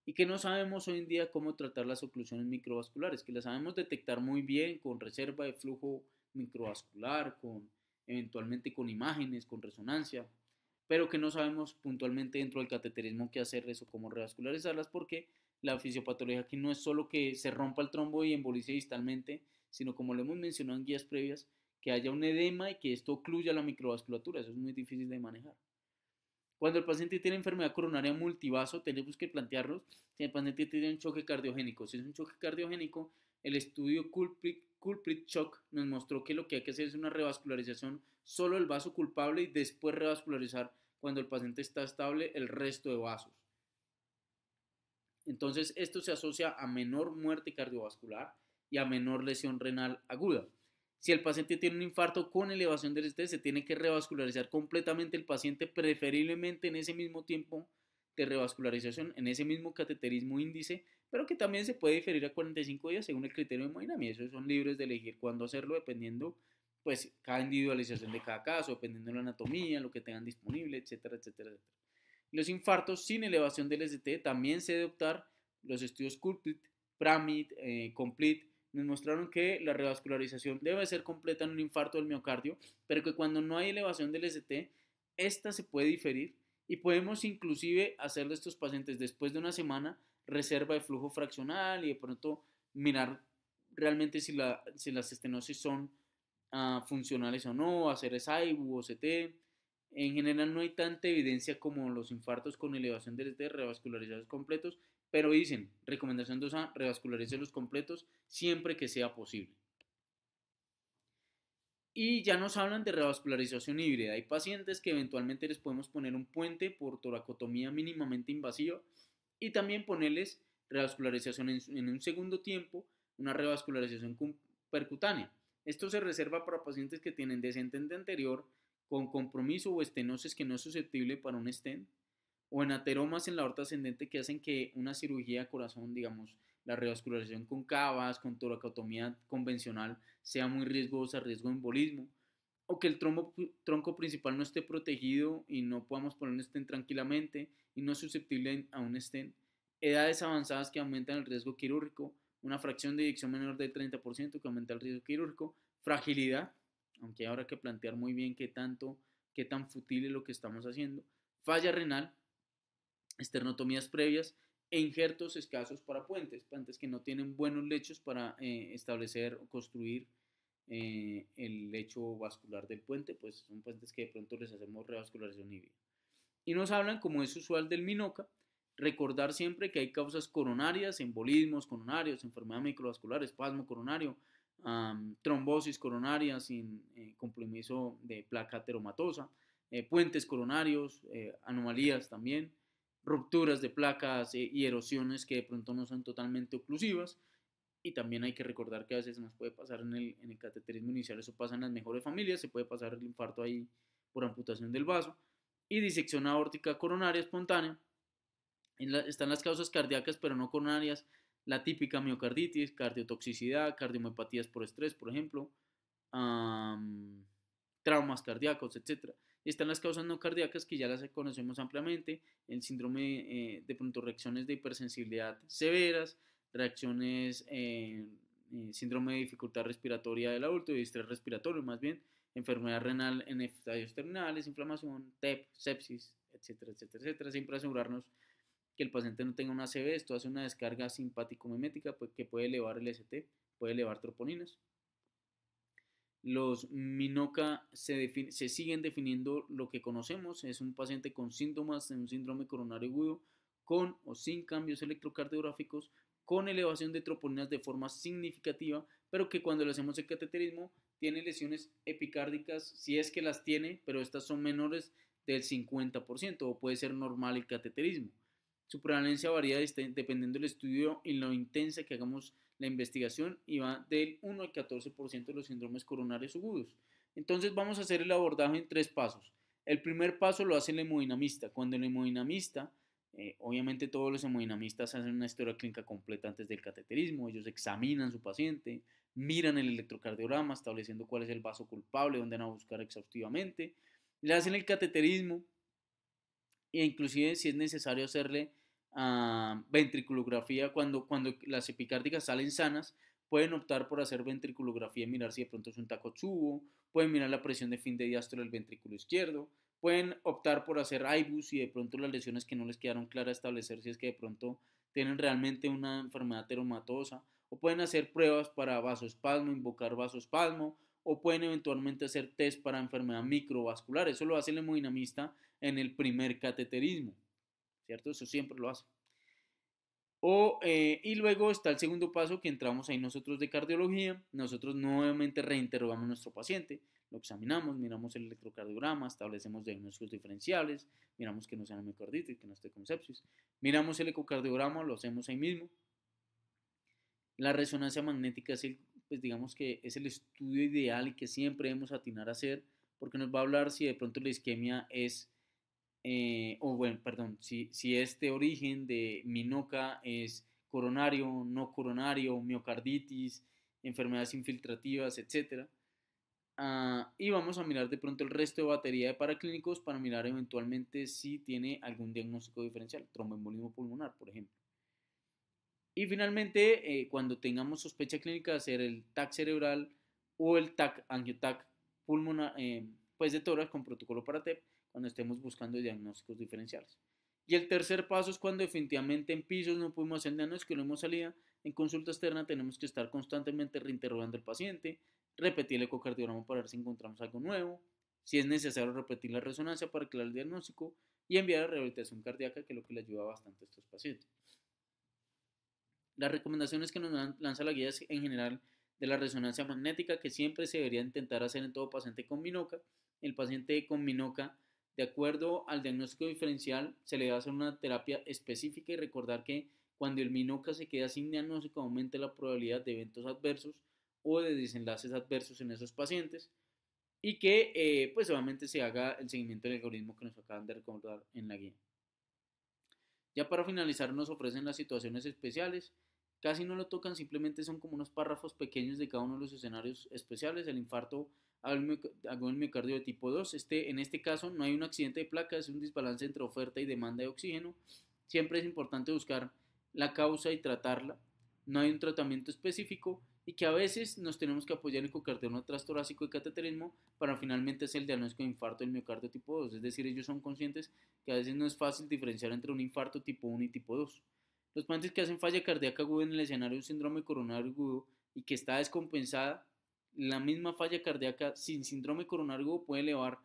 y que no sabemos hoy en día cómo tratar las oclusiones microvasculares, que las sabemos detectar muy bien con reserva de flujo microvascular, con, eventualmente con imágenes, con resonancia, pero que no sabemos puntualmente dentro del cateterismo qué hacerles o cómo revascularizarlas, porque la fisiopatología aquí no es solo que se rompa el trombo y embolice distalmente, sino como lo hemos mencionado en guías previas, que haya un edema y que esto ocluya la microvasculatura, eso es muy difícil de manejar. Cuando el paciente tiene enfermedad coronaria multivaso, tenemos que plantearnos si el paciente tiene un choque cardiogénico. Si es un choque cardiogénico, el estudio Culprit, Culprit Shock nos mostró que lo que hay que hacer es una revascularización solo el vaso culpable y después revascularizar cuando el paciente está estable el resto de vasos. Entonces, esto se asocia a menor muerte cardiovascular y a menor lesión renal aguda. Si el paciente tiene un infarto con elevación del estrés, se tiene que revascularizar completamente el paciente, preferiblemente en ese mismo tiempo de revascularización, en ese mismo cateterismo índice, pero que también se puede diferir a 45 días según el criterio de hemodinamia. Esos son libres de elegir cuándo hacerlo dependiendo pues cada individualización de cada caso, dependiendo de la anatomía, lo que tengan disponible, etcétera, etcétera, etcétera. Los infartos sin elevación del ST también se debe optar los estudios culprit PRAMIT, eh, COMPLETE, nos mostraron que la revascularización debe ser completa en un infarto del miocardio, pero que cuando no hay elevación del ST, esta se puede diferir y podemos inclusive hacerle a estos pacientes después de una semana reserva de flujo fraccional y de pronto mirar realmente si, si las estenosis son funcionales o no, hacer SAIBU o CT. En general no hay tanta evidencia como los infartos con elevación de ST revascularizados completos, pero dicen, recomendación 2A, revascularice los completos siempre que sea posible. Y ya nos hablan de revascularización híbrida. Hay pacientes que eventualmente les podemos poner un puente por toracotomía mínimamente invasiva y también ponerles revascularización en, un segundo tiempo, una revascularización percutánea. Esto se reserva para pacientes que tienen descendente anterior con compromiso o estenosis que no es susceptible para un stent, o en ateromas en la aorta ascendente que hacen que una cirugía corazón, digamos, la revascularización con cavas, con toracotomía convencional, sea muy riesgosa, riesgo de embolismo, o que el tronco principal no esté protegido y no podamos poner un stent tranquilamente y no es susceptible a un stent. Edades avanzadas que aumentan el riesgo quirúrgico una fracción de eyección menor del 30% que aumenta el riesgo quirúrgico, fragilidad, aunque habrá que plantear muy bien qué tanto, qué tan fútil es lo que estamos haciendo, falla renal, esternotomías previas e injertos escasos para puentes, puentes que no tienen buenos lechos para eh, establecer o construir eh, el lecho vascular del puente, pues son puentes que de pronto les hacemos revascularización y Y nos hablan, como es usual, del MINOCA, Recordar siempre que hay causas coronarias, embolismos coronarios, enfermedades microvascular, espasmo coronario, trombosis coronaria sin eh, compromiso de placa teromatosa eh, puentes coronarios, eh, anomalías también, rupturas de placas y erosiones que de pronto no son totalmente oclusivas. Y también hay que recordar que a veces nos puede pasar en el, en el cateterismo inicial, eso pasa en las mejores familias, se puede pasar el infarto ahí por amputación del vaso. Y disección aórtica coronaria espontánea, están las causas cardíacas, pero no coronarias, la típica miocarditis, cardiotoxicidad, cardiomepatías por estrés, por ejemplo, traumas cardíacos, etc. Están las causas no cardíacas que ya las conocemos ampliamente, el síndrome eh, de pronto reacciones de hipersensibilidad severas, reacciones, eh, eh síndrome de dificultad respiratoria del adulto y estrés respiratorio, más bien, enfermedad renal en estadios terminales, inflamación, TEP, sepsis, etcétera, etcétera, etcétera. Siempre asegurarnos que el paciente no tenga una CV esto hace una descarga simpático-mimética pues, que puede elevar el ST, puede elevar troponinas. Los minoca se, se, siguen definiendo lo que conocemos, es un paciente con síntomas de un síndrome coronario agudo, con o sin cambios electrocardiográficos, con elevación de troponinas de forma significativa, pero que cuando le hacemos el cateterismo tiene lesiones epicárdicas, si es que las tiene, pero estas son menores del 50% o puede ser normal el cateterismo. Su prevalencia varía dependiendo del estudio y lo intensa que hagamos la investigación y va del 1 al 14% de los síndromes coronarios agudos. Entonces vamos a hacer el abordaje en tres pasos. El primer paso lo hace el hemodinamista. Cuando el hemodinamista, eh, obviamente todos los hemodinamistas hacen una historia clínica completa antes del cateterismo, ellos examinan su paciente, miran el electrocardiograma, estableciendo cuál es el vaso culpable, dónde van a buscar exhaustivamente, le hacen el cateterismo e inclusive si es necesario hacerle Ah, ventriculografía, cuando, cuando las epicárdicas salen sanas, pueden optar por hacer ventriculografía y mirar si de pronto es un taco pueden mirar la presión de fin de diástole del ventrículo izquierdo, pueden optar por hacer IBUS y de pronto las lesiones que no les quedaron claras establecer si es que de pronto tienen realmente una enfermedad teromatosa, o pueden hacer pruebas para vasospasmo, invocar vasospasmo o pueden eventualmente hacer test para enfermedad microvascular. Eso lo hace el hemodinamista en el primer cateterismo. ¿cierto? Eso siempre lo hace. Eh, y luego está el segundo paso que entramos ahí nosotros de cardiología. Nosotros nuevamente reinterrogamos a nuestro paciente, lo examinamos, miramos el electrocardiograma, establecemos diagnósticos diferenciales, miramos que no sea y que no esté con sepsis. Miramos el ecocardiograma, lo hacemos ahí mismo. La resonancia magnética es el, pues digamos que es el estudio ideal y que siempre debemos atinar a hacer porque nos va a hablar si de pronto la isquemia es eh, o bueno, perdón, si, este origen de minoca es coronario, no coronario, miocarditis, enfermedades infiltrativas, etc. Ah, y vamos a mirar de pronto el resto de batería de paraclínicos para mirar eventualmente si tiene algún diagnóstico diferencial, tromboembolismo pulmonar, por ejemplo. Y finalmente, eh, cuando tengamos sospecha clínica, hacer el TAC cerebral o el TAC angiotac pulmonar, eh, pues de todas con protocolo para TEP cuando estemos buscando diagnósticos diferenciales. Y el tercer paso es cuando definitivamente en pisos no pudimos hacer que no hemos salido, En consulta externa tenemos que estar constantemente reinterrogando al paciente, repetir el ecocardiograma para ver si encontramos algo nuevo, si es necesario repetir la resonancia para aclarar el diagnóstico y enviar a rehabilitación cardíaca, que es lo que le ayuda bastante a estos pacientes. Las recomendaciones que nos lanza la guía es en general de la resonancia magnética que siempre se debería intentar hacer en todo paciente con minoca. El paciente con minoca de acuerdo al diagnóstico diferencial, se le va a hacer una terapia específica y recordar que cuando el minoca se queda sin diagnóstico aumenta la probabilidad de eventos adversos o de desenlaces adversos en esos pacientes y que eh, pues obviamente se haga el seguimiento del algoritmo que nos acaban de recordar en la guía. Ya para finalizar nos ofrecen las situaciones especiales, casi no lo tocan, simplemente son como unos párrafos pequeños de cada uno de los escenarios especiales, el infarto algún miocardio de tipo 2. Este, en este caso no hay un accidente de placa, es un desbalance entre oferta y demanda de oxígeno. Siempre es importante buscar la causa y tratarla. No hay un tratamiento específico y que a veces nos tenemos que apoyar en ecocardiograma trastorácico y cateterismo para finalmente hacer el diagnóstico de infarto del miocardio tipo 2. Es decir, ellos son conscientes que a veces no es fácil diferenciar entre un infarto tipo 1 y tipo 2. Los pacientes que hacen falla cardíaca aguda en el escenario de un síndrome coronario agudo y que está descompensada la misma falla cardíaca sin síndrome coronario agudo puede elevar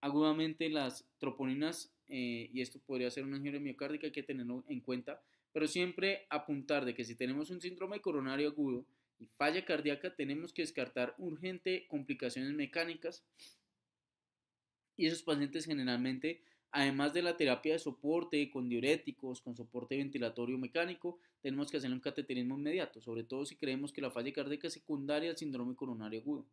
agudamente las troponinas eh, y esto podría ser una angina miocárdica, que tenerlo en cuenta, pero siempre apuntar de que si tenemos un síndrome coronario agudo y falla cardíaca, tenemos que descartar urgente complicaciones mecánicas y esos pacientes generalmente Además de la terapia de soporte con diuréticos, con soporte ventilatorio mecánico, tenemos que hacer un cateterismo inmediato, sobre todo si creemos que la falla cardíaca es secundaria al síndrome coronario agudo.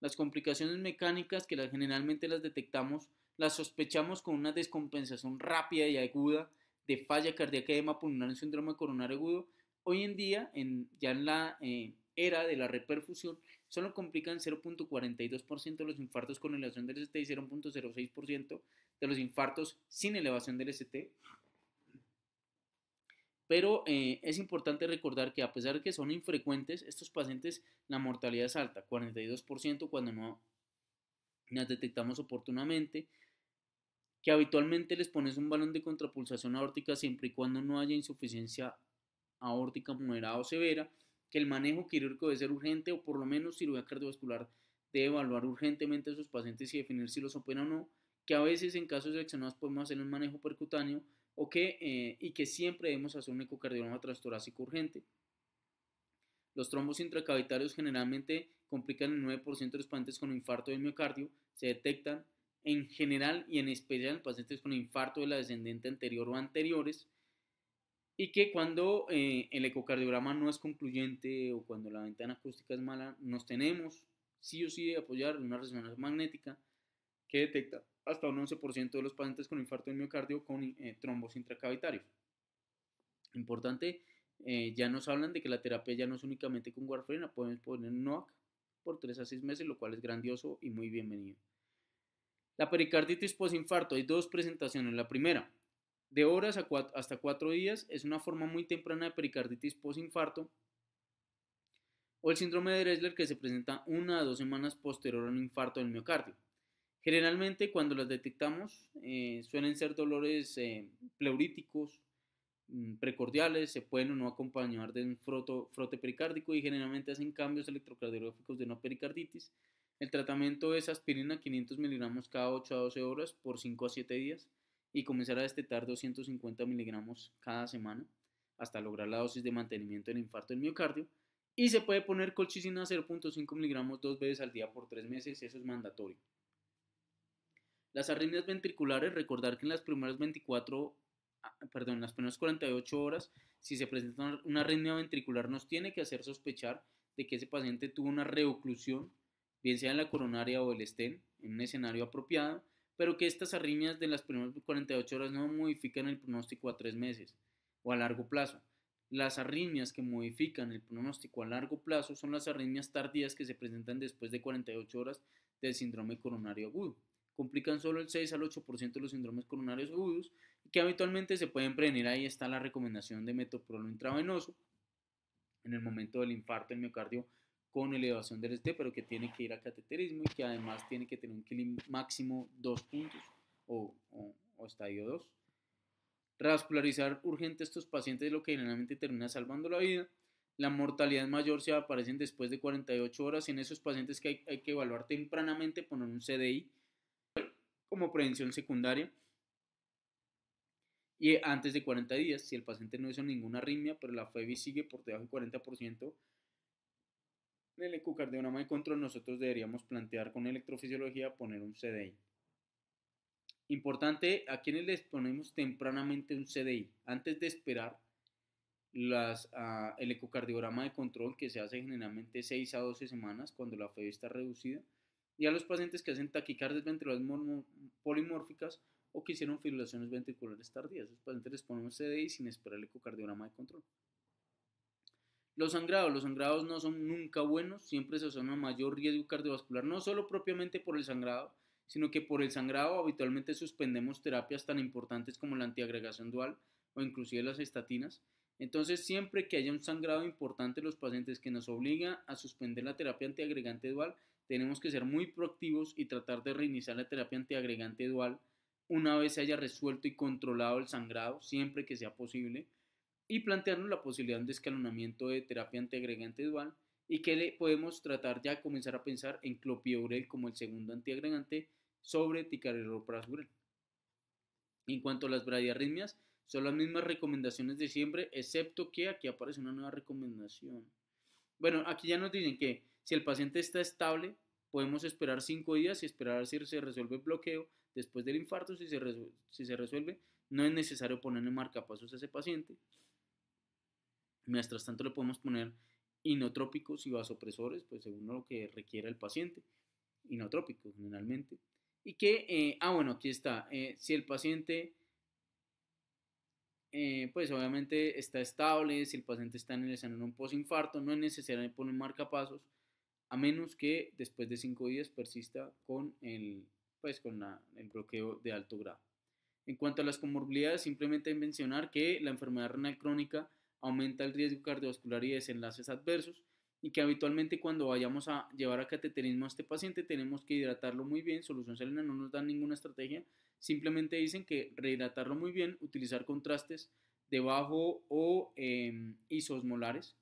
Las complicaciones mecánicas que generalmente las detectamos, las sospechamos con una descompensación rápida y aguda de falla cardíaca y edema pulmonar en síndrome coronario agudo. Hoy en día, en, ya en la eh, era de la reperfusión, solo complican 0.42% de los infartos con elevación del ST y 0.06% de los infartos sin elevación del ST. Pero eh, es importante recordar que a pesar de que son infrecuentes, estos pacientes la mortalidad es alta, 42% cuando no las detectamos oportunamente, que habitualmente les pones un balón de contrapulsación aórtica siempre y cuando no haya insuficiencia aórtica moderada o severa, que el manejo quirúrgico debe ser urgente o por lo menos cirugía cardiovascular debe evaluar urgentemente a sus pacientes y definir si los opera o no, que a veces en casos seleccionados podemos hacer un manejo percutáneo o que, eh, y que siempre debemos hacer un ecocardiograma trastorácico urgente. Los trombos intracavitarios generalmente complican el 9% de los pacientes con infarto de miocardio, se detectan en general y en especial en pacientes con infarto de la descendente anterior o anteriores, y que cuando eh, el ecocardiograma no es concluyente o cuando la ventana acústica es mala, nos tenemos sí o sí de apoyar una resonancia magnética que detecta hasta un 11% de los pacientes con infarto de miocardio con eh, trombos intracavitarios. Importante, eh, ya nos hablan de que la terapia ya no es únicamente con warfarina, podemos poner NOAC por 3 a 6 meses, lo cual es grandioso y muy bienvenido. La pericarditis posinfarto, hay dos presentaciones. La primera, de horas hasta cuatro días es una forma muy temprana de pericarditis postinfarto o el síndrome de Dressler que se presenta una a dos semanas posterior a un infarto del miocardio. Generalmente cuando las detectamos eh, suelen ser dolores eh, pleuríticos, mm, precordiales, se pueden o no acompañar de un frote pericárdico y generalmente hacen cambios electrocardiográficos de no pericarditis. El tratamiento es aspirina 500 miligramos cada 8 a 12 horas por 5 a 7 días y comenzar a destetar 250 miligramos cada semana hasta lograr la dosis de mantenimiento del infarto del miocardio. Y se puede poner colchicina 0.5 miligramos dos veces al día por tres meses, eso es mandatorio. Las arritmias ventriculares, recordar que en las primeras 24, ah, perdón, las primeras 48 horas, si se presenta una arritmia ventricular, nos tiene que hacer sospechar de que ese paciente tuvo una reoclusión, bien sea en la coronaria o el estén, en un escenario apropiado, pero que estas arritmias de las primeras 48 horas no modifican el pronóstico a tres meses o a largo plazo. Las arritmias que modifican el pronóstico a largo plazo son las arritmias tardías que se presentan después de 48 horas del síndrome coronario agudo. Complican solo el 6 al 8% de los síndromes coronarios agudos que habitualmente se pueden prevenir. Ahí está la recomendación de metoprolol intravenoso en el momento del infarto, el miocardio con elevación del ST, pero que tiene que ir a cateterismo y que además tiene que tener un killing máximo 2 puntos o, o, estadio 2. Revascularizar urgente a estos pacientes es lo que generalmente termina salvando la vida. La mortalidad mayor se aparecen después de 48 horas en esos pacientes que hay, que evaluar tempranamente, poner un CDI como prevención secundaria y antes de 40 días, si el paciente no hizo ninguna arritmia, pero la FEBI sigue por debajo del 40%, el ecocardiograma de control nosotros deberíamos plantear con electrofisiología poner un CDI. Importante, a quienes les ponemos tempranamente un CDI, antes de esperar las, ah, el ecocardiograma de control que se hace generalmente 6 a 12 semanas cuando la fe está reducida, y a los pacientes que hacen taquicardias ventriculares polimórficas o que hicieron fibrilaciones ventriculares tardías. A esos pacientes les ponemos CDI sin esperar el ecocardiograma de control. Los sangrados, los sangrados no son nunca buenos, siempre se asoma mayor riesgo cardiovascular, no solo propiamente por el sangrado, sino que por el sangrado habitualmente suspendemos terapias tan importantes como la antiagregación dual o inclusive las estatinas. Entonces, siempre que haya un sangrado importante en los pacientes que nos obliga a suspender la terapia antiagregante dual, tenemos que ser muy proactivos y tratar de reiniciar la terapia antiagregante dual una vez se haya resuelto y controlado el sangrado, siempre que sea posible y plantearnos la posibilidad de escalonamiento de terapia antiagregante dual y que le podemos tratar ya comenzar a pensar en clopidogrel como el segundo antiagregante sobre prasugrel. En cuanto a las bradiarritmias, son las mismas recomendaciones de siempre, excepto que aquí aparece una nueva recomendación. Bueno, aquí ya nos dicen que si el paciente está estable, podemos esperar 5 días y esperar si se resuelve el bloqueo después del infarto. Si se, si se resuelve no es necesario ponerle marcapasos a ese paciente. Mientras tanto le podemos poner inotrópicos y vasopresores, pues según lo que requiera el paciente. Inotrópicos generalmente. Y que, eh, ah bueno, aquí está. Eh, si el paciente, eh, pues obviamente está estable, si el paciente está en el escenario infarto no es necesario poner marcapasos, a menos que después de cinco días persista con el, pues, con el bloqueo de alto grado. En cuanto a las comorbilidades, simplemente mencionar que la enfermedad renal crónica aumenta el riesgo cardiovascular y desenlaces adversos y que habitualmente cuando vayamos a llevar a cateterismo a este paciente tenemos que hidratarlo muy bien. Solución Selena no nos da ninguna estrategia, simplemente dicen que rehidratarlo muy bien, utilizar contrastes de bajo o em, isosmolares,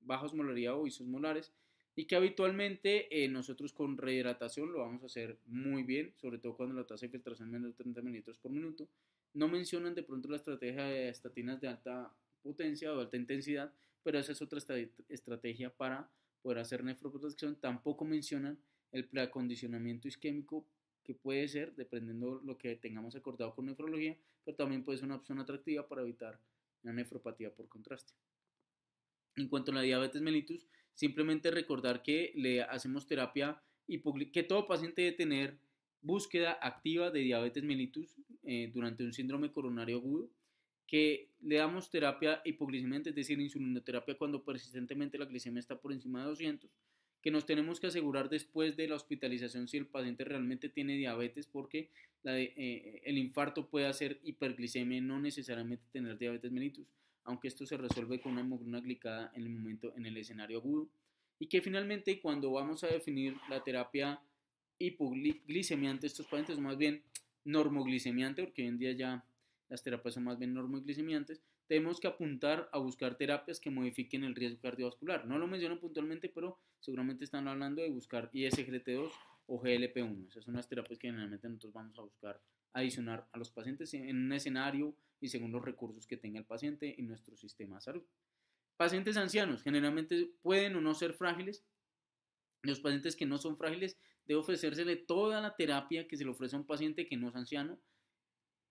bajos em, baja o isosmolares, y que habitualmente eh, nosotros con rehidratación lo vamos a hacer muy bien, sobre todo cuando la tasa de filtración es menos de 30 mililitros por minuto. No mencionan de pronto la estrategia de estatinas de alta potencia o alta intensidad, pero esa es otra estrategia para poder hacer nefroprotección. Tampoco mencionan el preacondicionamiento isquémico, que puede ser, dependiendo lo que tengamos acordado con nefrología, pero también puede ser una opción atractiva para evitar la nefropatía por contraste. En cuanto a la diabetes mellitus, simplemente recordar que le hacemos terapia y que todo paciente debe tener búsqueda activa de diabetes mellitus eh, durante un síndrome coronario agudo que le damos terapia hipoglicemiante, es decir, insulinoterapia cuando persistentemente la glicemia está por encima de 200, que nos tenemos que asegurar después de la hospitalización si el paciente realmente tiene diabetes, porque eh, el infarto puede hacer hiperglicemia, no necesariamente tener diabetes mellitus, aunque esto se resuelve con una hemoglobina glicada en el momento, en el escenario agudo. Y que finalmente cuando vamos a definir la terapia hipoglicemiante, estos pacientes más bien normoglicemiante, porque hoy en día ya las terapias son más bien normoglicemiantes, tenemos que apuntar a buscar terapias que modifiquen el riesgo cardiovascular. No lo menciono puntualmente, pero seguramente están hablando de buscar ISGLT2 o GLP1. Esas son las terapias que generalmente nosotros vamos a buscar adicionar a los pacientes en un escenario y según los recursos que tenga el paciente y nuestro sistema de salud. Pacientes ancianos generalmente pueden o no ser frágiles. Los pacientes que no son frágiles debe ofrecérsele toda la terapia que se le ofrece a un paciente que no es anciano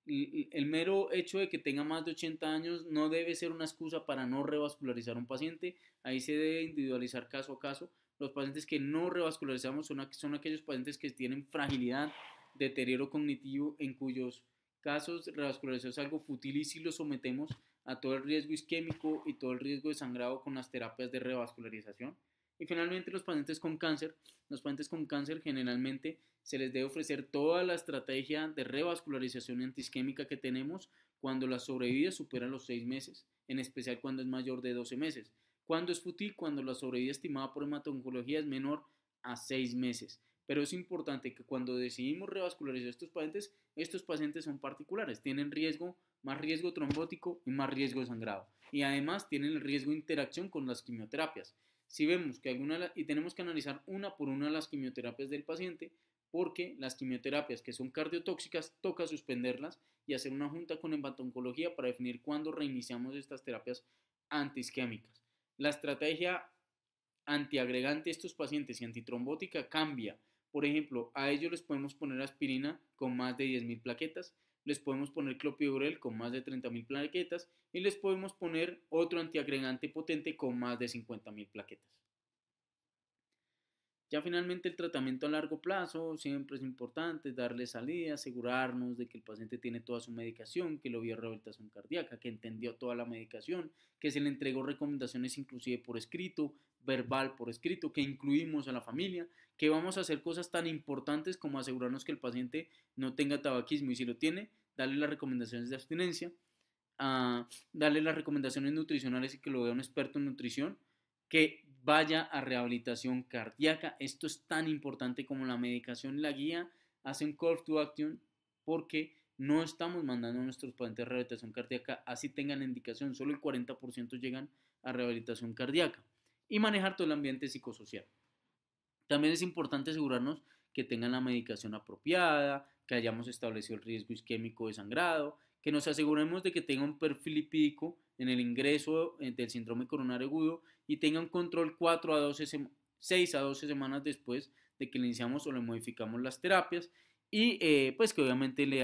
el mero hecho de que tenga más de 80 años no debe ser una excusa para no revascularizar a un paciente. Ahí se debe individualizar caso a caso. Los pacientes que no revascularizamos son, aquellos pacientes que tienen fragilidad, deterioro cognitivo, en cuyos casos revascularización es algo fútil y si lo sometemos a todo el riesgo isquémico y todo el riesgo de sangrado con las terapias de revascularización. Y finalmente los pacientes con cáncer, los pacientes con cáncer generalmente se les debe ofrecer toda la estrategia de revascularización antisquémica que tenemos cuando la sobrevida supera los 6 meses, en especial cuando es mayor de 12 meses. Cuando es futil, cuando la sobrevida estimada por hematoncología es menor a 6 meses. Pero es importante que cuando decidimos revascularizar a estos pacientes, estos pacientes son particulares, tienen riesgo, más riesgo trombótico y más riesgo de sangrado. Y además tienen el riesgo de interacción con las quimioterapias. Si vemos que alguna, y tenemos que analizar una por una las quimioterapias del paciente, porque las quimioterapias que son cardiotóxicas toca suspenderlas y hacer una junta con hematoncología para definir cuándo reiniciamos estas terapias antiisquémicas. La estrategia antiagregante de estos pacientes y antitrombótica cambia. Por ejemplo, a ellos les podemos poner aspirina con más de 10.000 plaquetas, les podemos poner clopidogrel con más de 30.000 plaquetas y les podemos poner otro antiagregante potente con más de 50.000 plaquetas. Ya finalmente el tratamiento a largo plazo siempre es importante, darle salida, asegurarnos de que el paciente tiene toda su medicación, que lo vio rehabilitación cardíaca, que entendió toda la medicación, que se le entregó recomendaciones inclusive por escrito, verbal por escrito, que incluimos a la familia, que vamos a hacer cosas tan importantes como asegurarnos que el paciente no tenga tabaquismo y si lo tiene, darle las recomendaciones de abstinencia, ah, darle las recomendaciones nutricionales y que lo vea un experto en nutrición, que vaya a rehabilitación cardíaca. Esto es tan importante como la medicación y la guía hacen call to action porque no estamos mandando a nuestros pacientes a rehabilitación cardíaca, así tengan la indicación, solo el 40% llegan a rehabilitación cardíaca. Y manejar todo el ambiente psicosocial. También es importante asegurarnos que tengan la medicación apropiada, que hayamos establecido el riesgo isquémico de sangrado, que nos aseguremos de que tengan un perfil lipídico en el ingreso del síndrome coronario agudo y tenga un control 4 a 12 6 a 12 semanas después de que le iniciamos o le modificamos las terapias y eh, pues que obviamente le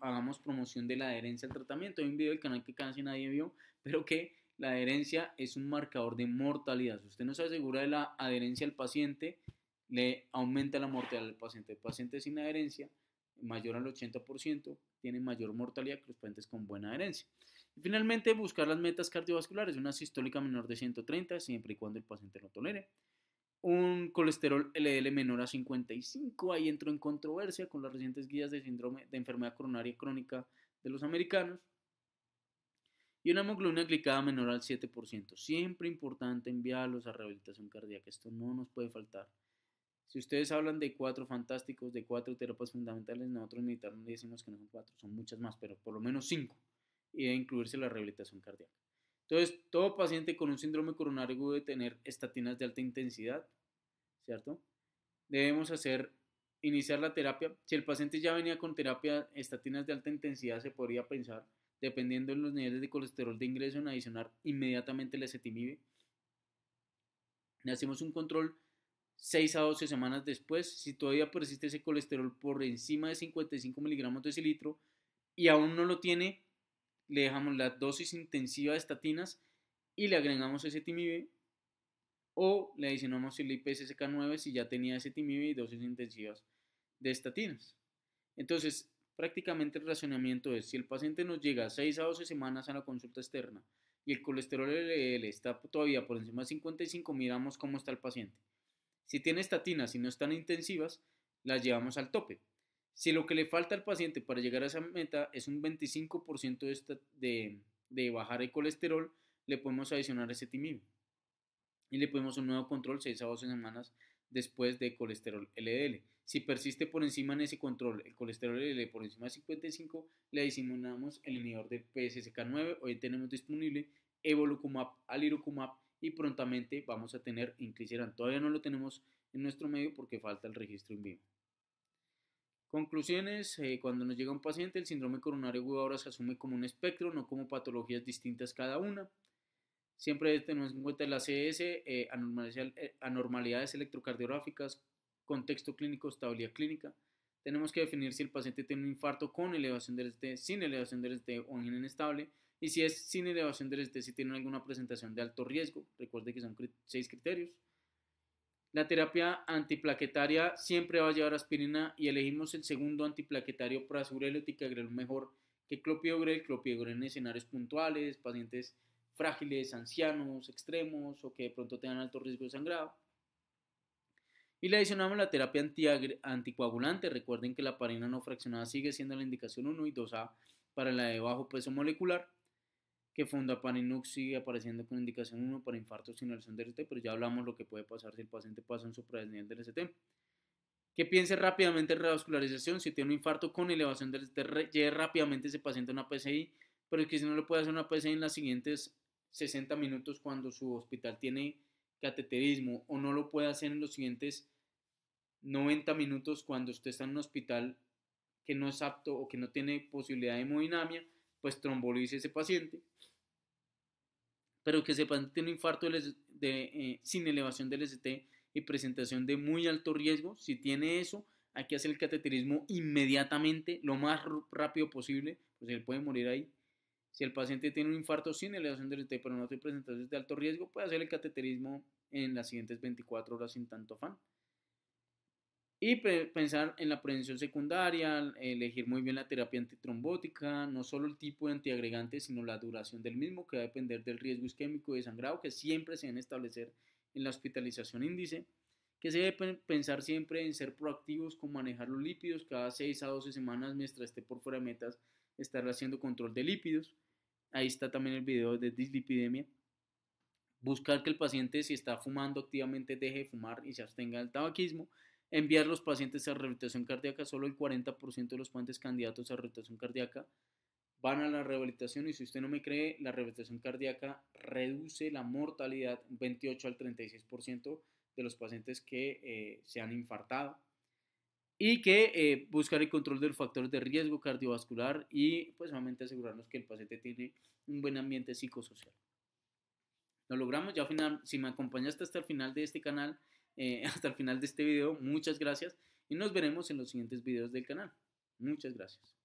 hagamos promoción de la adherencia al tratamiento. Hay un video del canal que casi nadie vio, pero que la adherencia es un marcador de mortalidad. Si usted no se asegura de la adherencia al paciente, le aumenta la mortalidad al paciente. El paciente sin adherencia, mayor al 80%, tiene mayor mortalidad que los pacientes con buena adherencia finalmente, buscar las metas cardiovasculares, una sistólica menor de 130, siempre y cuando el paciente lo tolere. Un colesterol LDL menor a 55, ahí entro en controversia con las recientes guías de síndrome de enfermedad coronaria crónica de los americanos. Y una hemoglobina glicada menor al 7%. Siempre importante enviarlos a rehabilitación cardíaca, esto no nos puede faltar. Si ustedes hablan de cuatro fantásticos, de cuatro terapias fundamentales, nosotros necesitamos, decimos que no son cuatro, son muchas más, pero por lo menos cinco y de incluirse la rehabilitación cardíaca. Entonces, todo paciente con un síndrome coronario debe tener estatinas de alta intensidad, ¿cierto? Debemos hacer, iniciar la terapia. Si el paciente ya venía con terapia, estatinas de alta intensidad se podría pensar, dependiendo de los niveles de colesterol de ingreso, en adicionar inmediatamente el acetimibe. Le hacemos un control 6 a 12 semanas después. Si todavía persiste ese colesterol por encima de 55 miligramos de cilitro y aún no lo tiene, le dejamos la dosis intensiva de estatinas y le agregamos ese timibe o le adicionamos el IPSSK9 si ya tenía ese timibe y dosis intensivas de estatinas. Entonces, prácticamente el racionamiento es, si el paciente nos llega 6 a 12 semanas a la consulta externa y el colesterol LDL está todavía por encima de 55, miramos cómo está el paciente. Si tiene estatinas y no están intensivas, las llevamos al tope. Si lo que le falta al paciente para llegar a esa meta es un 25% de, bajar el colesterol, le podemos adicionar ese timido y le ponemos un nuevo control 6 a 12 semanas después de colesterol LDL. Si persiste por encima en ese control, el colesterol LDL por encima de 55, le adicionamos el inhibidor de PSSK9. Hoy tenemos disponible evolucumab, alirocumab y prontamente vamos a tener inclisiran. Todavía no lo tenemos en nuestro medio porque falta el registro en vivo. Conclusiones, eh, cuando nos llega un paciente, el síndrome coronario agudo ahora se asume como un espectro, no como patologías distintas cada una. Siempre tenemos en cuenta la CS, eh, eh, anormalidades, electrocardiográficas, contexto clínico, estabilidad clínica. Tenemos que definir si el paciente tiene un infarto con elevación del ST, sin elevación del ST o en inestable. Y si es sin elevación del ST, si tiene alguna presentación de alto riesgo. Recuerde que son seis criterios. La terapia antiplaquetaria siempre va a llevar aspirina y elegimos el segundo antiplaquetario el que agregó mejor que clopidogrel. clopiogrel en escenarios puntuales, pacientes frágiles, ancianos, extremos o que de pronto tengan alto riesgo de sangrado. Y le adicionamos la terapia anticoagulante. Recuerden que la parina no fraccionada sigue siendo la indicación 1 y 2A para la de bajo peso molecular que Fundapaninux sigue apareciendo con indicación 1 para infartos sin elevación del ST, pero ya hablamos lo que puede pasar si el paciente pasa un supradesnivel del ST. Que piense rápidamente en revascularización, si tiene un infarto con elevación del ST, lleve rápidamente ese paciente a una PCI, pero es que si no le puede hacer una PCI en las siguientes 60 minutos cuando su hospital tiene cateterismo o no lo puede hacer en los siguientes 90 minutos cuando usted está en un hospital que no es apto o que no tiene posibilidad de hemodinamia, pues trombolice ese paciente, pero que ese paciente tiene un infarto eh, sin elevación del ST y presentación de muy alto riesgo, si tiene eso, hay que hacer el cateterismo inmediatamente, lo más rápido posible, pues él puede morir ahí. Si el paciente tiene un infarto sin elevación del ST, pero no tiene presentaciones de alto riesgo, puede hacer el cateterismo en las siguientes 24 horas sin tanto afán. Y pensar en la prevención secundaria, elegir muy bien la terapia antitrombótica, no solo el tipo de antiagregante, sino la duración del mismo, que va a depender del riesgo isquémico y de sangrado, que siempre se deben establecer en la hospitalización índice, que se debe pensar siempre en ser proactivos con manejar los lípidos cada 6 a 12 semanas mientras esté por fuera de metas, estar haciendo control de lípidos. Ahí está también el video de dislipidemia. Buscar que el paciente, si está fumando activamente, deje de fumar y se abstenga del tabaquismo enviar los pacientes a rehabilitación cardíaca. Solo el 40% de los pacientes candidatos a rehabilitación cardíaca van a la rehabilitación y si usted no me cree, la rehabilitación cardíaca reduce la mortalidad 28 al 36% de los pacientes que eh, se han infartado y que eh, buscar el control del factor de riesgo cardiovascular y pues obviamente asegurarnos que el paciente tiene un buen ambiente psicosocial. Lo logramos, ya final, si me acompañaste hasta el final de este canal, eh, (laughs) hasta el final de este video. Muchas gracias y nos veremos en los siguientes videos del canal. Muchas gracias.